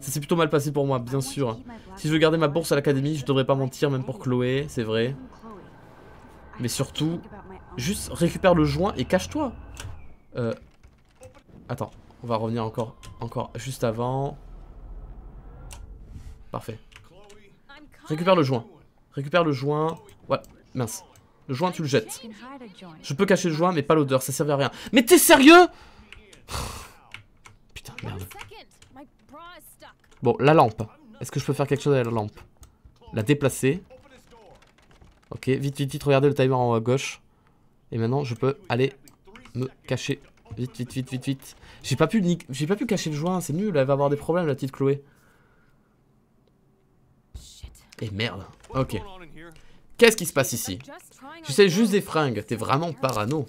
Ça s'est plutôt mal passé pour moi, bien sûr. Si je veux garder ma bourse à l'académie, je devrais pas mentir, même pour Chloé, c'est vrai. Mais surtout, juste récupère le joint et cache-toi. Euh... Attends, on va revenir encore, encore juste avant. Parfait. Récupère le joint. Récupère le joint. Ouais, mince. Le joint, tu le jettes. Je peux cacher le joint, mais pas l'odeur, ça sert à rien. Mais t'es sérieux Putain, merde. Bon, la lampe. Est-ce que je peux faire quelque chose avec la lampe La déplacer. Ok, vite, vite, vite, regardez le timer en haut à gauche. Et maintenant, je peux aller me cacher. Vite, vite, vite, vite, vite. J'ai pas pu j'ai pas pu cacher le joint, c'est nul, elle va avoir des problèmes la petite Chloé. Et merde. Ok. Qu'est-ce qui se passe ici Tu sais juste des fringues, t'es vraiment parano.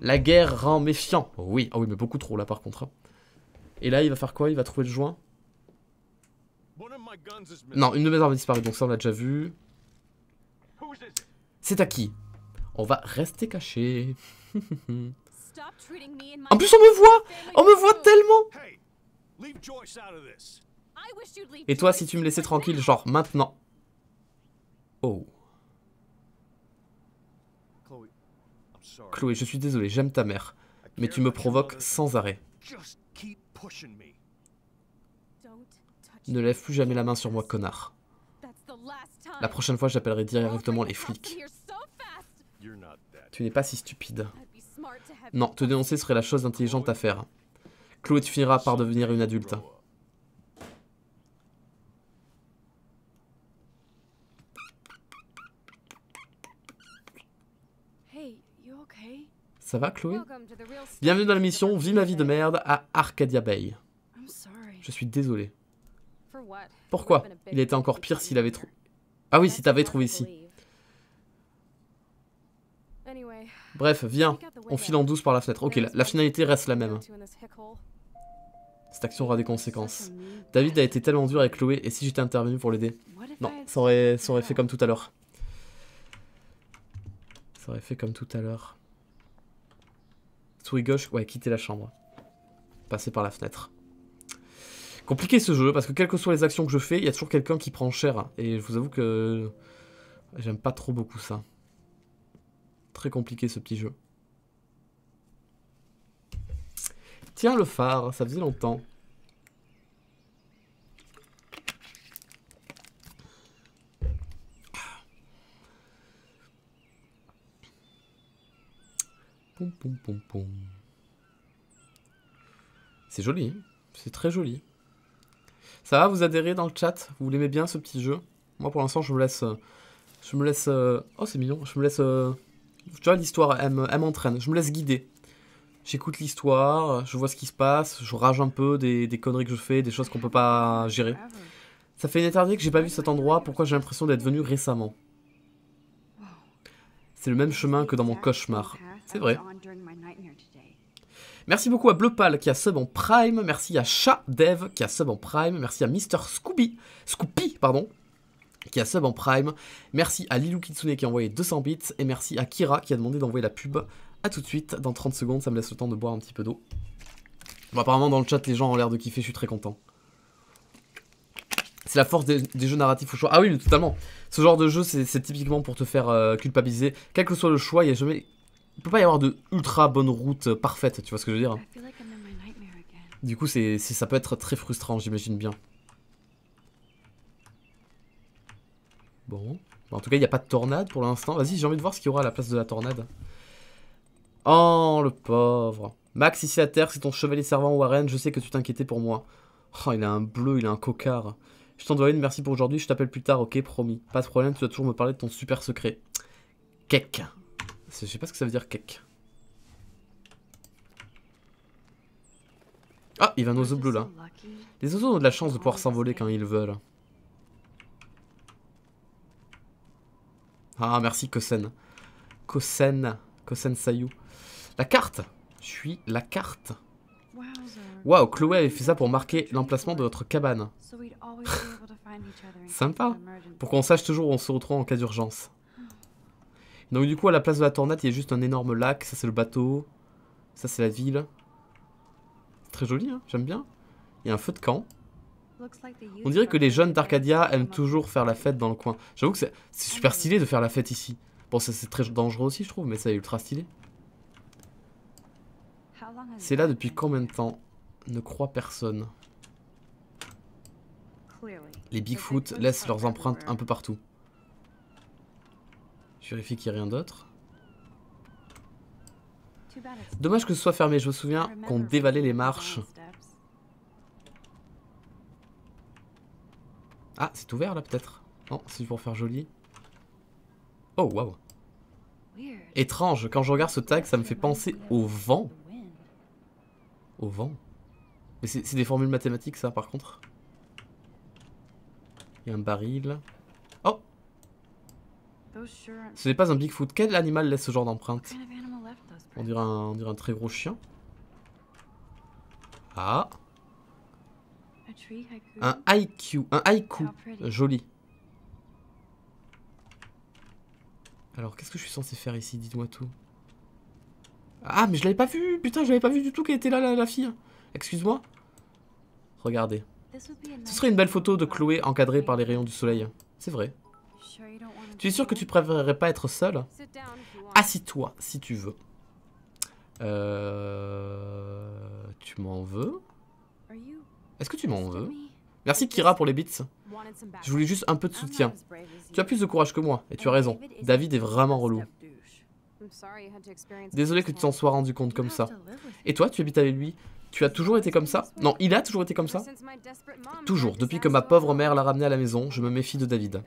La guerre rend méfiant. oui, ah oui, mais beaucoup trop là par contre. Hein. Et là, il va faire quoi Il va trouver le joint Non, une de mes armes a disparu, donc ça on l'a déjà vu. C'est à qui On va rester caché en plus, on me voit On me voit tellement Et toi, si tu me laissais tranquille, genre maintenant. Oh. Chloé, je suis désolé, j'aime ta mère, mais tu me provoques sans arrêt. Ne lève plus jamais la main sur moi, connard. La prochaine fois, j'appellerai directement les flics. Tu n'es pas si stupide. Non, te dénoncer serait la chose intelligente à faire. Chloé, tu finiras par devenir une adulte. Ça va, Chloé Bienvenue dans la mission Vie ma vie de merde à Arcadia Bay. Je suis désolé. Pourquoi Il était encore pire s'il avait trouvé... Ah oui, si t'avais trouvé ici. Bref, viens, on file en douce par la fenêtre. Ok, la, finalité reste la même. Cette action aura des conséquences. David a été tellement dur avec Chloé, et si j'étais intervenu pour l'aider Non, ça aurait, fait comme tout à l'heure. Ça aurait fait comme tout à l'heure. Souris gauche, ouais, quitter la chambre. Passer par la fenêtre. Compliqué ce jeu, parce que quelles que soient les actions que je fais, il y a toujours quelqu'un qui prend cher. Et je vous avoue que j'aime pas trop beaucoup ça. Très compliqué ce petit jeu. Tiens le phare, ça faisait longtemps. C'est joli, hein. c'est très joli. Ça va, vous adhérez dans le chat Vous l'aimez bien ce petit jeu Moi pour l'instant je me laisse... Euh, je me laisse... Euh, oh c'est mignon, je me laisse... Euh, tu vois, l'histoire, elle m'entraîne. Je me laisse guider. J'écoute l'histoire, je vois ce qui se passe, je rage un peu des, des conneries que je fais, des choses qu'on peut pas gérer. Ça fait une éternité que j'ai pas vu cet endroit, pourquoi j'ai l'impression d'être venu récemment C'est le même chemin que dans mon cauchemar. C'est vrai. Merci beaucoup à Bleupal qui a sub en Prime, merci à Chat Dev qui a sub en Prime, merci à Mr. Scooby, Scoopy, pardon, qui a sub en prime. Merci à Lilou Kitsune qui a envoyé 200 bits. Et merci à Kira qui a demandé d'envoyer la pub. à tout de suite, dans 30 secondes, ça me laisse le temps de boire un petit peu d'eau. Bon, apparemment, dans le chat, les gens ont l'air de kiffer, je suis très content. C'est la force des, jeux narratifs au choix. Ah oui, totalement. Ce genre de jeu, c'est typiquement pour te faire euh, culpabiliser. Quel que soit le choix, il y a jamais... Il peut pas y avoir de ultra bonne route euh, parfaite, tu vois ce que je veux dire hein. Du coup, c'est ça peut être très frustrant, j'imagine bien. Bon. en tout cas, il n'y a pas de tornade pour l'instant. Vas-y, j'ai envie de voir ce qu'il y aura à la place de la tornade. Oh, le pauvre. Max, ici à terre, c'est ton chevalier servant Warren. Je sais que tu t'inquiétais pour moi. Oh, il a un bleu, il a un cocard. Je t'en dois une, merci pour aujourd'hui. Je t'appelle plus tard, ok, promis. Pas de problème, tu dois toujours me parler de ton super secret. Cake. Je sais pas ce que ça veut dire, cake. Ah, il va nos oiseau bleus là. Les oiseaux ont de la chance de pouvoir s'envoler quand ils veulent. Ah, merci Kosen. Kosen. Kosen Sayu. La carte Je suis la carte. Waouh, Chloé avait fait ça pour marquer l'emplacement de votre cabane. Sympa. Pour qu'on sache toujours où on se retrouve en cas d'urgence. Donc du coup, à la place de la tornade, il y a juste un énorme lac. Ça, c'est le bateau. Ça, c'est la ville. Très joli, hein, j'aime bien. Il y a un feu de camp. On dirait que les jeunes d'Arcadia aiment toujours faire la fête dans le coin. J'avoue que c'est super stylé de faire la fête ici. Bon, c'est très dangereux aussi, je trouve, mais c'est ultra stylé. C'est là depuis combien de temps Ne croit personne. Les Bigfoot laissent leurs empreintes un peu partout. Je vérifie qu'il n'y a rien d'autre. Dommage que ce soit fermé, je me souviens qu'on dévalait les marches Ah, c'est ouvert là peut-être Non, c'est pour faire joli. Oh, waouh. Étrange, quand je regarde ce tag, ça me fait penser au vent. Au vent. Mais c'est des formules mathématiques ça par contre. Il y a un baril. Oh Ce n'est pas un Bigfoot. Quel animal laisse ce genre d'empreinte on, dirait un, on dirait un très gros chien. Ah un IQ, un haïku, joli. Alors, qu'est-ce que je suis censé faire ici Dites-moi tout. Ah, mais je l'avais pas vu Putain, je l'avais pas vu du tout qu'elle était là, la, fille. Excuse-moi. Regardez. Ce serait une belle photo de Chloé encadrée par les rayons du soleil. C'est vrai. Tu es sûr que tu préférerais pas être seule Assis-toi, si tu veux. Euh... Tu m'en veux est-ce que tu m'en veux Merci Kira pour les bits. Je voulais juste un peu de soutien. Tu as plus de courage que moi, et tu as raison. David est vraiment relou. Désolé que tu t'en sois rendu compte comme ça. Et toi, tu habites avec lui Tu as toujours été comme ça Non, il a toujours été comme ça Toujours. Depuis que ma pauvre mère l'a ramené à la maison, je me méfie de David.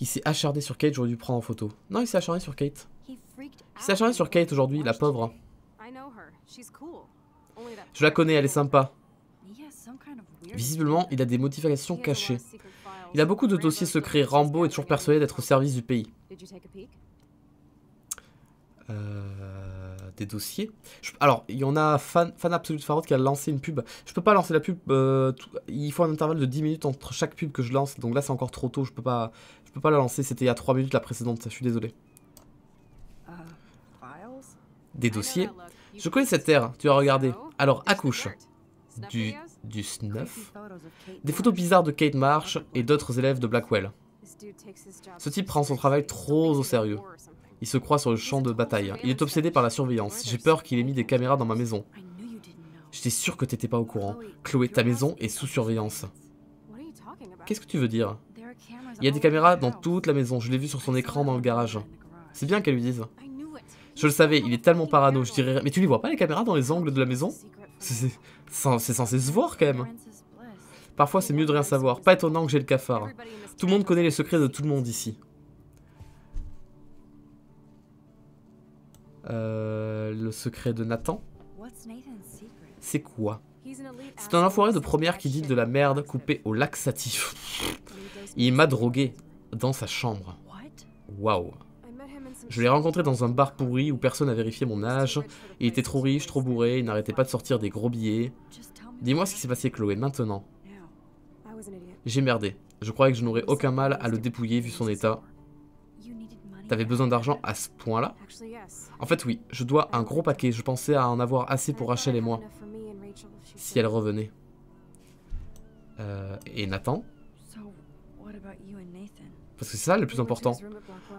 Il s'est acharné sur Kate, j'aurais dû prendre en photo. Non, il s'est acharné sur Kate. Il s'est acharné sur Kate aujourd'hui, la pauvre. Je la connais, elle est sympa. Visiblement, il a des modifications cachées. Il a beaucoup de dossiers secrets. Rambo est toujours persuadé d'être au service du pays. Euh, des dossiers. alors, il y en a fan, fan absolu de qui a lancé une pub. Je peux pas lancer la pub. Euh, il faut un intervalle de 10 minutes entre chaque pub que je lance. Donc là, c'est encore trop tôt. Je peux pas, je peux pas la lancer. C'était il y a 3 minutes la précédente. Je suis désolé. Euh, des dossiers. Je connais cette terre, tu as regardé. Alors, accouche. Du, du snuff. Des photos bizarres de Kate Marsh et d'autres élèves de Blackwell. Ce type prend son travail trop au sérieux. Il se croit sur le champ de bataille. Il est obsédé par la surveillance. J'ai peur qu'il ait mis des caméras dans ma maison. J'étais sûr que t'étais pas au courant. Chloé, ta maison est sous surveillance. Qu'est-ce que tu veux dire Il y a des caméras dans toute la maison. Je l'ai vu sur son écran dans le garage. C'est bien qu'elle lui dise. Je le savais, il est tellement parano, je dirais... Mais tu lui vois pas les caméras dans les angles de la maison C'est censé se voir quand même. Parfois c'est mieux de rien savoir. Pas étonnant que j'ai le cafard. Tout le monde connaît les secrets de tout le monde ici. Euh, le secret de Nathan C'est quoi C'est un enfoiré de première qui dit de la merde coupée au laxatif. Il m'a drogué dans sa chambre. Waouh. Je l'ai rencontré dans un bar pourri où personne n'a vérifié mon âge. Il était trop riche, trop bourré, il n'arrêtait pas de sortir des gros billets. Dis-moi ce qui s'est passé, Chloé, maintenant. J'ai merdé. Je croyais que je n'aurais aucun mal à le dépouiller vu son état. T'avais besoin d'argent à ce point-là En fait, oui. Je dois un gros paquet. Je pensais à en avoir assez pour Rachel et moi. Si elle revenait. Euh, et Nathan Parce que c'est ça le plus important.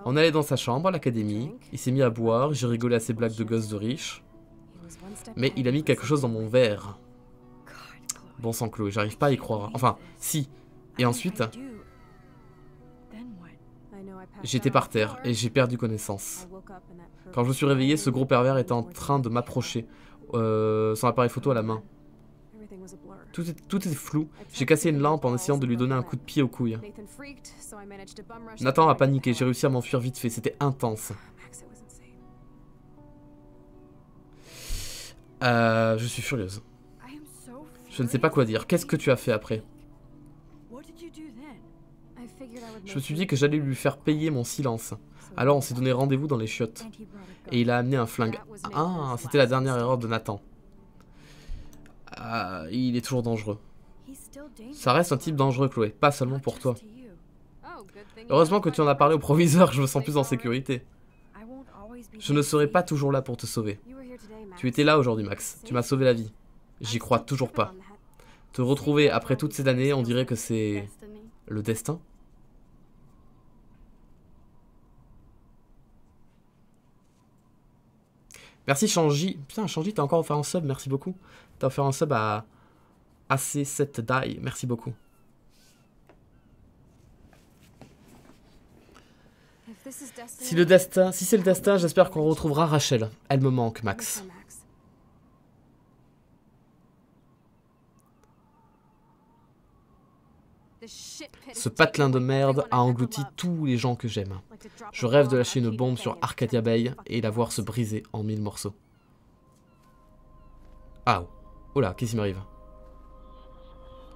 On allait dans sa chambre à l'académie, il s'est mis à boire, j'ai rigolé à ses blagues de gosse de riche. Mais il a mis quelque chose dans mon verre. Bon sang, Chloé, j'arrive pas à y croire. Enfin, si. Et ensuite, j'étais par terre et j'ai perdu connaissance. Quand je me suis réveillé, ce gros pervers était en train de m'approcher, euh, son appareil photo à la main. Tout est, tout est flou. J'ai cassé une lampe en essayant de lui donner un coup de pied aux couilles. Nathan a paniqué, j'ai réussi à m'enfuir vite fait, c'était intense. Euh, je suis furieuse. Je ne sais pas quoi dire. Qu'est-ce que tu as fait après Je me suis dit que j'allais lui faire payer mon silence. Alors on s'est donné rendez-vous dans les chiottes. Et il a amené un flingue. Ah, c'était la dernière erreur de Nathan. Ah, il est toujours dangereux. Ça reste un type dangereux, Chloé, pas seulement pour toi. Oh, Heureusement que tu en as parlé au proviseur, je me sens plus en sécurité. Je ne serai pas toujours là pour te sauver. Tu étais là aujourd'hui, Max. Tu m'as sauvé la vie. J'y crois toujours pas. Te retrouver après toutes ces années, on dirait que c'est... le destin Merci Changi. Putain, Changi, t'as encore offert un sub, merci beaucoup. T'as offert un sub à AC7Die, merci beaucoup. Si le destin, si c'est le destin, j'espère qu'on retrouvera Rachel. Elle me manque, Max. Ce patelin de merde a englouti tous les gens que j'aime. Je rêve de lâcher une bombe sur Arcadia Bay et la voir se briser en mille morceaux. Ah, oh là, qu'est-ce qui m'arrive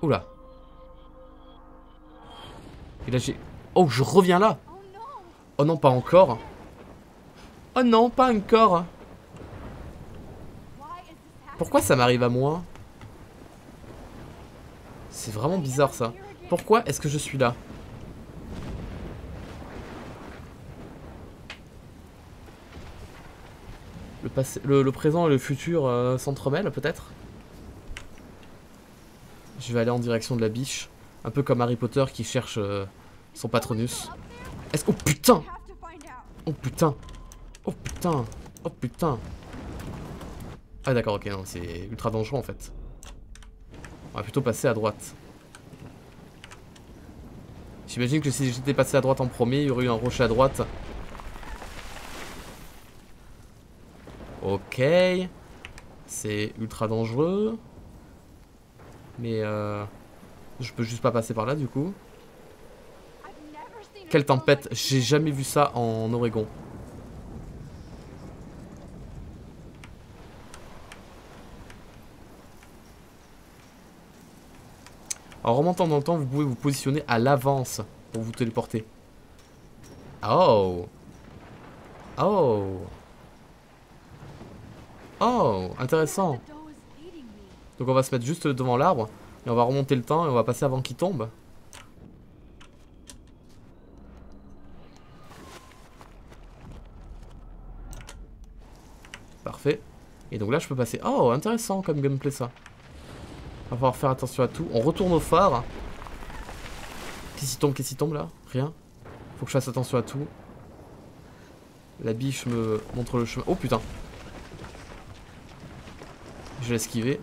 Oula. Et là j'ai... Oh, je reviens là Oh non, pas encore Oh non, pas encore Pourquoi ça m'arrive à moi C'est vraiment bizarre ça pourquoi est-ce que je suis là le, passé, le, présent et le futur euh, s'entremêlent peut-être Je vais aller en direction de la biche, un peu comme Harry Potter qui cherche euh, son patronus. Est-ce... Oh putain Oh putain Oh putain Oh putain Ah d'accord, ok, c'est ultra dangereux en fait. On va plutôt passer à droite. J'imagine que si j'étais passé à droite en premier, il y aurait eu un rocher à droite. Ok. C'est ultra dangereux. Mais euh, je peux juste pas passer par là du coup. Quelle tempête J'ai jamais vu ça en Oregon. En remontant dans le temps, vous pouvez vous positionner à l'avance pour vous téléporter. Oh Oh Oh Intéressant Donc on va se mettre juste devant l'arbre, et on va remonter le temps, et on va passer avant qu'il tombe. Parfait. Et donc là, je peux passer... Oh, intéressant comme gameplay ça va falloir faire attention à tout. On retourne au phare. Qu'est-ce qui tombe Qu'est-ce qui tombe là Rien. Faut que je fasse attention à tout. La biche me montre le chemin. Oh putain Je l'ai esquivé.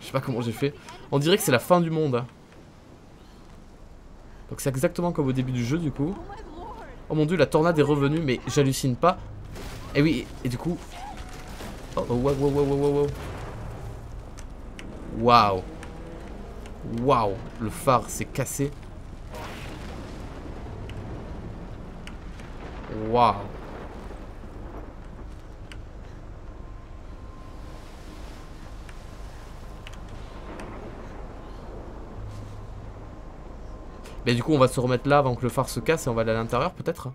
Je sais pas comment j'ai fait. On dirait que c'est la fin du monde. Donc c'est exactement comme au début du jeu du coup. Oh mon dieu, la tornade est revenue, mais j'hallucine pas. Et eh oui, et du coup... Oh, oh, wow, wow, wow, wow, wow. Waouh. Waouh. Le phare s'est cassé. Waouh. Mais du coup, on va se remettre là avant que le phare se casse et on va aller à l'intérieur, peut-être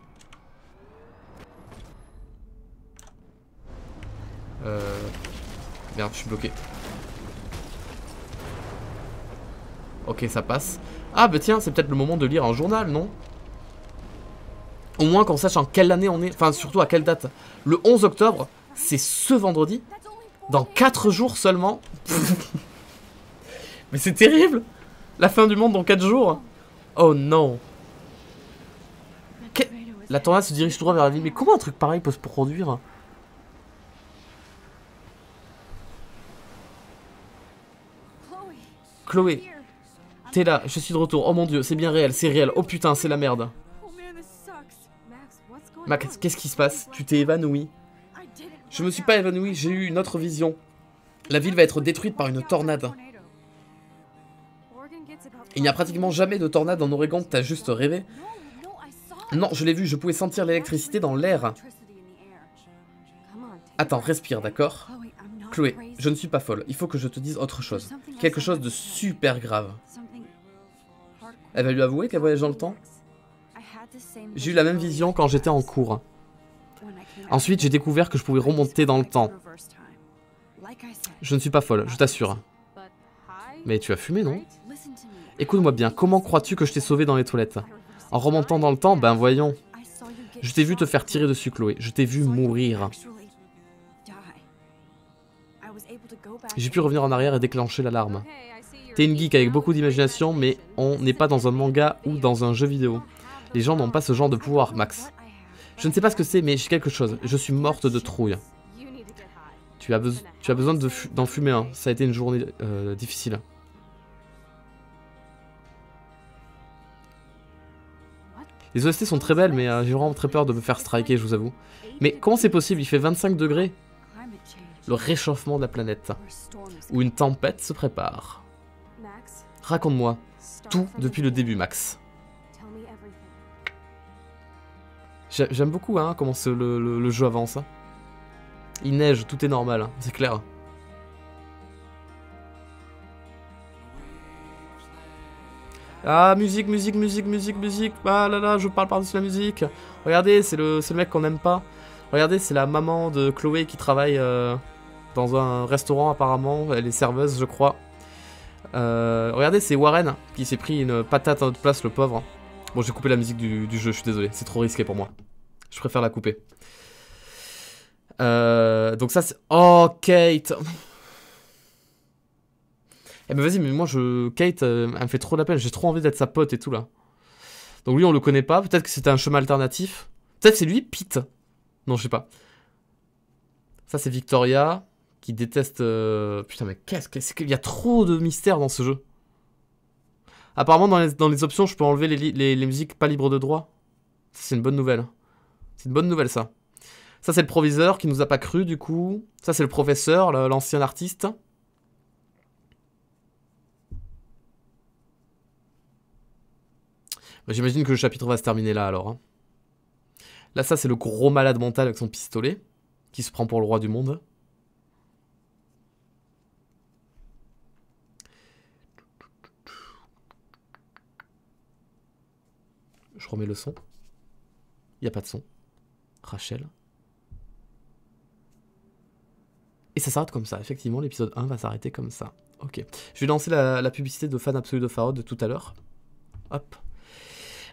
Euh... Merde, je suis bloqué. Ok, ça passe. Ah bah tiens, c'est peut-être le moment de lire un journal, non Au moins qu'on sache en quelle année on est, enfin surtout à quelle date. Le 11 octobre, c'est ce vendredi Dans 4 jours seulement Mais c'est terrible La fin du monde dans 4 jours Oh non La tornade se dirige tout droit vers la ville. Mais comment un truc pareil peut se produire Chloé, T'es là, je suis de retour. Oh mon dieu, c'est bien réel, c'est réel. Oh putain, c'est la merde. Max, qu'est-ce qui se passe Tu t'es évanoui Je me suis pas évanoui, j'ai eu une autre vision. La ville va être détruite par une tornade. Il n'y a pratiquement jamais de tornade en Oregon, t'as juste rêvé. Non, je l'ai vu, je pouvais sentir l'électricité dans l'air. Attends, respire, d'accord Chloé, je ne suis pas folle, il faut que je te dise autre chose. Quelque chose de super grave. Elle va lui avouer qu'elle voyage dans le temps J'ai eu la même vision quand j'étais en cours. Ensuite, j'ai découvert que je pouvais remonter dans le temps. Je ne suis pas folle, je t'assure. Mais tu as fumé, non Écoute-moi bien, comment crois-tu que je t'ai sauvé dans les toilettes En remontant dans le temps, ben voyons. Je t'ai vu te faire tirer dessus, Chloé. Je t'ai vu mourir. J'ai pu revenir en arrière et déclencher l'alarme. T'es une geek avec beaucoup d'imagination, mais on n'est pas dans un manga ou dans un jeu vidéo. Les gens n'ont pas ce genre de pouvoir, Max. Je ne sais pas ce que c'est, mais j'ai quelque chose. Je suis morte de trouille. Tu as, besoin d'en de fumer un. Ça a été une journée euh, difficile. Les OST sont très belles, mais euh, j'ai vraiment très peur de me faire striker, je vous avoue. Mais comment c'est possible Il fait 25 degrés. Le réchauffement de la planète. ou une tempête se prépare. Raconte-moi tout depuis le début, Max. J'aime beaucoup hein, comment le, le, jeu avance. Hein. Il neige, tout est normal, hein, c'est clair. Ah, musique, musique, musique, musique, musique. Ah là là, je parle par-dessus la musique. Regardez, c'est le, mec qu'on n'aime pas. Regardez, c'est la maman de Chloé qui travaille euh, dans un restaurant apparemment. Elle est serveuse, je crois. Euh, regardez, c'est Warren qui s'est pris une patate à notre place, le pauvre. Bon, j'ai coupé la musique du, jeu, je suis désolé. C'est trop risqué pour moi. Je préfère la couper. Euh, donc ça, c'est... Oh, Kate Eh ben vas-y, mais moi, je... Kate, euh, elle me fait trop la peine. J'ai trop envie d'être sa pote et tout, là. Donc lui, on le connaît pas. Peut-être que c'était un chemin alternatif. Peut-être c'est lui, Pete. Non, je sais pas. Ça, c'est Victoria qui déteste... Euh, putain, mais qu'est-ce qu'il y a trop de mystères dans ce jeu. Apparemment, dans les, options, je peux enlever les, musiques pas libres de droit. C'est une bonne nouvelle. C'est une bonne nouvelle, ça. Ça, c'est le proviseur qui nous a pas cru, du coup. Ça, c'est le professeur, l'ancien artiste. J'imagine que le chapitre va se terminer là, alors. Hein. Là, ça, c'est le gros malade mental avec son pistolet, qui se prend pour le roi du monde. Je remets le son. Il n'y a pas de son. Rachel. Et ça s'arrête comme ça. Effectivement, l'épisode 1 va s'arrêter comme ça. Ok. Je vais lancer la, publicité de fan absolu de Pharaoh tout à l'heure. Hop.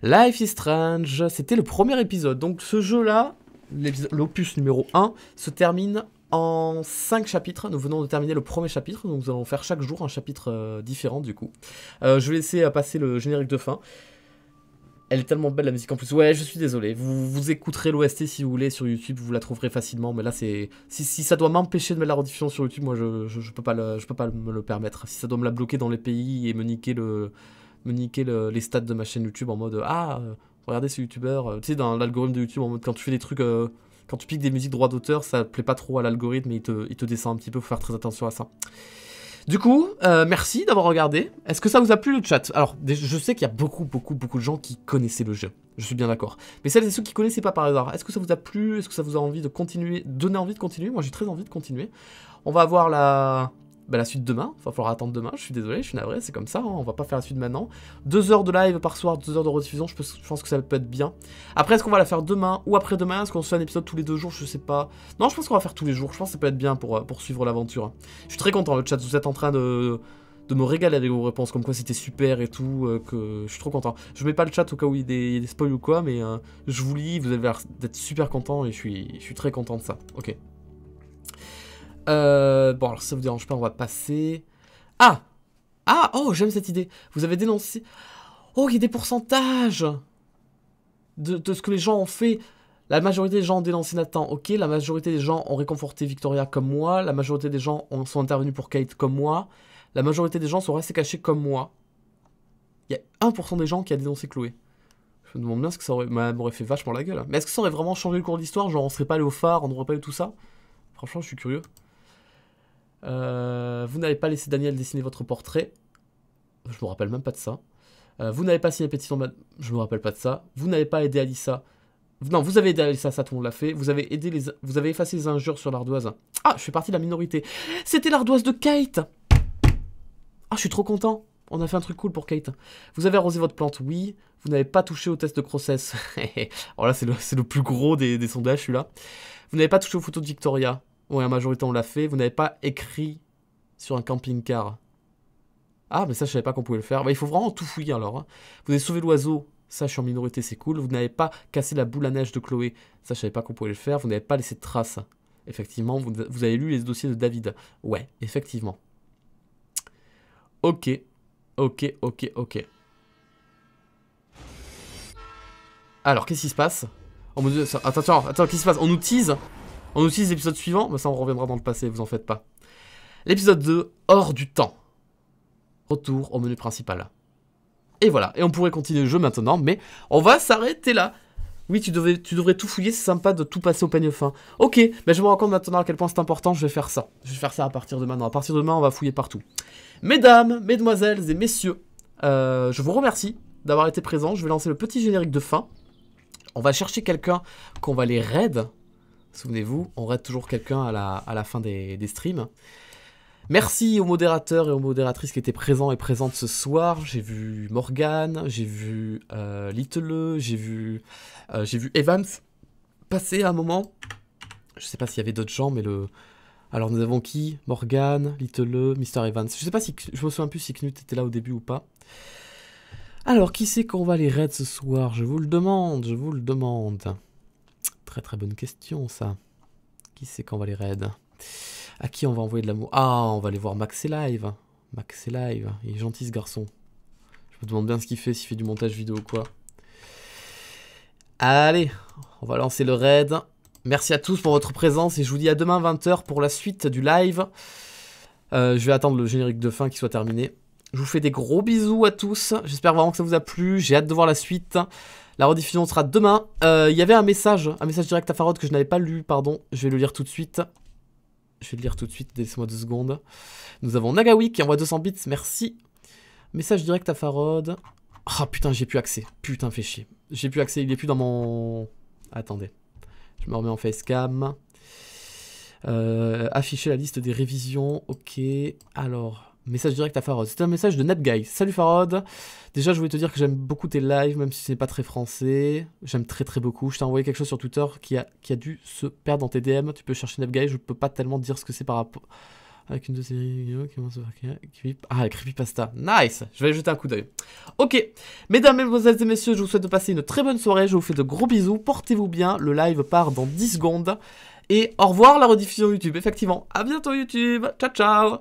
Life is Strange, c'était le premier épisode. Donc ce jeu-là, l'opus numéro 1, se termine en 5 chapitres. Nous venons de terminer le premier chapitre, donc nous allons faire chaque jour un chapitre euh, différent du coup. Euh, je vais laisser euh, passer le générique de fin. Elle est tellement belle la musique en plus. Ouais, je suis désolé. Vous, vous écouterez l'OST si vous voulez sur YouTube, vous la trouverez facilement. Mais là, c'est si, ça doit m'empêcher de mettre la rediffusion sur YouTube, moi, je, je, peux pas je peux pas me le permettre. Si ça doit me la bloquer dans les pays et me niquer le, me les stats de ma chaîne YouTube en mode ah euh, regardez ce youtubeur. Euh, tu sais, dans l'algorithme de YouTube, en mode quand tu fais des trucs, euh, quand tu piques des musiques droit d'auteur, ça plaît pas trop à l'algorithme et il te, il te descend un petit peu. Faut faire très attention à ça. Du coup, euh, merci d'avoir regardé. Est-ce que ça vous a plu le chat Alors, je sais qu'il y a beaucoup, beaucoup, beaucoup de gens qui connaissaient le jeu. Je suis bien d'accord. Mais celles et ceux qui ne connaissaient pas par hasard, est-ce que ça vous a plu Est-ce que ça vous a envie de continuer Donner envie de continuer Moi, j'ai très envie de continuer. On va avoir la bah, la suite demain, il va falloir attendre demain, je suis désolé, je suis navré, c'est comme ça, hein, on va pas faire la suite maintenant. Deux heures de live par soir, deux heures de rediffusion, je, pense que ça peut être bien. Après, est-ce qu'on va la faire demain ou après-demain Est-ce qu'on fait un épisode tous les deux jours Je sais pas. Non, je pense qu'on va faire tous les jours, je pense que ça peut être bien pour, euh, pour suivre l'aventure. Hein. Je suis très content, le chat, vous êtes en train de de me régaler avec vos réponses, comme quoi c'était super et tout, euh, que je suis trop content. Je mets pas le chat au cas où il y a des, spoils ou quoi, mais euh, je vous lis, vous avez l'air d'être super content et je suis, je suis très content de ça. Ok. Euh, bon, alors ça vous dérange pas, on va passer. Ah Ah Oh, j'aime cette idée. Vous avez dénoncé. Oh, il y a des pourcentages de, ce que les gens ont fait. La majorité des gens ont dénoncé Nathan, ok. La majorité des gens ont réconforté Victoria comme moi. La majorité des gens ont, sont intervenus pour Kate comme moi. La majorité des gens sont restés cachés comme moi. Il y a 1% des gens qui a dénoncé Chloé. Je me demande bien ce que ça aurait, bah, m'aurait fait vachement la gueule. Mais est-ce que ça aurait vraiment changé le cours de l'histoire Genre on serait pas allé au phare, on n'aurait pas eu tout ça Franchement, je suis curieux. Euh, vous n'avez pas laissé Daniel dessiner votre portrait. Je me rappelle même pas de ça. Euh, vous n'avez pas signé pétition. Je me rappelle pas de ça. Vous n'avez pas aidé Alissa. Non, vous avez aidé Alissa, ça tout l'a fait. Vous avez aidé les. Vous avez effacé les injures sur l'ardoise. Ah, je fais partie de la minorité. C'était l'ardoise de Kate. Ah, je suis trop content. On a fait un truc cool pour Kate. Vous avez arrosé votre plante, oui. Vous n'avez pas touché au test de grossesse. Alors oh là, c'est le, plus gros des, des sondages, celui-là. Vous n'avez pas touché aux photos de Victoria. Ouais, la majorité, on l'a fait. Vous n'avez pas écrit sur un camping-car. Ah, mais ça, je savais pas qu'on pouvait le faire. Bah, il faut vraiment tout fouiller alors. Hein. Vous avez sauvé l'oiseau. Ça, je suis en minorité, c'est cool. Vous n'avez pas cassé la boule à neige de Chloé. Ça, je savais pas qu'on pouvait le faire. Vous n'avez pas laissé de traces. Effectivement, vous, avez lu les dossiers de David. Ouais, effectivement. Ok. Ok, ok, ok. Alors, qu'est-ce qui se passe Oh attends, attends, attends, qu'est-ce qui se passe On nous tease on utilise l'épisode les épisodes suivants, mais bah, ça on reviendra dans le passé, vous en faites pas. L'épisode 2, hors du temps. Retour au menu principal. Et voilà, et on pourrait continuer le jeu maintenant, mais on va s'arrêter là. Oui, tu, tu devrais tout fouiller, c'est sympa de tout passer au peigne fin. Ok, mais je me rends compte maintenant à quel point c'est important, je vais faire ça. Je vais faire ça à partir de maintenant. À partir de demain, on va fouiller partout. Mesdames, mesdemoiselles et messieurs, euh, je vous remercie d'avoir été présents. Je vais lancer le petit générique de fin. On va chercher quelqu'un qu'on va les raid Souvenez-vous, on raid toujours quelqu'un à la, fin des, des streams. Merci aux modérateurs et aux modératrices qui étaient présents et présentes ce soir. J'ai vu Morgane, j'ai vu euh, Little, j'ai vu, euh, j'ai vu Evans passer à un moment. Je sais pas s'il y avait d'autres gens, mais le. Alors nous avons qui Morgane, Little, Mr. Evans. Je sais pas si je me souviens plus si Knut était là au début ou pas. Alors qui c'est qu'on va les raid ce soir Je vous le demande, je vous le demande très très bonne question ça. Qui c'est qu'on va les raid À qui on va envoyer de l'amour Ah, on va aller voir Max et Live. Max et Live, il est gentil ce garçon. Je me demande bien ce qu'il fait, s'il fait du montage vidéo ou quoi. Allez, on va lancer le raid. Merci à tous pour votre présence et je vous dis à demain 20h pour la suite du live. Euh, je vais attendre le générique de fin qui soit terminé. Je vous fais des gros bisous à tous. J'espère vraiment que ça vous a plu. J'ai hâte de voir la suite. La rediffusion sera demain. Euh, il y avait un message, un message direct à Farod que je n'avais pas lu, pardon. Je vais le lire tout de suite. Je vais le lire tout de suite, laissez-moi deux secondes. Nous avons Nagawi qui envoie 200 bits, merci. Message direct à Farod. Ah putain, j'ai plus accès. Putain, fait chier. J'ai plus accès, il est plus dans mon... Attendez. Je me remets en facecam. Euh, afficher la liste des révisions, ok. Alors, Message direct à Farod. C'est un message de NetGuy. Salut Farod. Déjà, je voulais te dire que j'aime beaucoup tes lives, même si ce n'est pas très français. J'aime très très beaucoup. Je t'ai envoyé quelque chose sur Twitter qui a, qui a dû se perdre dans tes DM. Tu peux chercher NetGuy. Je ne peux pas tellement dire ce que c'est par rapport. Avec une de ces qui Ah, Creepypasta. Nice Je vais jeter un coup d'œil. Ok. Mesdames, mesdemoiselles et messieurs, je vous souhaite de passer une très bonne soirée. Je vous fais de gros bisous. Portez-vous bien. Le live part dans 10 secondes. Et au revoir la rediffusion YouTube. Effectivement. À bientôt YouTube. Ciao, ciao